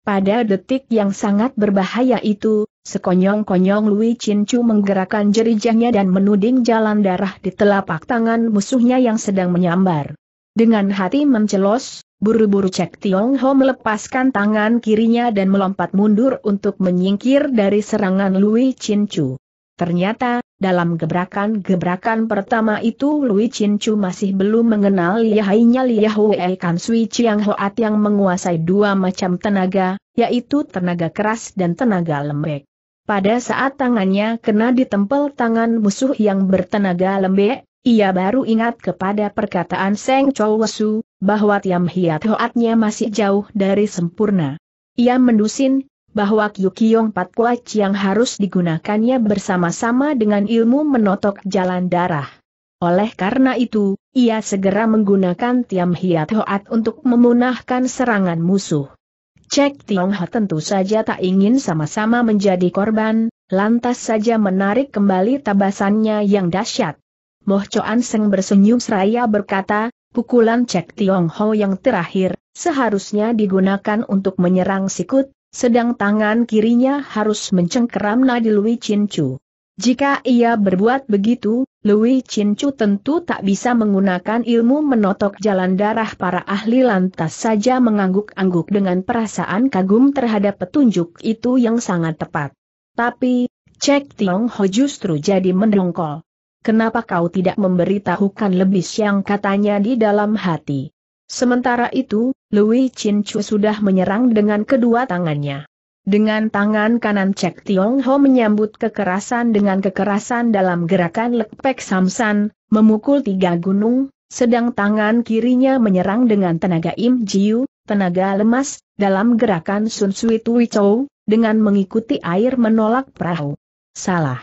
S1: Pada detik yang sangat berbahaya itu, sekonyong-konyong Lui Chin Chu menggerakkan jerijahnya dan menuding jalan darah di telapak tangan musuhnya yang sedang menyambar. Dengan hati mencelos, Buru-buru Cek Tiong Ho melepaskan tangan kirinya dan melompat mundur untuk menyingkir dari serangan Lui Chin Chu. Ternyata, dalam gebrakan-gebrakan pertama itu Lui Chin Chu masih belum mengenal lihainya Lia Hue Kan Sui Chiang Hoat yang menguasai dua macam tenaga, yaitu tenaga keras dan tenaga lembek. Pada saat tangannya kena ditempel tangan musuh yang bertenaga lembek, ia baru ingat kepada perkataan Seng Chou Wesu, bahwa Tiam Hiat Hoatnya masih jauh dari sempurna. Ia mendusin, bahwa Kyukyong Pat Kuai yang harus digunakannya bersama-sama dengan ilmu menotok jalan darah. Oleh karena itu, ia segera menggunakan Tiam Hiat Hoat untuk memunahkan serangan musuh. Cek Tiong Ho tentu saja tak ingin sama-sama menjadi korban, lantas saja menarik kembali tabasannya yang dahsyat. Moh Choan Seng bersenyum seraya berkata, pukulan Cek Tiong Ho yang terakhir, seharusnya digunakan untuk menyerang sikut, sedang tangan kirinya harus mencengkeram nadi Lui Chin Jika ia berbuat begitu, Lui Chin Chu tentu tak bisa menggunakan ilmu menotok jalan darah para ahli lantas saja mengangguk-angguk dengan perasaan kagum terhadap petunjuk itu yang sangat tepat. Tapi, Cek Tiong Ho justru jadi mendongkol. Kenapa kau tidak memberitahukan lebih siang katanya di dalam hati? Sementara itu, Louis Chin Chu sudah menyerang dengan kedua tangannya. Dengan tangan kanan Cek Tiong Ho menyambut kekerasan dengan kekerasan dalam gerakan lekpek samsan, memukul tiga gunung, sedang tangan kirinya menyerang dengan tenaga Im Jiu, tenaga lemas, dalam gerakan Sun Sui Tui Chou, dengan mengikuti air menolak perahu. Salah.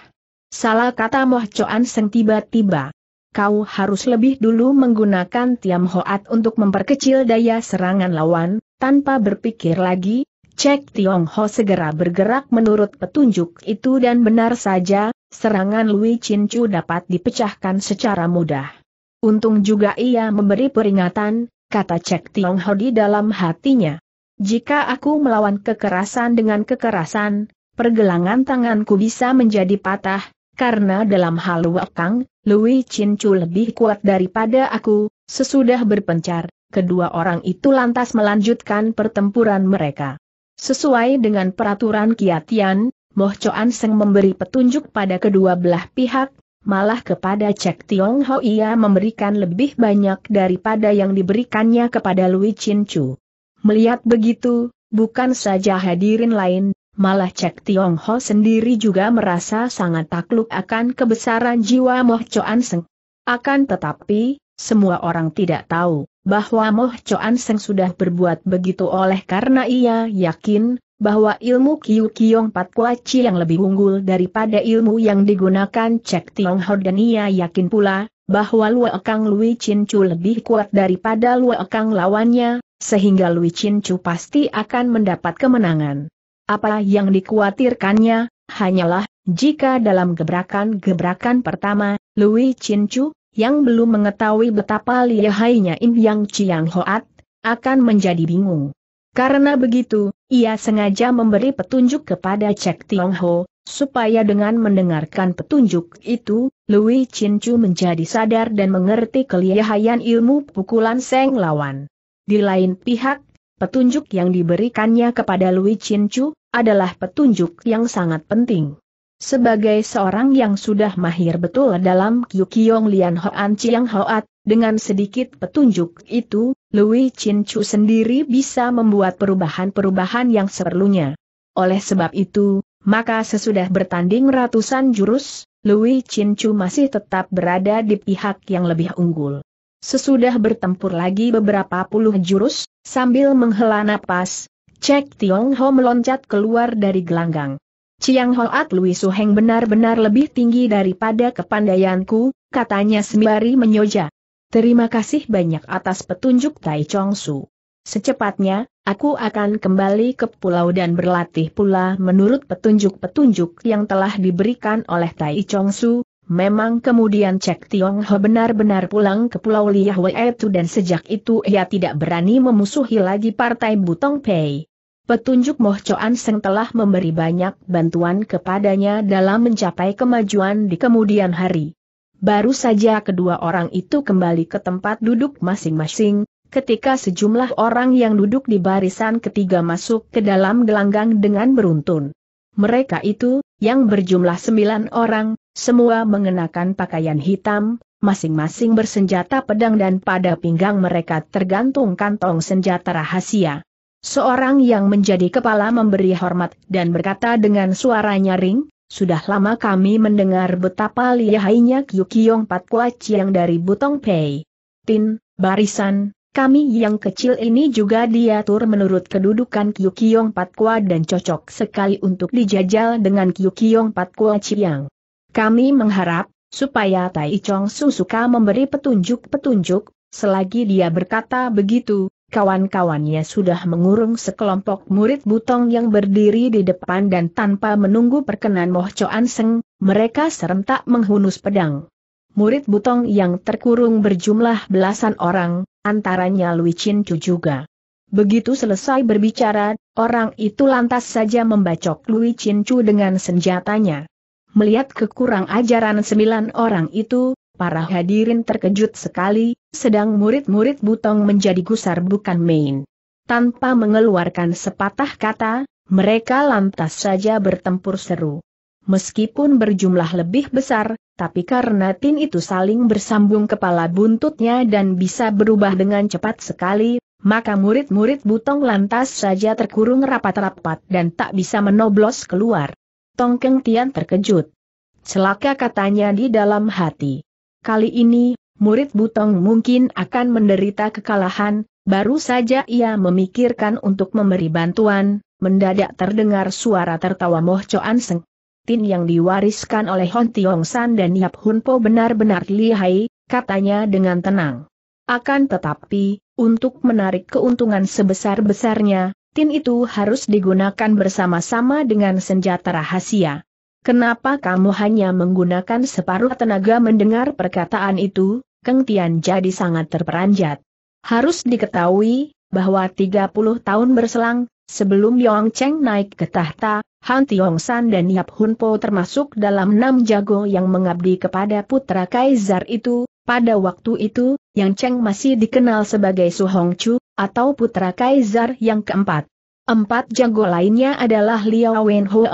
S1: Salah kata Moh Choan Seng tiba-tiba kau harus lebih dulu menggunakan Tiam Hoat untuk memperkecil daya serangan lawan, tanpa berpikir lagi, Cek Tiong Ho segera bergerak menurut petunjuk itu dan benar saja, serangan Lui Chin Chu dapat dipecahkan secara mudah. Untung juga ia memberi peringatan, kata Cek Tiong Ho di dalam hatinya. Jika aku melawan kekerasan dengan kekerasan, pergelangan tanganku bisa menjadi patah, karena dalam hal wakang, Lui Chin Chu lebih kuat daripada aku, sesudah berpencar, kedua orang itu lantas melanjutkan pertempuran mereka. Sesuai dengan peraturan Kiatian, Moh Choan Seng memberi petunjuk pada kedua belah pihak, malah kepada Cek Tiong Ho ia memberikan lebih banyak daripada yang diberikannya kepada Lui Chin Chu. Melihat begitu, bukan saja hadirin lain, malah Cek Tiong Ho sendiri juga merasa sangat takluk akan kebesaran jiwa Moh Choan Seng. Akan tetapi, semua orang tidak tahu bahwa Moh Choan Seng sudah berbuat begitu oleh karena ia yakin bahwa ilmu Kiu Kiong Pat Kua Chi yang lebih unggul daripada ilmu yang digunakan Cek Tiong Ho dan ia yakin pula, bahwa Lue Kang Lui Chin Chu lebih kuat daripada Lue Kang lawannya, sehingga Lui Chin Chu pasti akan mendapat kemenangan. Apa yang dikhawatirkannya, hanyalah, jika dalam gebrakan-gebrakan pertama, Louis Chin Chu, yang belum mengetahui betapa lihainya Im Yang Chiang Hoat, akan menjadi bingung. Karena begitu, ia sengaja memberi petunjuk kepada Cek Tiong Ho, supaya dengan mendengarkan petunjuk itu, Louis Chin Chu menjadi sadar dan mengerti kelihayan ilmu pukulan Seng Lawan. Di lain pihak, petunjuk yang diberikannya kepada Lui Chin Chu, adalah petunjuk yang sangat penting. Sebagai seorang yang sudah mahir betul dalam Kyukyong Lian Hoan Chiang Hoat, dengan sedikit petunjuk itu, Lui Chin Chu sendiri bisa membuat perubahan-perubahan yang seperlunya. Oleh sebab itu, maka sesudah bertanding ratusan jurus, Lui Chin Chu masih tetap berada di pihak yang lebih unggul. Sesudah bertempur lagi beberapa puluh jurus, sambil menghela napas, Cek Tiong Ho meloncat keluar dari gelanggang. Chiang At Lui Soheng benar-benar lebih tinggi daripada kepandaianku, katanya sembari menyoja. Terima kasih banyak atas petunjuk Tai Chong Su. Secepatnya, aku akan kembali ke pulau dan berlatih pula menurut petunjuk-petunjuk yang telah diberikan oleh Tai Chong Su, Memang kemudian Cek Tiong Ho benar-benar pulang ke Pulau Liah itu dan sejak itu ia tidak berani memusuhi lagi Partai Butong Pei. Petunjuk Moh Choan Seng telah memberi banyak bantuan kepadanya dalam mencapai kemajuan di kemudian hari. Baru saja kedua orang itu kembali ke tempat duduk masing-masing, ketika sejumlah orang yang duduk di barisan ketiga masuk ke dalam gelanggang dengan beruntun. Mereka itu, yang berjumlah sembilan orang, semua mengenakan pakaian hitam, masing-masing bersenjata pedang dan pada pinggang mereka tergantung kantong senjata rahasia. Seorang yang menjadi kepala memberi hormat dan berkata dengan suara nyaring, sudah lama kami mendengar betapa lihainya Kyukyong Patkua Chiang dari Butong Pei. Tin, barisan, kami yang kecil ini juga diatur menurut kedudukan Kyukyong Patkua dan cocok sekali untuk dijajal dengan Kyukyong Patkua Chiang. Kami mengharap, supaya Tai Chong Su suka memberi petunjuk-petunjuk, selagi dia berkata begitu, kawan-kawannya sudah mengurung sekelompok murid butong yang berdiri di depan dan tanpa menunggu perkenan Moh Choan Seng, mereka serentak menghunus pedang. Murid butong yang terkurung berjumlah belasan orang, antaranya Lui Chin Chu juga. Begitu selesai berbicara, orang itu lantas saja membacok Lui Chin Chu dengan senjatanya. Melihat kekurang ajaran sembilan orang itu, para hadirin terkejut sekali, sedang murid-murid Butong menjadi gusar bukan main. Tanpa mengeluarkan sepatah kata, mereka lantas saja bertempur seru. Meskipun berjumlah lebih besar, tapi karena tin itu saling bersambung kepala buntutnya dan bisa berubah dengan cepat sekali, maka murid-murid Butong lantas saja terkurung rapat-rapat dan tak bisa menoblos keluar. Tongkeng Tian terkejut. Celaka katanya di dalam hati. Kali ini, murid Butong mungkin akan menderita kekalahan, baru saja ia memikirkan untuk memberi bantuan, mendadak terdengar suara tertawa Moh An Seng. Tin yang diwariskan oleh Hon Tiong San dan Yap Hun Po benar-benar lihai, katanya dengan tenang. Akan tetapi, untuk menarik keuntungan sebesar-besarnya, tin itu harus digunakan bersama-sama dengan senjata rahasia. Kenapa kamu hanya menggunakan separuh tenaga mendengar perkataan itu, Keng Tian jadi sangat terperanjat. Harus diketahui, bahwa 30 tahun berselang, sebelum Yong Cheng naik ke tahta, Han Tiong San dan Yap Hun Po termasuk dalam enam jago yang mengabdi kepada putra Kaisar itu, pada waktu itu, Yang Cheng masih dikenal sebagai Su Hong Chu, atau putra kaisar yang keempat. Empat jago lainnya adalah Liao Wen Ho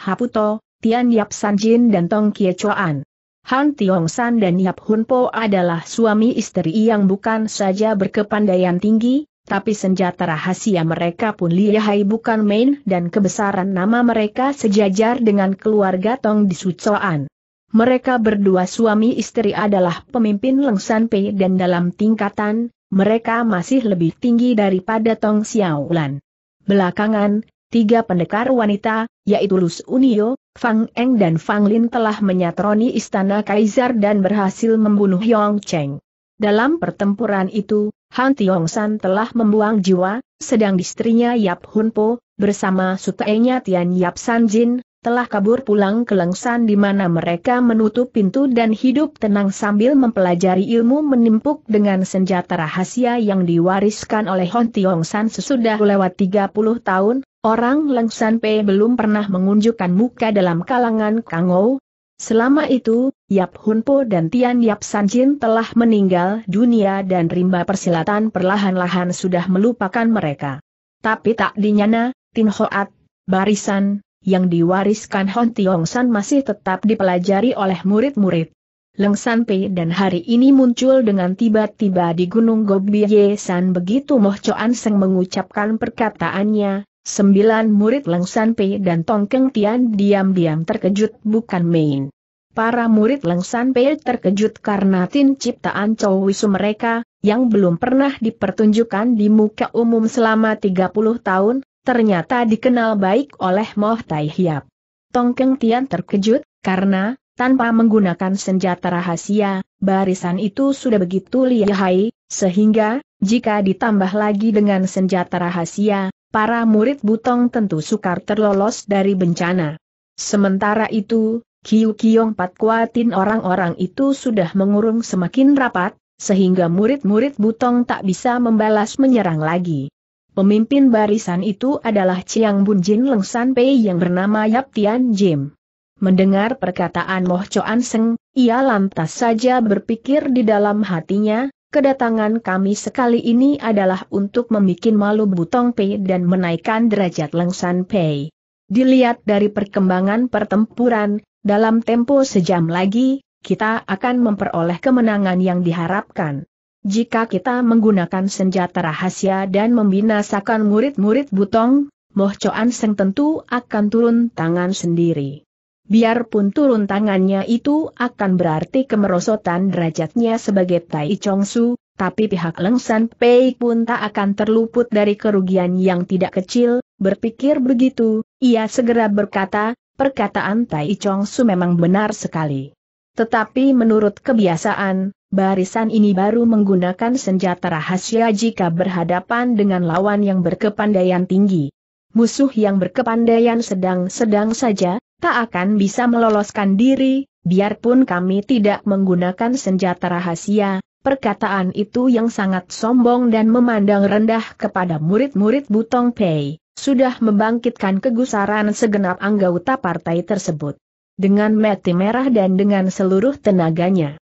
S1: Haputo, Tian Yap Sanjin dan Tong Kie Chuan. Han Tiong San dan Yap Hun Po adalah suami istri yang bukan saja berkepandaian tinggi, tapi senjata rahasia mereka pun lihai bukan main dan kebesaran nama mereka sejajar dengan keluarga Tong di Sucoan. Mereka berdua suami istri adalah pemimpin Leng San Pei dan dalam tingkatan, mereka masih lebih tinggi daripada Tong Xiaolan. Belakangan, tiga pendekar wanita, yaitu Lus Unio, Fang Eng dan Fang Lin telah menyatroni istana Kaisar dan berhasil membunuh Yong Cheng. Dalam pertempuran itu, Han Tiong San telah membuang jiwa, sedang istrinya Yap Hun Po, bersama sutenya Tian Yap San Jin, telah kabur pulang ke Lengsan di mana mereka menutup pintu dan hidup tenang sambil mempelajari ilmu menimpuk dengan senjata rahasia yang diwariskan oleh Hon Tiong San sesudah lewat 30 tahun, orang Lengsan P belum pernah mengunjukkan muka dalam kalangan Kangou. Selama itu, Yap Hun Po dan Tian Yap San Jin telah meninggal dunia dan rimba persilatan perlahan-lahan sudah melupakan mereka. Tapi tak dinyana, Tin Hoat, Barisan, yang diwariskan Hon Tiong San masih tetap dipelajari oleh murid-murid. Leng San Pei dan hari ini muncul dengan tiba-tiba di Gunung Ye San begitu Moh Choan Seng mengucapkan perkataannya, sembilan murid Leng San Pei dan Tong Keng Tian diam-diam terkejut bukan main. Para murid Leng San Pei terkejut karena tin ciptaan Chow Wisu mereka, yang belum pernah dipertunjukkan di muka umum selama 30 tahun, ternyata dikenal baik oleh Moh Tai Hiap. Tongkeng Tian terkejut, karena, tanpa menggunakan senjata rahasia, barisan itu sudah begitu lihai, sehingga, jika ditambah lagi dengan senjata rahasia, para murid Butong tentu sukar terlolos dari bencana. Sementara itu, Kiu Kiong Pat Kuatin orang-orang itu sudah mengurung semakin rapat, sehingga murid-murid Butong tak bisa membalas menyerang lagi. Pemimpin barisan itu adalah Chiang Bunjin Leng San Pei yang bernama Yap Tian Jim. Mendengar perkataan Moh Choan Seng, ia lantas saja berpikir di dalam hatinya, kedatangan kami sekali ini adalah untuk membuat malu Butong Pei dan menaikkan derajat Leng San Pei. Dilihat dari perkembangan pertempuran, dalam tempo sejam lagi, kita akan memperoleh kemenangan yang diharapkan. Jika kita menggunakan senjata rahasia dan membinasakan murid-murid Butong, Moh Choan Seng tentu akan turun tangan sendiri. Biarpun turun tangannya itu akan berarti kemerosotan derajatnya sebagai Tai Chong Su, tapi pihak Lengsan Pei pun tak akan terluput dari kerugian yang tidak kecil, berpikir begitu, ia segera berkata, perkataan Tai Chong Su memang benar sekali. Tetapi menurut kebiasaan, barisan ini baru menggunakan senjata rahasia jika berhadapan dengan lawan yang berkepandaian tinggi. Musuh yang berkepandaian sedang-sedang saja, tak akan bisa meloloskan diri, biarpun kami tidak menggunakan senjata rahasia, perkataan itu yang sangat sombong dan memandang rendah kepada murid-murid Butong Pei, sudah membangkitkan kegusaran segenap anggota partai tersebut. Dengan mati merah dan dengan seluruh tenaganya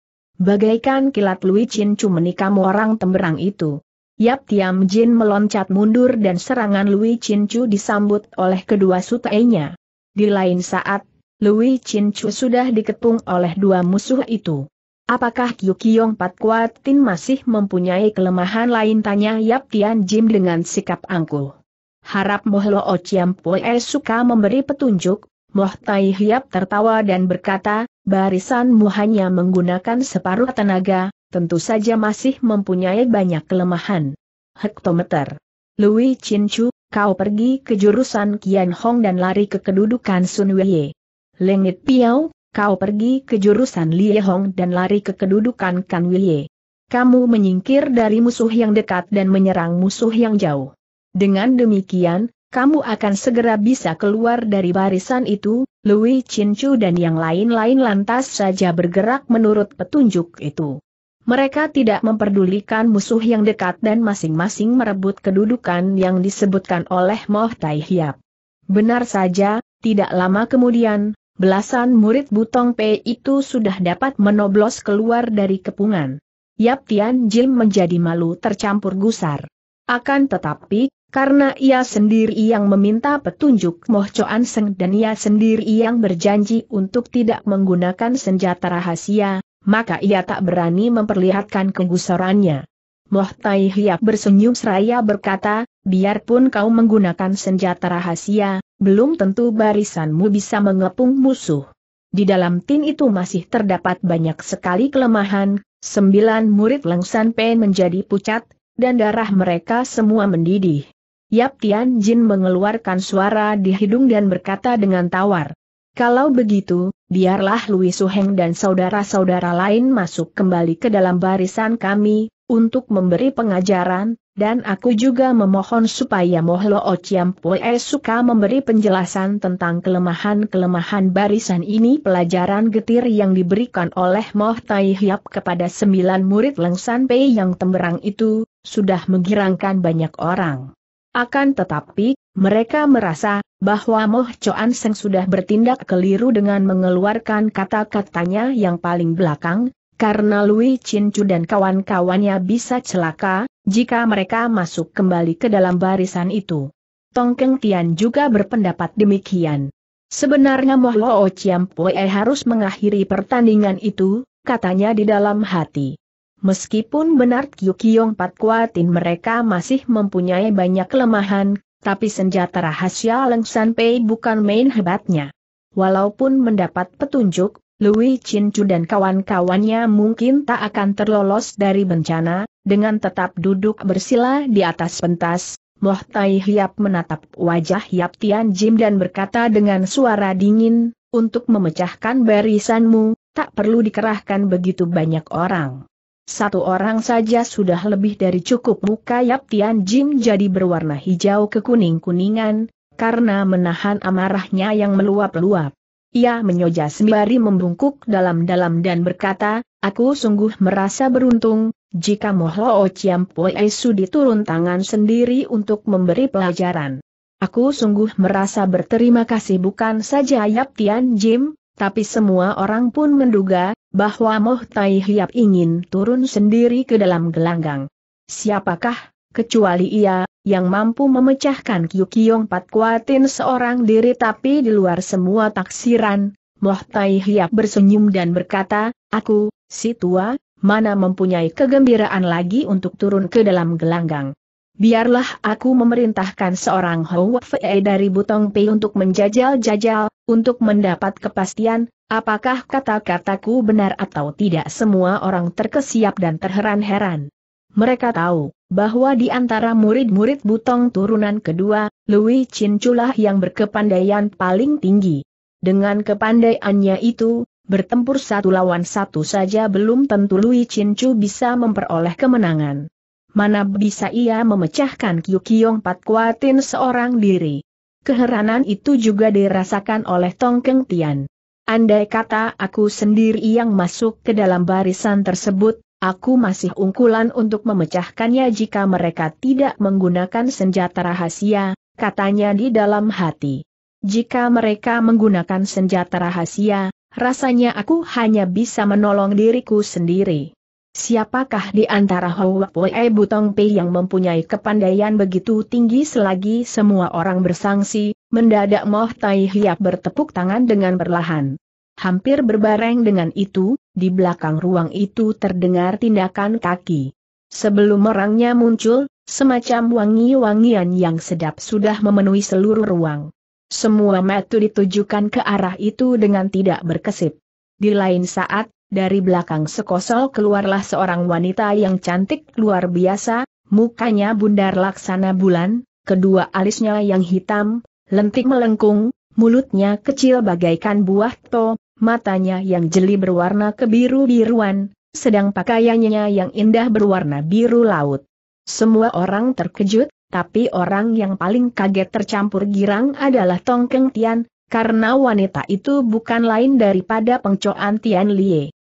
S1: Bagaikan kilat Chin Chu menikam orang temberang itu. Yap Tiam Jin meloncat mundur dan serangan Lui Chin Chu disambut oleh kedua sutainya. Di lain saat, Lui Chin Chu sudah diketung oleh dua musuh itu. Apakah Kiong Pat Kuat Tin masih mempunyai kelemahan lain tanya Yap Tian Jin dengan sikap angkuh. Harap Moh Lo Chiam Pue suka memberi petunjuk, Moh Tai Hiap tertawa dan berkata, barisanmu hanya menggunakan separuh tenaga, tentu saja masih mempunyai banyak kelemahan. Hektometer. Lui Chinchu, kau pergi ke jurusan Qian Hong dan lari ke kedudukan Sun Wei. Lengit Piao, kau pergi ke jurusan Lie Hong dan lari ke kedudukan Kan Wei. Kamu menyingkir dari musuh yang dekat dan menyerang musuh yang jauh. Dengan demikian, kamu akan segera bisa keluar dari barisan itu, Louis Chinchu dan yang lain-lain lantas saja bergerak menurut petunjuk itu. Mereka tidak memperdulikan musuh yang dekat dan masing-masing merebut kedudukan yang disebutkan oleh Moh Tai Hiap. Benar saja, tidak lama kemudian, belasan murid Butong P itu sudah dapat menoblos keluar dari kepungan. Yap Tian Jim menjadi malu tercampur gusar. Akan tetapi, karena ia sendiri yang meminta petunjuk Moh Choan Seng dan ia sendiri yang berjanji untuk tidak menggunakan senjata rahasia, maka ia tak berani memperlihatkan kegusarannya. Moh Tai Hiap bersenyum seraya berkata, biarpun kau menggunakan senjata rahasia, belum tentu barisanmu bisa mengepung musuh. Di dalam tin itu masih terdapat banyak sekali kelemahan, sembilan murid San Pen menjadi pucat, dan darah mereka semua mendidih. Yap Tian Jin mengeluarkan suara di hidung dan berkata dengan tawar. Kalau begitu, biarlah Lui Suheng dan saudara-saudara lain masuk kembali ke dalam barisan kami, untuk memberi pengajaran, dan aku juga memohon supaya Mohlo Ociam Pue suka memberi penjelasan tentang kelemahan-kelemahan barisan ini pelajaran getir yang diberikan oleh Moh Tai Hiap kepada sembilan murid Lengsan Pei yang temberang itu, sudah menggirangkan banyak orang. Akan tetapi, mereka merasa bahwa Moh Choan Seng sudah bertindak keliru dengan mengeluarkan kata-katanya yang paling belakang, karena Lui Chin Chu dan kawan-kawannya bisa celaka jika mereka masuk kembali ke dalam barisan itu. Tong Keng Tian juga berpendapat demikian. Sebenarnya Moh Loo Chiam Pue harus mengakhiri pertandingan itu, katanya di dalam hati. Meskipun benar Kyukyong Patkuatin mereka masih mempunyai banyak kelemahan, tapi senjata rahasia Leng San Pei bukan main hebatnya. Walaupun mendapat petunjuk, Louis Chin Chu dan kawan-kawannya mungkin tak akan terlolos dari bencana, dengan tetap duduk bersila di atas pentas, Moh Tai Hiap menatap wajah Yap Tian Jim dan berkata dengan suara dingin, untuk memecahkan barisanmu, tak perlu dikerahkan begitu banyak orang. Satu orang saja sudah lebih dari cukup muka Yap Tian Jim jadi berwarna hijau kekuning-kuningan, karena menahan amarahnya yang meluap-luap. Ia menyoja sembari membungkuk dalam-dalam dan berkata, Aku sungguh merasa beruntung, jika Mohlo Chiampoe Sudi turun tangan sendiri untuk memberi pelajaran. Aku sungguh merasa berterima kasih bukan saja Yap Tian Jim, tapi semua orang pun menduga bahwa Moh Tai Hiap ingin turun sendiri ke dalam gelanggang. Siapakah, kecuali ia, yang mampu memecahkan Kyukyong Pat Kuatin seorang diri tapi di luar semua taksiran, Moh Tai Hiap bersenyum dan berkata, Aku, si tua, mana mempunyai kegembiraan lagi untuk turun ke dalam gelanggang. Biarlah aku memerintahkan seorang Hou Fei dari Butong Pei untuk menjajal-jajal, untuk mendapat kepastian, apakah kata-kataku benar atau tidak semua orang terkesiap dan terheran-heran. Mereka tahu, bahwa di antara murid-murid butong turunan kedua, Louis Cinculah yang berkepandaian paling tinggi. Dengan kepandaiannya itu, bertempur satu lawan satu saja belum tentu Louis Cincu bisa memperoleh kemenangan. Mana bisa ia memecahkan Kyukyong Patkuatin seorang diri. Keheranan itu juga dirasakan oleh Tong Keng Tian. Andai kata aku sendiri yang masuk ke dalam barisan tersebut, aku masih ungkulan untuk memecahkannya jika mereka tidak menggunakan senjata rahasia, katanya di dalam hati. Jika mereka menggunakan senjata rahasia, rasanya aku hanya bisa menolong diriku sendiri. Siapakah di antara Hwapwe Butong Pei yang mempunyai kepandaian begitu tinggi selagi semua orang bersangsi, mendadak Moh Tai Hiap bertepuk tangan dengan perlahan. Hampir berbareng dengan itu, di belakang ruang itu terdengar tindakan kaki. Sebelum orangnya muncul, semacam wangi-wangian yang sedap sudah memenuhi seluruh ruang. Semua metu ditujukan ke arah itu dengan tidak berkesip. Di lain saat, dari belakang sekosol keluarlah seorang wanita yang cantik luar biasa, mukanya bundar laksana bulan, kedua alisnya yang hitam, lentik melengkung, mulutnya kecil bagaikan buah to, matanya yang jeli berwarna kebiru-biruan, sedang pakaiannya yang indah berwarna biru laut. Semua orang terkejut, tapi orang yang paling kaget tercampur girang adalah Tongkeng Tian, karena wanita itu bukan lain daripada pengcoan Tian Lie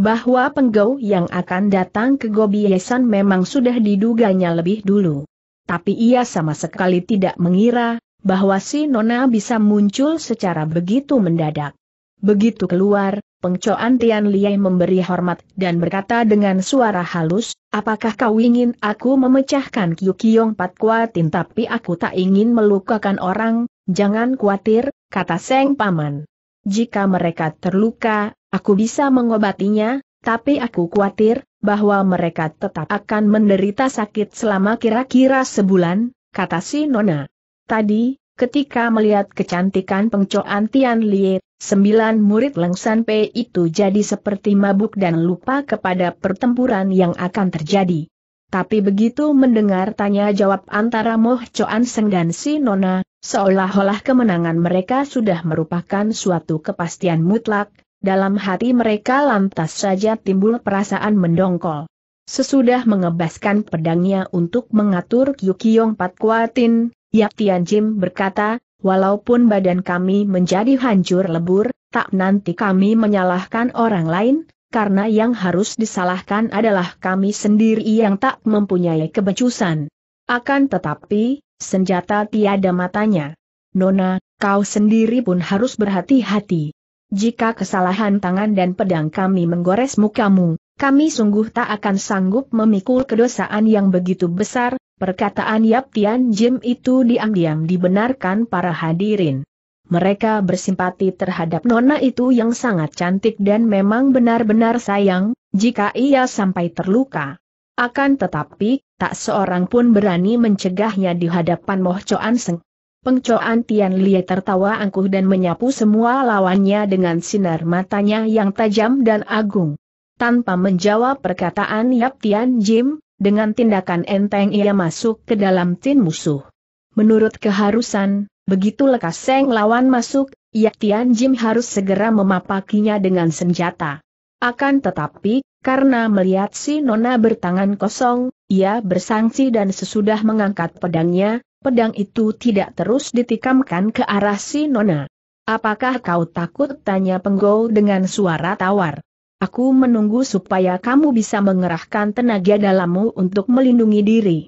S1: bahwa penggau yang akan datang ke Gobiesan memang sudah diduganya lebih dulu. Tapi ia sama sekali tidak mengira, bahwa si Nona bisa muncul secara begitu mendadak. Begitu keluar, pengcoan Tian Liai memberi hormat dan berkata dengan suara halus, apakah kau ingin aku memecahkan Kyukyong Pat Kuatin tapi aku tak ingin melukakan orang, jangan khawatir, kata Seng Paman. Jika mereka terluka, Aku bisa mengobatinya, tapi aku khawatir bahwa mereka tetap akan menderita sakit selama kira-kira sebulan, kata si Nona. Tadi, ketika melihat kecantikan pengcoan Tian Lie, sembilan murid Lengsan P itu jadi seperti mabuk dan lupa kepada pertempuran yang akan terjadi. Tapi begitu mendengar tanya jawab antara Moh Coan Seng dan si Nona, seolah-olah kemenangan mereka sudah merupakan suatu kepastian mutlak, dalam hati mereka lantas saja timbul perasaan mendongkol. Sesudah mengebaskan pedangnya untuk mengatur Kyukyong Pat Kuatin, Yak Tian Jim berkata, walaupun badan kami menjadi hancur lebur, tak nanti kami menyalahkan orang lain, karena yang harus disalahkan adalah kami sendiri yang tak mempunyai kebecusan. Akan tetapi, senjata tiada matanya. Nona, kau sendiri pun harus berhati-hati. Jika kesalahan tangan dan pedang kami menggores mukamu, kami sungguh tak akan sanggup memikul kedosaan yang begitu besar, perkataan Yap Tian Jim itu diam-diam dibenarkan para hadirin. Mereka bersimpati terhadap nona itu yang sangat cantik dan memang benar-benar sayang, jika ia sampai terluka. Akan tetapi, tak seorang pun berani mencegahnya di hadapan Moh Choan Seng. Pengcoan Tian Lie tertawa angkuh dan menyapu semua lawannya dengan sinar matanya yang tajam dan agung. Tanpa menjawab perkataan Yap Tian Jim, dengan tindakan enteng ia masuk ke dalam tin musuh. Menurut keharusan, begitu lekas Seng lawan masuk, Yap Tian Jim harus segera memapakinya dengan senjata. Akan tetapi, karena melihat si Nona bertangan kosong, ia bersangsi dan sesudah mengangkat pedangnya, pedang itu tidak terus ditikamkan ke arah si Nona. Apakah kau takut? Tanya Penggau dengan suara tawar. Aku menunggu supaya kamu bisa mengerahkan tenaga dalammu untuk melindungi diri.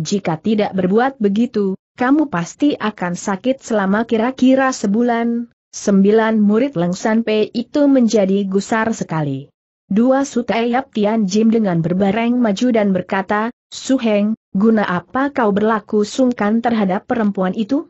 S1: Jika tidak berbuat begitu, kamu pasti akan sakit selama kira-kira sebulan. Sembilan murid Lengsan P itu menjadi gusar sekali. Dua Yap Tian Jim dengan berbareng maju dan berkata, Suheng, Guna apa kau berlaku sungkan terhadap perempuan itu?